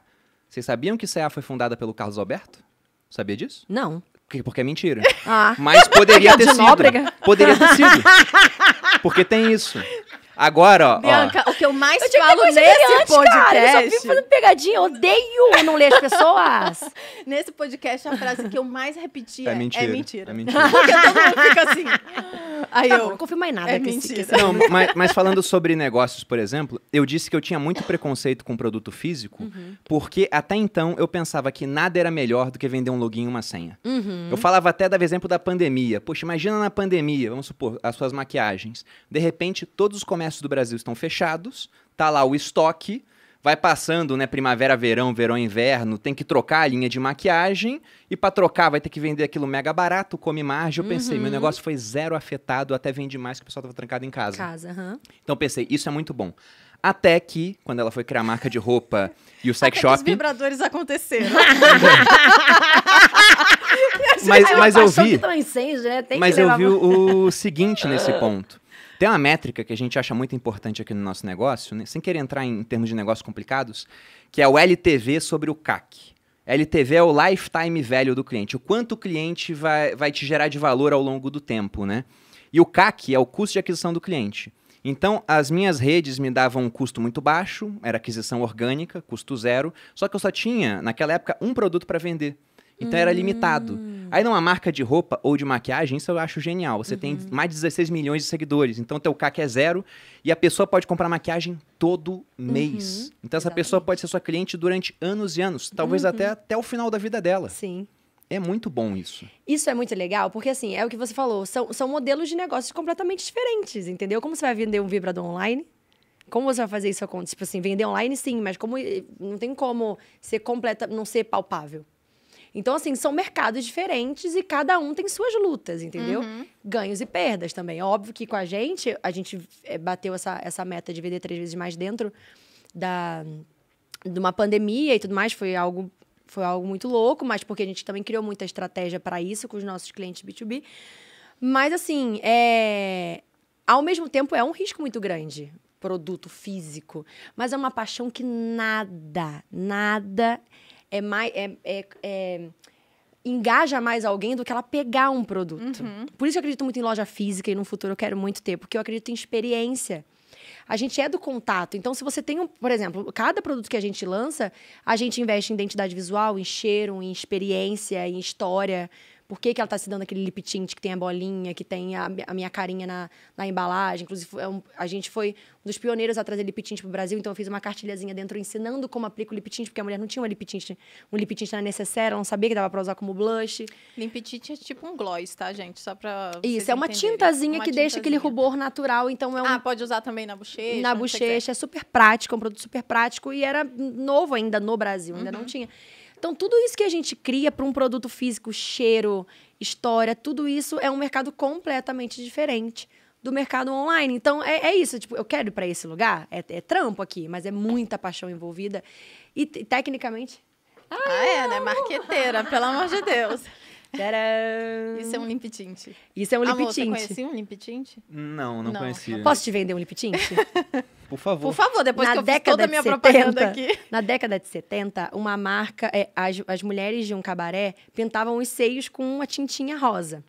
S1: Vocês sabiam que a CIA foi fundada pelo Carlos Alberto? Sabia disso? Não. Porque é mentira.
S4: Ah. Mas poderia
S1: é ter
S2: sido.
S4: Poderia ter
S1: sido. Porque tem isso. Agora, ó.
S2: Bianca, ó. o que eu mais eu falo nesse antes, podcast. Cara, eu só fazendo pegadinha, eu odeio não ler as pessoas. nesse podcast, a frase que eu mais repetia é, mentira. É mentira. É mentira. Porque todo mundo fica
S3: assim. Aí tá eu. não confio mais nada. É mentira. não, mas,
S1: mas, falando sobre negócios, por exemplo, eu disse que eu tinha muito preconceito com produto físico, uhum. porque até então eu pensava que nada era melhor do que vender um login e uma senha. Uhum. Eu falava até, dava exemplo da pandemia. Poxa, imagina na pandemia, vamos supor, as suas maquiagens. De repente, todos os comércios comércios do Brasil estão fechados, tá lá o estoque, vai passando, né, primavera, verão, verão, inverno, tem que trocar a linha de maquiagem e para trocar vai ter que vender aquilo mega barato, come margem. Eu uhum. pensei, meu uhum. negócio foi zero afetado, até vende mais que o pessoal tava trancado em casa.
S3: casa uhum.
S1: Então pensei, isso é muito bom. Até que, quando ela foi criar a marca de roupa e o sex shop. os
S2: vibradores aconteceram.
S3: mas mas eu vi. Né? mas eu vi o
S1: seguinte nesse ponto. Tem uma métrica que a gente acha muito importante aqui no nosso negócio, né? sem querer entrar em termos de negócios complicados, que é o LTV sobre o CAC. LTV é o lifetime value do cliente, o quanto o cliente vai, vai te gerar de valor ao longo do tempo, né? E o CAC é o custo de aquisição do cliente. Então, as minhas redes me davam um custo muito baixo, era aquisição orgânica, custo zero, só que eu só tinha, naquela época, um produto para vender. Então, hum. era limitado. Hum. Aí numa marca de roupa ou de maquiagem, isso eu acho genial. Você uhum. tem mais de 16 milhões de seguidores, então teu CAC é zero e a pessoa pode comprar maquiagem todo uhum. mês. Uhum. Então essa Exatamente. pessoa pode ser sua cliente durante anos e anos, talvez uhum. até até o final da vida dela. Sim. É muito bom isso.
S3: Isso é muito legal, porque assim, é o que você falou, são, são modelos de negócios completamente diferentes, entendeu? Como você vai vender um vibrador online? Como você vai fazer isso acontecer? Tipo assim, vender online sim, mas como eh, não tem como ser completa, não ser palpável. Então, assim, são mercados diferentes e cada um tem suas lutas, entendeu? Uhum. Ganhos e perdas também. É óbvio que com a gente, a gente eh, bateu essa, essa meta de vender três vezes mais dentro da, de uma pandemia e tudo mais. Foi algo foi algo muito louco, mas porque a gente também criou muita estratégia para isso com os nossos clientes B2B. Mas assim, é... ao mesmo tempo é um risco muito grande, produto físico, mas é uma paixão que nada, nada é mais. É, é, é, engaja mais alguém do que ela pegar um produto. Uhum. Por isso eu acredito muito em loja física e no futuro eu quero muito ter, porque eu acredito em experiência. A gente é do contato. Então, se você tem um, por exemplo, cada produto que a gente lança, a gente investe em identidade visual, em cheiro, em experiência, em história. Por que, que ela tá se dando aquele lip tint que tem a bolinha, que tem a, a minha carinha na, na embalagem? Inclusive, é a gente foi um dos pioneiros a trazer lip tint pro Brasil, então eu fiz uma cartilhazinha dentro ensinando como aplica o lip tint, porque a mulher não tinha um lip tint, um lip tint era necessário, ela não sabia que dava para usar como blush.
S2: Lip tint é tipo um gloss, tá, gente? Só para
S3: Isso, é uma entenderem. tintazinha uma que tintazinha. deixa aquele rubor natural, então é um... Ah, pode usar também na bochecha. Na bochecha, é super prático, é um produto super prático e era novo ainda no Brasil, ainda uhum. não tinha. Então, tudo isso que a gente cria para um produto físico, cheiro, história, tudo isso é um mercado completamente diferente do mercado online. Então, é, é isso. Tipo, eu quero ir para esse lugar. É, é, trampo aqui, mas é muita paixão envolvida. E, tecnicamente. ah, é, né?
S2: Marqueteira, pelo amor de Deus.
S3: Tcharam! Isso é um limp tint.
S2: Isso é um limp tint. Você conhecia um limp tint?
S3: Não, não, não. conhecia. Posso te vender um limp tint?
S1: Por favor. Por favor,
S3: depois na que eu década toda a minha 70, propaganda aqui. Na década de 70, uma marca, é, as, as mulheres de um cabaré pintavam os seios com uma tintinha rosa.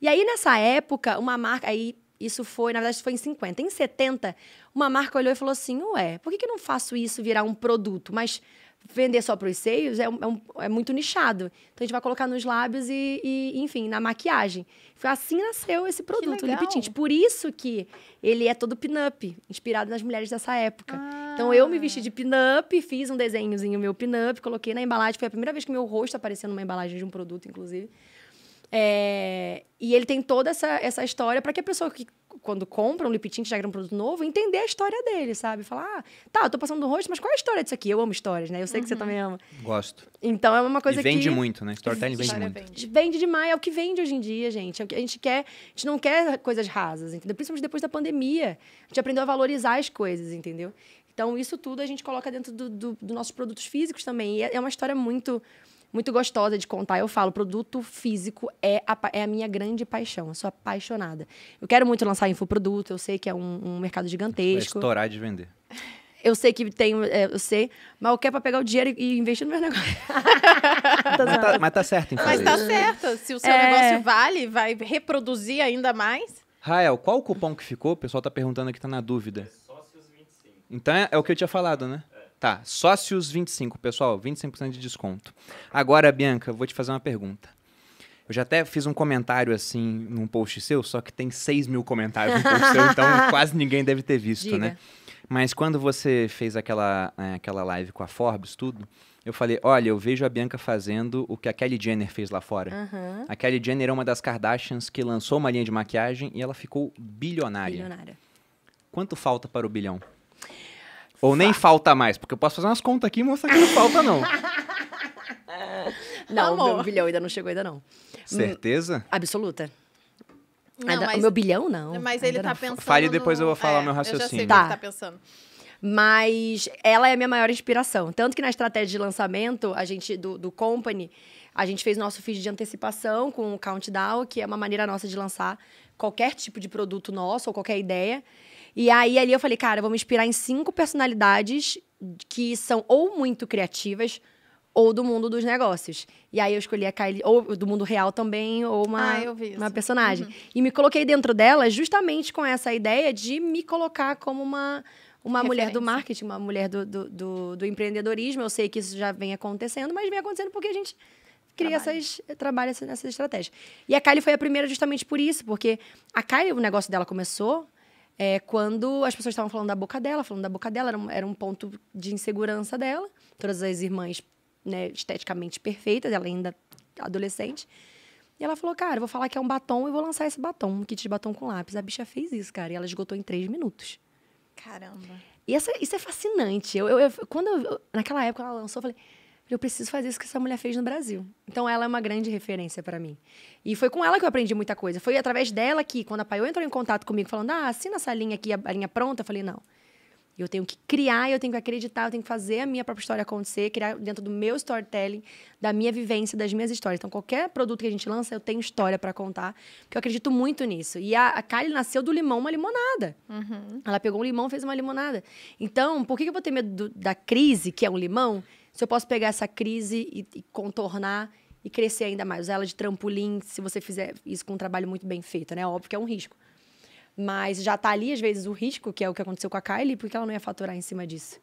S3: E aí, nessa época, uma marca. Aí, isso foi, na verdade, foi em 50. Em 70, uma marca olhou e falou assim: Ué, por que, que eu não faço isso virar um produto? Mas vender só para os seios é, é, um, é, muito nichado. Então a gente vai colocar nos lábios e, e enfim, na maquiagem. Foi assim nasceu esse produto, o Lip Tint. Por isso que ele é todo pin-up, inspirado nas mulheres dessa época. Ah. Então eu me vesti de ah. pin-up, fiz um desenhozinho meu pin-up, coloquei na embalagem. Foi a primeira vez que meu rosto apareceu numa embalagem de um produto, inclusive. É, e ele tem toda essa, essa história para que a pessoa que quando compram um lip tint, já era um produto novo, entender a história dele, sabe? Falar, ah, tá, eu tô passando do rosto, mas qual é a história disso aqui? Eu amo histórias, né? Eu sei uhum. que você uhum. também ama. Gosto. Então é uma coisa e vende que. Vende muito, né? Storytelling vende muito. Vende. vende demais, é o que vende hoje em dia, gente. É a gente quer. A gente não quer coisas rasas, entendeu? Principalmente depois da pandemia. A gente aprendeu a valorizar as coisas, entendeu? Então, isso tudo a gente coloca dentro dos do, do nossos produtos físicos também. E é, é uma história muito muito gostosa de contar. Eu falo, produto físico é a, é a minha grande paixão. Eu sou apaixonada. Eu quero muito lançar infoproduto, eu sei que é um, um mercado gigantesco. Vai estourar de vender. Eu sei que tenho, é, eu sei, mas eu quero para pegar o dinheiro e, e, investir no meu negócio.
S1: mas, tá, mas tá certo, então. Mas tá
S2: certo. Se o seu é... negócio vale, vai reproduzir ainda mais.
S1: Rael, qual o cupom que ficou? O pessoal tá perguntando aqui, tá na dúvida. É Sócios 25. Então é, é o que eu tinha falado, né? Tá, sócios 25, pessoal, 25% de desconto. Agora, Bianca, vou te fazer uma pergunta. Eu já até fiz um comentário assim num post seu, só que tem 6 mil comentários no post seu, então quase ninguém deve ter visto, né? Diga. né? Mas quando você fez aquela, é, aquela live com a Forbes, tudo, eu falei: olha, eu vejo a Bianca fazendo o que a Kelly Jenner fez lá fora. Uhum. A Kelly Jenner é uma das Kardashians que lançou uma linha de maquiagem e ela ficou bilionária. Bilionária. Quanto falta para o bilhão? Ou nem falta mais, porque eu posso fazer umas contas aqui e mostrar que não falta, não.
S3: Não, o meu bilhão ainda não chegou, ainda não.
S1: Certeza? Hum,
S3: absoluta. Não, ainda, mas, o meu bilhão, não. Mas ele tá não. pensando. Fale depois eu
S1: vou falar é, meu raciocínio. Eu já sei tá. que ele tá
S3: pensando. Mas ela é a minha maior inspiração. Tanto que na estratégia de lançamento, a gente, do, do company, a gente fez nosso feed de antecipação com o countdown, que é uma maneira nossa de lançar qualquer tipo de produto nosso ou qualquer ideia. E aí ali eu falei, cara, eu vou me inspirar em cinco personalidades que são ou muito criativas ou do mundo dos negócios. E aí eu escolhi a Kylie, ou do mundo real também, ou uma, ah, uma personagem. Uhum. E me coloquei dentro dela justamente com essa ideia de me colocar como uma, uma Referência. mulher do marketing, uma mulher do, do, do, do, empreendedorismo. Eu sei que isso já vem acontecendo, mas vem acontecendo porque a gente cria trabalha. essas. trabalha essas estratégias. E a Kylie foi a primeira justamente por isso, porque a Kylie, o negócio dela começou é, quando as pessoas estavam falando da boca dela, falando da boca dela, era um, era um ponto de insegurança dela. Todas as irmãs né, esteticamente perfeitas, ela ainda adolescente. E ela falou, cara, vou falar que é um batom e vou lançar esse batom, um kit de batom com lápis. A bicha fez isso, cara, e ela esgotou em três minutos. Caramba. E essa, isso é fascinante. Eu, eu, eu quando eu, naquela época ela lançou, eu falei, eu preciso fazer isso que essa mulher fez no Brasil. Então ela é uma grande referência para mim. E foi com ela que eu aprendi muita coisa. Foi através dela que, quando a Paiô entrou em contato comigo, falando: ah, assina essa linha aqui, a linha pronta, eu falei: não. Eu tenho que criar, eu tenho que acreditar, eu tenho que fazer a minha própria história acontecer, criar dentro do meu storytelling, da minha vivência, das minhas histórias. Então, qualquer produto que a gente lança, eu tenho história para contar, porque eu acredito muito nisso. E a, a Kylie nasceu do limão uma limonada. Uhum. Ela pegou um limão fez uma limonada. Então, por que eu vou ter medo do, da crise, que é um limão, se eu posso pegar essa crise e, e contornar e crescer ainda mais, usar ela de trampolim, se você fizer isso com um trabalho muito bem feito, né? Óbvio que é um risco. Mas já tá ali, às vezes, o risco, que é o que aconteceu com a Kylie, porque ela não ia faturar em cima disso.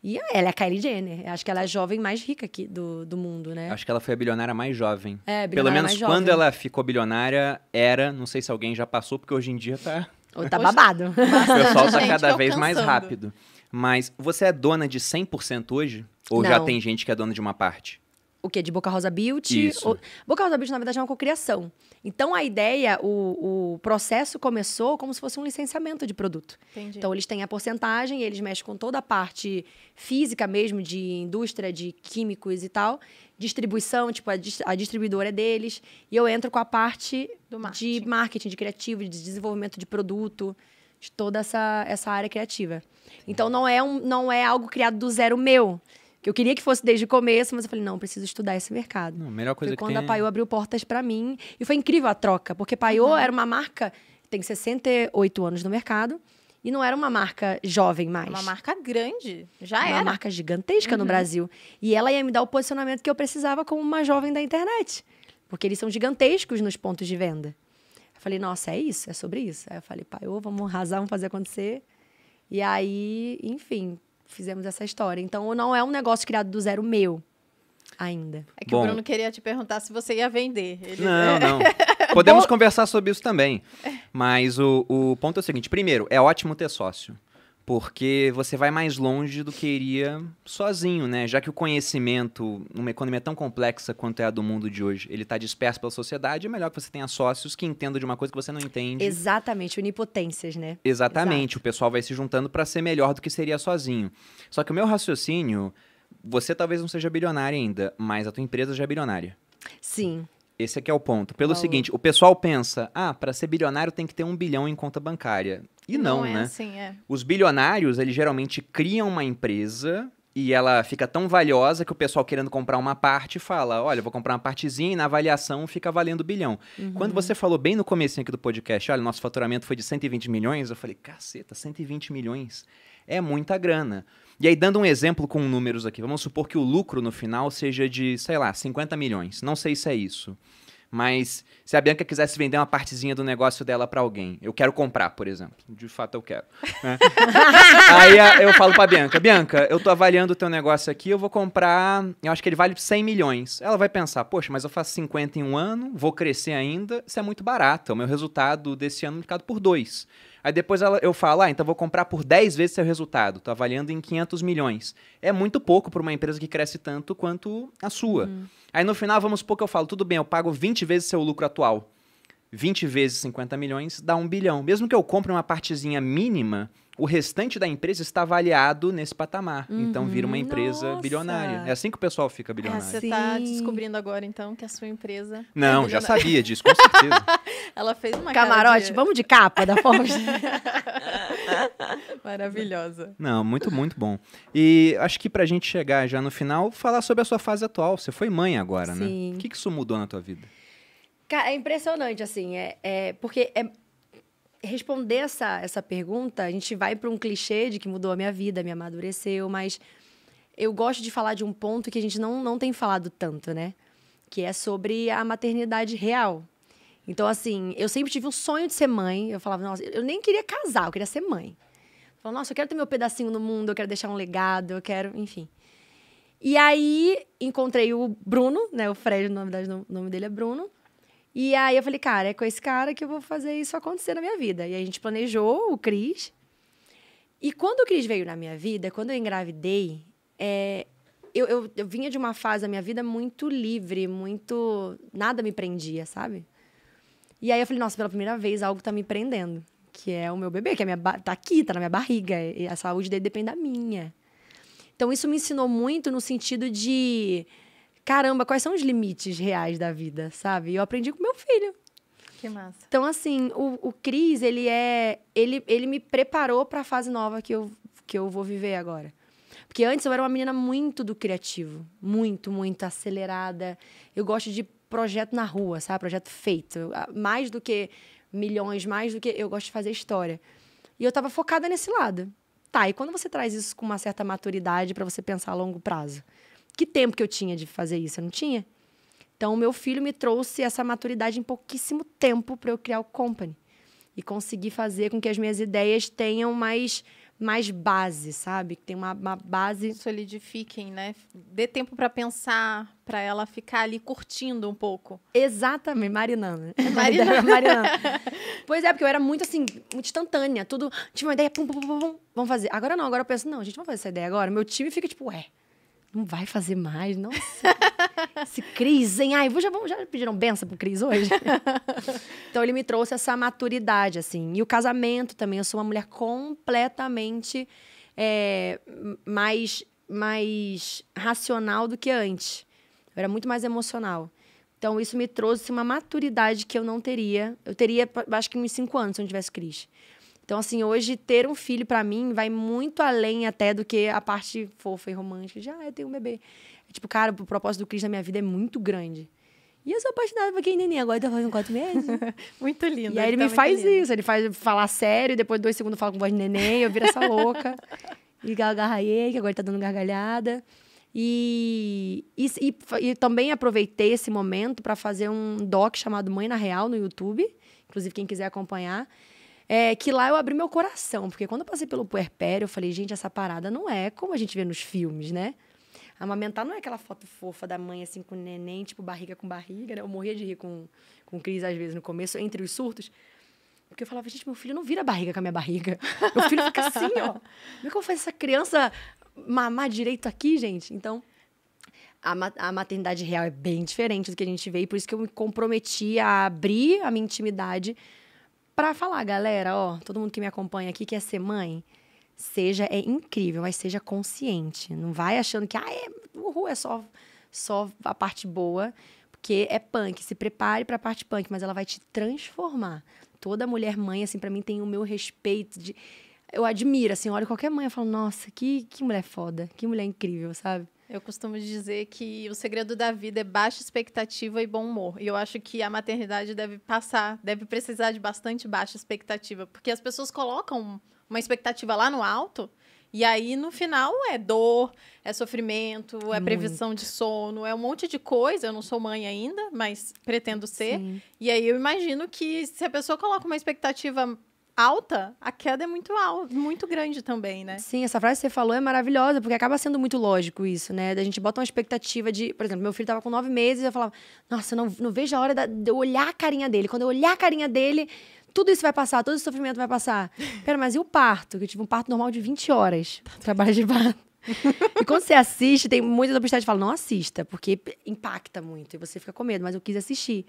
S3: E ela é a Kylie Jenner. Acho que ela é a jovem mais rica aqui do, do mundo, né? Acho
S1: que ela foi a bilionária mais jovem. É, bilionária Pelo menos mais quando ela ficou bilionária, era. Não sei se alguém já passou, porque hoje em dia tá. Ou tá babado. O pessoal tá cada vez alcançando. mais rápido. Mas você é dona de 100% hoje? Ou Não. já tem gente que é dona de uma parte?
S3: o que De Boca Rosa Beauty? Isso. Ou... Boca Rosa Beauty, na verdade, é uma cocriação. Então, a ideia, o, o processo começou como se fosse um licenciamento de produto. Entendi. Então, eles têm a porcentagem, eles mexem com toda a parte física mesmo, de indústria, de químicos e tal. Distribuição, tipo, a, a distribuidora é deles. E eu entro com a parte marketing. de marketing, de criativo, de desenvolvimento de produto de toda essa, essa área criativa. Então não é, um, não é algo criado do zero meu. Que eu queria que fosse desde o começo, mas eu falei, não, preciso estudar esse mercado. Não, melhor coisa foi quando tem... a Paiô abriu portas para mim. E foi incrível a troca, porque Paiô uhum. era uma marca que tem 68 anos no mercado. E não era uma marca jovem mais. Uma marca
S2: grande. Já uma era. Uma marca
S3: gigantesca uhum. no Brasil. E ela ia me dar o posicionamento que eu precisava como uma jovem da internet. Porque eles são gigantescos nos pontos de venda. Eu falei, nossa, é isso? É sobre isso? Aí eu falei, pai, ô, vamos arrasar, vamos fazer acontecer. E aí, enfim, fizemos essa história. Então, não é um negócio criado do zero meu ainda.
S1: É que Bom, o Bruno
S2: queria te perguntar se você ia vender. Ele... Não, não. É Podemos
S1: conversar sobre isso também. Mas o, o ponto é o seguinte: primeiro, é ótimo ter sócio porque você vai mais longe do que iria sozinho, né? Já que o conhecimento, numa economia tão complexa quanto é a do mundo de hoje, ele está disperso pela sociedade, é melhor que você tenha sócios que entendam de uma coisa que você não entende.
S3: Exatamente, onipotências, né?
S1: Exatamente, Exato. o pessoal vai se juntando para ser melhor do que seria sozinho. Só que o meu raciocínio, você talvez não seja bilionário ainda, mas a tua empresa já é bilionária. Sim. Esse aqui é, é o ponto. Pelo seguinte, o pessoal pensa, ah, para ser bilionário tem que ter um bilhão em conta bancária. E não, não é né? Assim, é. Os bilionários, eles geralmente criam uma empresa e ela fica tão valiosa que o pessoal querendo comprar uma parte fala, olha, vou comprar uma partezinha e na avaliação fica valendo bilhão. Uhum. Quando você falou bem no começo aqui do podcast, olha, nosso faturamento foi de 120 milhões, eu falei, caceta, 120 milhões é muita grana. E aí, dando um exemplo com números aqui, vamos supor que o lucro no final seja de, sei lá, 50 milhões. Não sei se é isso. Mas se a Bianca quisesse vender uma partezinha do negócio dela para alguém, eu quero comprar, por exemplo. De fato, eu quero. Né? Aí ah, eu falo pra Bianca: Bianca, eu tô avaliando o teu negócio aqui, eu vou comprar. Eu acho que ele vale 100 milhões. Ela vai pensar: poxa, mas eu faço 50 em um ano, vou crescer ainda, isso é muito barato. O meu resultado desse ano é multiplicado por dois. Aí depois ela, eu falo, ah, então vou comprar por 10 vezes seu resultado. Tô avaliando em 500 milhões. É muito pouco para uma empresa que cresce tanto quanto a sua. Hum. Aí no final, vamos supor que eu falo, tudo bem, eu pago 20 vezes seu lucro atual. 20 vezes 50 milhões dá 1 bilhão. Mesmo que eu compre uma partezinha mínima, o restante da empresa está avaliado nesse patamar. Então uhum. Então vira uma empresa Nossa. bilionária. É assim que o pessoal fica é, bilionário. É, você está
S2: descobrindo agora, então, que a sua empresa. É Não, é já sabia disso, com certeza. Ela fez uma Camarote, de... vamos de capa da Forbes. Maravilhosa.
S1: Não, muito, muito bom. E acho que pra gente chegar já no final, falar sobre a sua fase atual. Você foi mãe agora, né? Sim. né? O que, que isso mudou na tua vida?
S3: é impressionante, assim, é, é porque é, responder essa, essa pergunta, a gente vai para um clichê de que mudou a minha vida, me amadureceu, mas eu gosto de falar de um ponto que a gente não, não tem falado tanto, né? Que é sobre a maternidade real. Então, assim, eu sempre tive um sonho de ser mãe. Eu falava, nossa, eu nem queria casar, eu queria ser mãe. Eu falava, nossa, eu quero ter meu pedacinho no mundo, eu quero deixar um legado, eu quero, enfim. E aí, encontrei o Bruno, né? O Fred, na verdade, o nome dele é Bruno. E aí eu falei, cara, é com esse cara que eu vou fazer isso acontecer na minha vida. E a gente planejou o Cris. E quando o Cris veio na minha vida, quando eu engravidei, é, eu, eu, eu, vinha de uma fase da minha vida muito livre, muito. Nada me prendia, sabe? E aí eu falei, nossa, pela primeira vez algo tá me prendendo, que é o meu bebê, que é minha tá aqui, tá na minha barriga, e a saúde dele depende da minha. Então isso me ensinou muito no sentido de caramba, quais são os limites reais da vida, sabe? E eu aprendi com meu filho. Que massa. Então, assim, o, o Cris, ele é. Ele, ele me preparou para a fase nova que eu, que eu vou viver agora. Porque antes eu era uma menina muito do criativo. Muito, muito acelerada. Eu gosto de projeto na rua, sabe? Projeto feito. Mais do que milhões, mais do que. Eu gosto de fazer história. E eu tava focada nesse lado. Tá, e quando você traz isso com uma certa maturidade para você pensar a longo prazo? que tempo que eu tinha de fazer isso? Eu não tinha. Então, o meu filho me trouxe essa maturidade em pouquíssimo tempo para eu criar o company e conseguir fazer com que as minhas ideias tenham mais mais base, sabe? Que tem uma, uma, base solidifiquem, né? Dê tempo para pensar, para ela ficar ali curtindo um pouco. Exatamente, marinando.
S2: Marinando. marinando.
S3: pois é, porque eu era muito assim, muito instantânea, tudo, tive uma ideia, pum, pum, pum, pum, vamos fazer. Agora não, agora eu penso, não, a gente vai fazer essa ideia agora. Meu time fica tipo, ué, não vai fazer mais. Nossa, esse Cris, hein? Ai, já, já pediram benção pro Cris hoje? então, ele me trouxe essa maturidade, assim. E o casamento também. Eu sou uma mulher completamente é, mais, mais racional do que antes. Eu era muito mais emocional. Então, isso me trouxe uma maturidade que eu não teria. Eu teria, acho que uns cinco anos se eu não tivesse Cris. Então, assim, hoje ter um filho para mim vai muito além até do que a parte fofa e romântica de, ah, eu tenho um bebê. É tipo, cara, o propósito do Cris na minha vida é muito grande. E eu sou apaixonada por quem neném agora tá fazendo quatro meses. muito lindo. E aí ele, tá me faz lindo. isso, ele faz falar sério, depois de dois segundos fala com voz de neném, eu viro essa louca. e gargalhei, que agora tá dando gargalhada. E, e, e, e também aproveitei esse momento para fazer um doc chamado Mãe na Real no YouTube. Inclusive, quem quiser acompanhar é, que lá eu abri meu coração, porque quando eu passei pelo puerpério, eu falei, gente, essa parada não é como a gente vê nos filmes, né? Amamentar não é aquela foto fofa da mãe, assim, com o neném, tipo, barriga com barriga, né? Eu morria de rir com, com Cris, às vezes, no começo, entre os surtos. Porque eu falava, gente, meu filho não vira barriga com a minha barriga. Meu filho fica assim, ó. Como é que eu faço essa criança mamar direito aqui, gente? Então, a, ma a maternidade real é bem diferente do que a gente vê. E por isso que eu me comprometi a abrir a minha intimidade para falar, galera, ó, todo mundo que me acompanha aqui quer ser mãe, seja é incrível, mas seja consciente. Não vai achando que ah, é, uhul, é só só a parte boa, porque é punk. Se prepare para a parte punk, mas ela vai te transformar. Toda mulher mãe assim para mim tem o meu respeito de eu admiro, assim, Olha qualquer mãe e falo, nossa, que, que mulher foda, que mulher incrível, sabe?
S2: Eu costumo dizer que o segredo da vida é baixa expectativa e bom humor. E eu acho que a maternidade deve passar, deve precisar de bastante baixa expectativa, porque as pessoas colocam uma expectativa lá no alto e aí no final é dor, é sofrimento, é Muito. previsão de sono, é um monte de coisa. Eu não sou mãe ainda, mas pretendo ser. Sim. E aí eu imagino que se a pessoa coloca uma expectativa alta, a queda é muito alta, muito grande também, né?
S3: Sim, essa frase que você falou é maravilhosa, porque acaba sendo muito lógico isso, né? Da gente bota uma expectativa de, por exemplo, meu filho tava com nove meses, eu falava, nossa, não, não vejo a hora de eu olhar a carinha dele. Quando eu olhar a carinha dele, tudo isso vai passar, todo esse sofrimento vai passar. Pera, mas e o parto? Que eu tive um parto normal de 20 horas, trabalho de parto. e quando você assiste, tem muitas obstáculos que falam, não assista, porque impacta muito, e você fica com medo, mas eu quis assistir.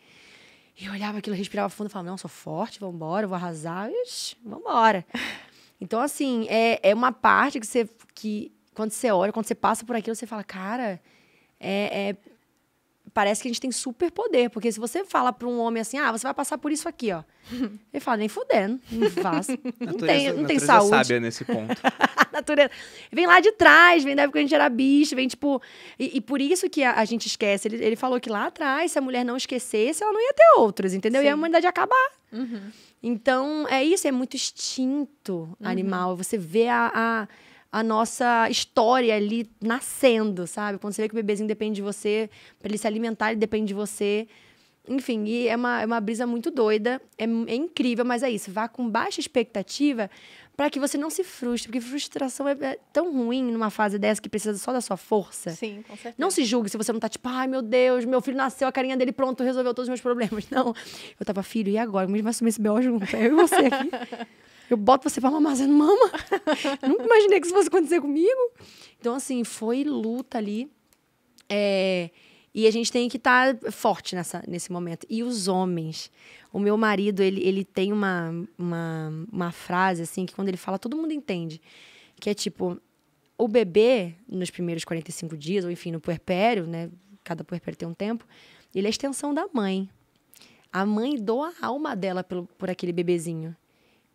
S3: E eu olhava aquilo, respirava fundo, falava, não, sou forte, vambora, vou arrasar, vamos vambora. Então, assim, é, é uma parte que você, que quando você olha, quando você passa por aquilo, você fala, cara, é, é parece que a gente tem super poder. Porque se você fala pra um homem assim, ah, você vai passar por isso aqui, ó. Ele fala, nem fudendo, não faz. não tem, não tem saúde. sábia nesse ponto. natureza. Vem lá de trás, vem da época que a gente era bicho, vem tipo. E, e por isso que a, a, gente esquece. Ele, ele falou que lá atrás, se a mulher não esquecesse, ela não ia ter outros, entendeu? Sim. E a humanidade ia acabar. Uhum. Então, é isso, é muito instinto uhum. animal. Uhum. Você vê a, a a nossa história ali nascendo, sabe? Quando você vê que o bebezinho depende de você, para ele se alimentar, ele depende de você. Enfim, e é uma, é uma brisa muito doida, é, é incrível, mas é isso. Vá com baixa expectativa para que você não se frustre, porque frustração é, é tão ruim numa fase dessa que precisa só da sua força. Sim,
S4: com certeza. Não se
S3: julgue se você não tá tipo, ai meu Deus, meu filho nasceu, a carinha dele pronto, resolveu todos os meus problemas. Não. Eu tava, filho, e agora? Como a gente vai assumir esse B.O. junto? É eu e você aqui. Eu boto você pra mamar, você não mama. Nunca imaginei que isso fosse acontecer comigo. Então, assim, foi luta ali. É, e a gente tem que estar tá forte nessa, nesse momento. E os homens. O meu marido, ele, ele tem uma, uma, uma frase, assim, que quando ele fala, todo mundo entende. Que é tipo, o bebê, nos primeiros 45 dias, ou enfim, no puerpério, né? Cada puerpério tem um tempo. Ele é a extensão da mãe. A mãe doa a alma dela pelo, por aquele bebezinho.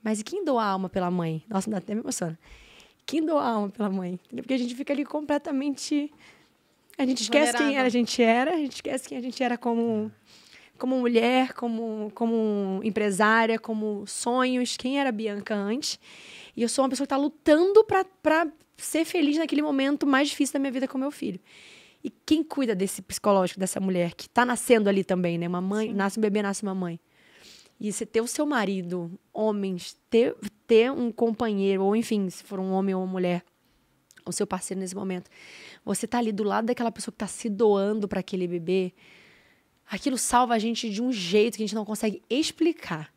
S3: Mas e quem doa a alma pela mãe? Nossa, me dá até me emociona. Quem doa a alma pela mãe? Porque a gente fica ali completamente. A gente esquece Vulnerável. quem a gente era, a gente esquece quem a gente era como, como mulher, como, como empresária, como sonhos, quem era Bianca antes. E eu sou uma pessoa que está lutando para ser feliz naquele momento mais difícil da minha vida com meu filho. E quem cuida desse psicológico dessa mulher que está nascendo ali também, né? Uma mãe, Sim. nasce um bebê, nasce uma mãe. E você ter o seu marido, homens, ter, ter um companheiro, ou enfim, se for um homem ou uma mulher, o seu parceiro nesse momento, você tá ali do lado daquela pessoa que tá se doando para aquele bebê, aquilo salva a gente de um jeito que a gente não consegue explicar.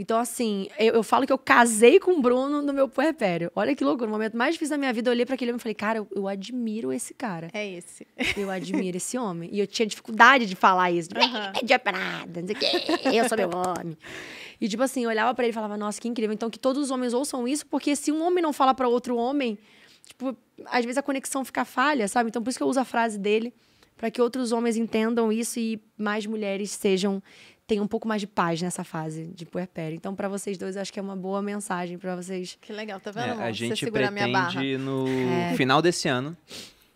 S3: Então, assim, eu, eu, falo que eu casei com o Bruno no meu puerpério. Olha que louco, no momento mais difícil da minha vida, eu olhei para aquele homem e falei, cara, eu, eu, admiro esse cara. É esse. Eu admiro esse homem. E eu tinha dificuldade de falar isso. Uhum. De operada, não sei o quê, eu sou meu homem. E, tipo assim, eu olhava para ele e falava, nossa, que incrível. Então, que todos os homens ouçam isso, porque se um homem não fala para outro homem, tipo, às vezes a conexão fica falha, sabe? Então, por isso que eu uso a frase dele para que outros homens entendam isso e mais mulheres sejam tem um pouco mais de paz nessa fase de puerpério. Então, para vocês dois, acho que é uma boa mensagem para vocês. Que legal, tá vendo? É, a gente pretende no é.
S1: final desse ano.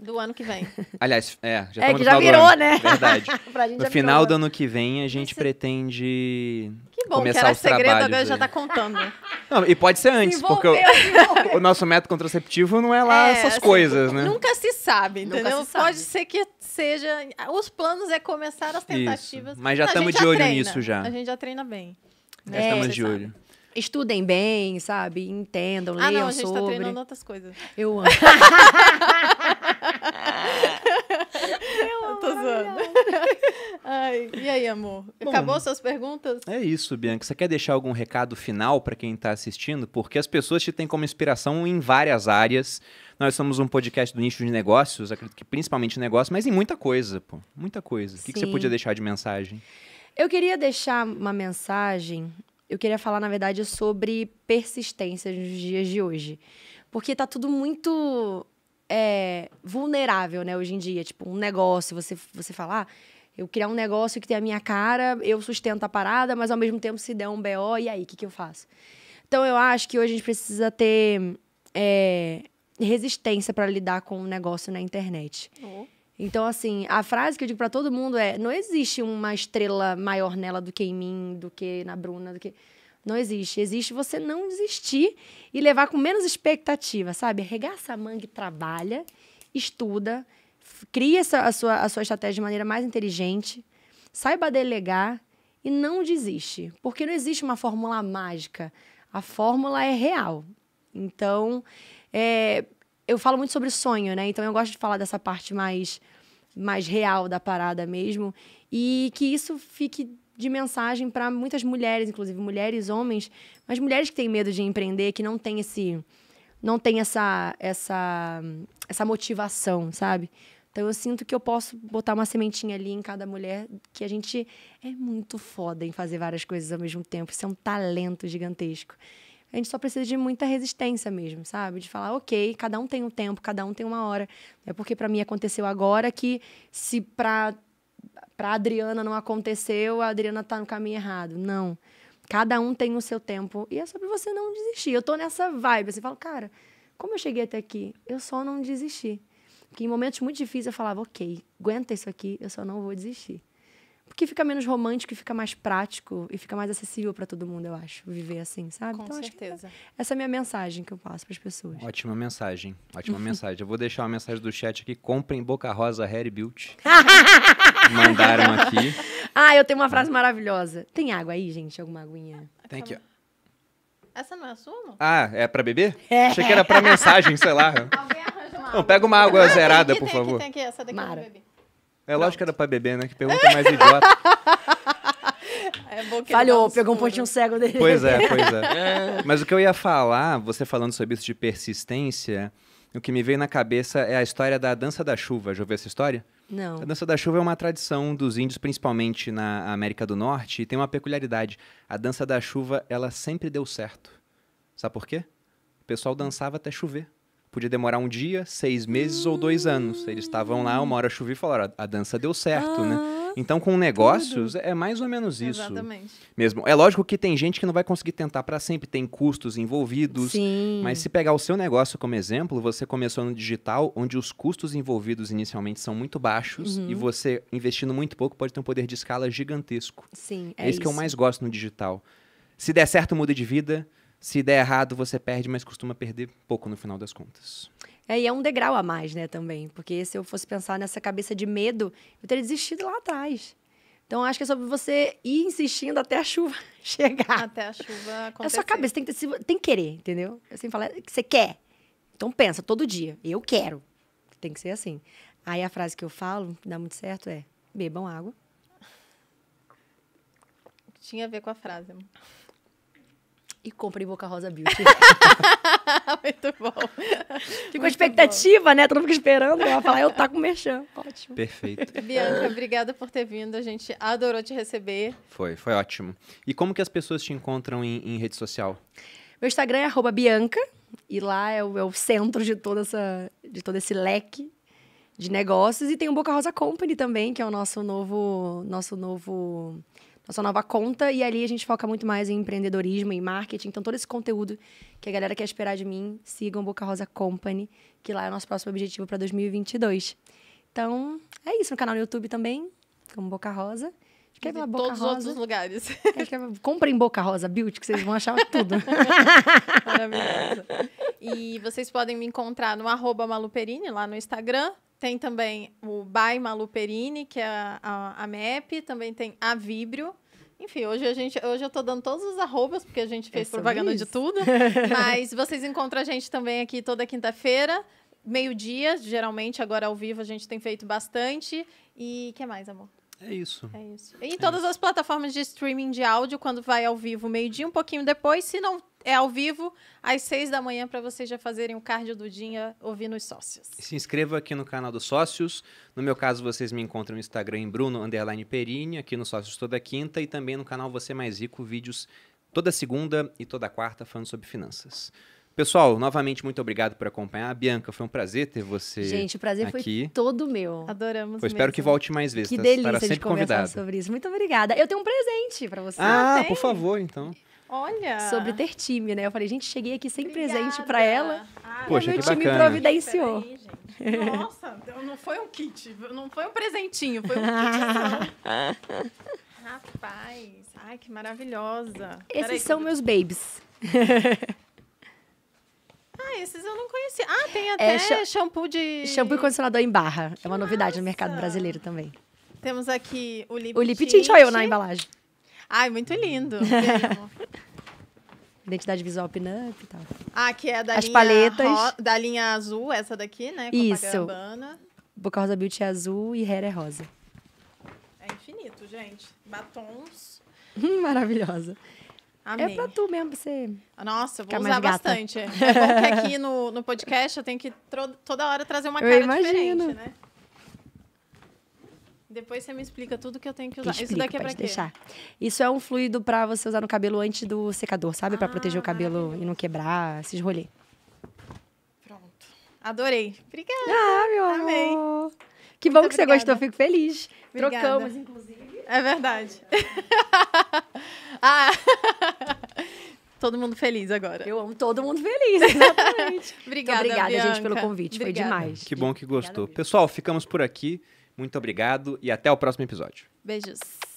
S3: Do ano que vem.
S1: Aliás, é, já é, que já virou, né? Verdade. no final virou. do ano que vem, a gente Esse... pretende que bom, começar que era os segredo, trabalhos. Agora aí. já tá contando. Não, e pode ser antes, se porque o, o nosso método contraceptivo não é lá é, essas assim, coisas, né? Nunca
S2: se sabe, entendeu? Se sabe. Pode ser que seja, os planos é começar as tentativas. Isso. Mas já estamos então, de olho treina. nisso já. A gente já treina bem.
S1: Já é, estamos de olho.
S3: Estudem bem, sabe? Entendam, leiam sobre. Ah, não, a gente sobre. tá treinando outras coisas.
S2: Eu amo tô zoando. Ai, e aí, amor? Bom, Acabou suas perguntas?
S1: É isso, Bianca. Você quer deixar algum recado final para quem está assistindo? Porque as pessoas te têm como inspiração em várias áreas. Nós somos um podcast do nicho de negócios, acredito que principalmente negócios, mas em muita coisa, pô. Muita coisa. O que, que você podia deixar de mensagem?
S3: Eu queria deixar uma mensagem. Eu queria falar, na verdade, sobre persistência nos dias de hoje. Porque tá tudo muito é, vulnerável, né, hoje em dia. Tipo, um negócio, você, você falar, ah, eu criar um negócio que tem a minha cara, eu sustento a parada, mas ao mesmo tempo se der um BO, e aí, o que, que eu faço? Então, eu acho que hoje a gente precisa ter é, resistência para lidar com o um negócio na internet. Oh. Então, assim, a frase que eu digo para todo mundo é: não existe uma estrela maior nela do que em mim, do que na Bruna, do que. Não existe. Existe você não desistir e levar com menos expectativa, sabe? Arregaça a manga e trabalha, estuda, cria essa, a, sua, a sua estratégia de maneira mais inteligente, saiba delegar e não desiste. Porque não existe uma fórmula mágica. A fórmula é real. Então, é, eu falo muito sobre sonho, né? Então eu gosto de falar dessa parte mais mais real da parada mesmo e que isso fique de mensagem para muitas mulheres, inclusive mulheres, homens, mas mulheres que têm medo de empreender, que não têm esse não tem essa essa essa motivação, sabe? Então eu sinto que eu posso botar uma sementinha ali em cada mulher, que a gente é muito foda em fazer várias coisas ao mesmo tempo. Isso é um talento gigantesco. A gente só precisa de muita resistência mesmo, sabe? De falar, ok, cada um tem um tempo, cada um tem uma hora. É porque para mim aconteceu agora que se para para Adriana não aconteceu, a Adriana tá no caminho errado. Não. Cada um tem o seu tempo e é sobre você não desistir. Eu tô nessa vibe, você assim, fala, cara, como eu cheguei até aqui? Eu só não desisti. Porque em momentos muito difíceis eu falava, ok, aguenta isso aqui, eu só não vou desistir. Porque fica menos romântico e fica mais prático e fica mais acessível para todo mundo, eu acho, viver assim, sabe? Com então, tá certeza. essa é a minha mensagem que eu passo para as pessoas.
S1: Ótima mensagem. Ótima mensagem. Eu vou deixar uma mensagem do chat aqui: comprem Boca Rosa Hair Beauty. Mandaram aqui.
S3: Ah, eu tenho uma frase maravilhosa. Tem água aí, gente? Alguma aguinha? Tem
S1: aqui,
S2: Essa não é a sua?
S1: Ah, é para beber? É. Achei que era para mensagem, sei lá. Alguém arranja uma água. Não, pega uma água ah, zerada, aqui, por tem, favor. Aqui, tem
S2: aqui, essa daqui Mara. eu beber.
S1: É lógico que era pra beber, né? Que pergunta mais idiota.
S3: É bom que Falhou, pegou um pontinho cego dele. Pois é, pois é. é. Mas
S1: o que eu ia falar, você falando sobre isso de persistência, o que me veio na cabeça é a história da dança da chuva. Já ouviu essa história? Não. A dança da chuva é uma tradição dos índios, principalmente na América do Norte, e tem uma peculiaridade. A dança da chuva, ela sempre deu certo. Sabe por quê? O pessoal dançava até chover. Podia demorar um dia, seis meses ou dois anos. Eles estavam lá, uma hora chovia e falaram: a dança deu certo, ah, né? Então, com negócios, tudo. é mais ou menos isso. Exatamente. Mesmo. É lógico que tem gente que não vai conseguir tentar para sempre, tem custos envolvidos. Sim. Mas se pegar o seu negócio como exemplo, você começou no digital, onde os custos envolvidos inicialmente são muito baixos uhum. e você, investindo muito pouco, pode ter um poder de escala gigantesco. Sim. É, é isso, isso que eu mais gosto no digital. Se der certo, muda de vida se der errado você perde, mas costuma perder pouco no final das contas.
S3: É, e é um degrau a mais, né, também. Porque se eu fosse pensar nessa cabeça de medo, eu teria desistido lá atrás. Então, acho que é sobre você ir insistindo até a chuva chegar. Até a
S2: chuva acontecer. É sua cabeça,
S3: tem que, tem que querer, entendeu? Eu é sempre assim, falo, que você quer. Então, pensa todo dia, eu quero. Tem que ser assim. Aí, a frase que eu falo, que dá muito certo, é bebam água.
S2: Tinha a ver com a frase, amor
S3: e comprei Boca Rosa Beauty. Muito bom. Fico com expectativa, bom. né? Todo mundo esperando. Né? Ela falar, eu tá com o merchan. Ótimo. Perfeito. Bianca,
S2: obrigada por ter vindo. A gente adorou te receber.
S1: Foi, foi ótimo. E como que as pessoas te encontram em, em rede social?
S3: Meu Instagram é Bianca. E lá é o, é o centro de, toda essa, de todo esse leque de negócios. E tem o Boca Rosa Company também, que é o nosso novo... Nosso novo nossa nova conta. E ali a gente foca muito mais em empreendedorismo, em marketing. Então, todo esse conteúdo que a galera quer esperar de mim, sigam Boca Rosa Company, que lá é o nosso próximo objetivo para 2022. Então, é isso. No canal no YouTube também, como Boca Rosa. Escreve lá Boca todos Rosa. todos os outros lugares. comprem Boca Rosa Beauty, que vocês vão achar tudo.
S2: Maravilhoso. E vocês podem me encontrar no arroba maluperini, lá no Instagram. Tem também o By Malu Perini, que é a, a, a MEP, também tem a Vibrio. Enfim, hoje, a gente, hoje eu estou dando todos os arrobas, porque a gente fez é propaganda de tudo. Mas vocês encontram a gente também aqui toda quinta-feira, meio-dia, geralmente, agora ao vivo a gente tem feito bastante. E o que mais, amor? É isso. É isso. E em é todas isso. as plataformas de streaming de áudio, quando vai ao vivo, meio-dia, um pouquinho depois. Se não é ao vivo, às seis da manhã, para vocês já fazerem o cardio do dia ouvindo os sócios.
S1: Se inscreva aqui no canal dos sócios. No meu caso, vocês me encontram no Instagram Bruno Underline Perini, aqui no Sócios toda quinta, e também no canal Você Mais Rico, vídeos toda segunda e toda quarta falando sobre finanças. Pessoal, novamente muito obrigado por acompanhar. Bianca, foi um prazer ter você Gente, o prazer aqui. foi
S3: todo meu. Adoramos. Eu espero que
S1: volte mais vezes. Que tá, delícia sempre de convidada. sobre
S3: isso. Muito obrigada. Eu tenho um presente para você. Ah, ah tem? por favor, então. Olha. Sobre ter time, né? Eu falei, gente, cheguei aqui sem Obrigada. presente para ela. Ah, Poxa, meu que time providenciou. Aí,
S2: Nossa, não foi um kit, não foi um presentinho, foi um kit. Rapaz, ai que maravilhosa. Esses são que...
S3: meus babies.
S2: Ah, esses eu não conhecia. Ah, tem é, até é, shampoo
S3: de. Shampoo e condicionador em barra. Que é uma massa. novidade no mercado brasileiro também.
S2: Temos aqui o lip O lip tint, olha eu na embalagem. Ai, muito lindo.
S3: Identidade visual pin-up e tal.
S2: Ah, que é da As linha paletas. da linha azul, essa daqui, né? Com Isso.
S3: Boca Rosa Beauty é azul e Hair é rosa.
S2: É infinito, gente. Batons.
S3: Maravilhosa. Amei. É pra tu mesmo, pra você.
S2: Nossa, eu vou usar bastante. É bom que aqui no, no podcast eu tenho que toda hora trazer uma eu cara diferente, né? Depois você me explica tudo que eu tenho que usar. Explico, Isso daqui é pra quê? deixar.
S3: Isso é um fluido para você usar no cabelo antes do secador, sabe? Ah, para proteger o ah. cabelo e não quebrar, se esrolher.
S2: Pronto. Adorei. Obrigada. Ah, meu Amei. amor. Que Muito bom que obrigada. você gostou, fico feliz. Obrigada. Trocamos, inclusive. É verdade. ah. Todo mundo feliz agora. Eu amo todo mundo feliz, exatamente. obrigada, então, obrigada gente, pelo convite. Obrigada.
S3: Foi
S1: demais. Que bom que gostou. Obrigada, Pessoal, ficamos por aqui. Muito obrigado e até o próximo episódio.
S2: Beijos.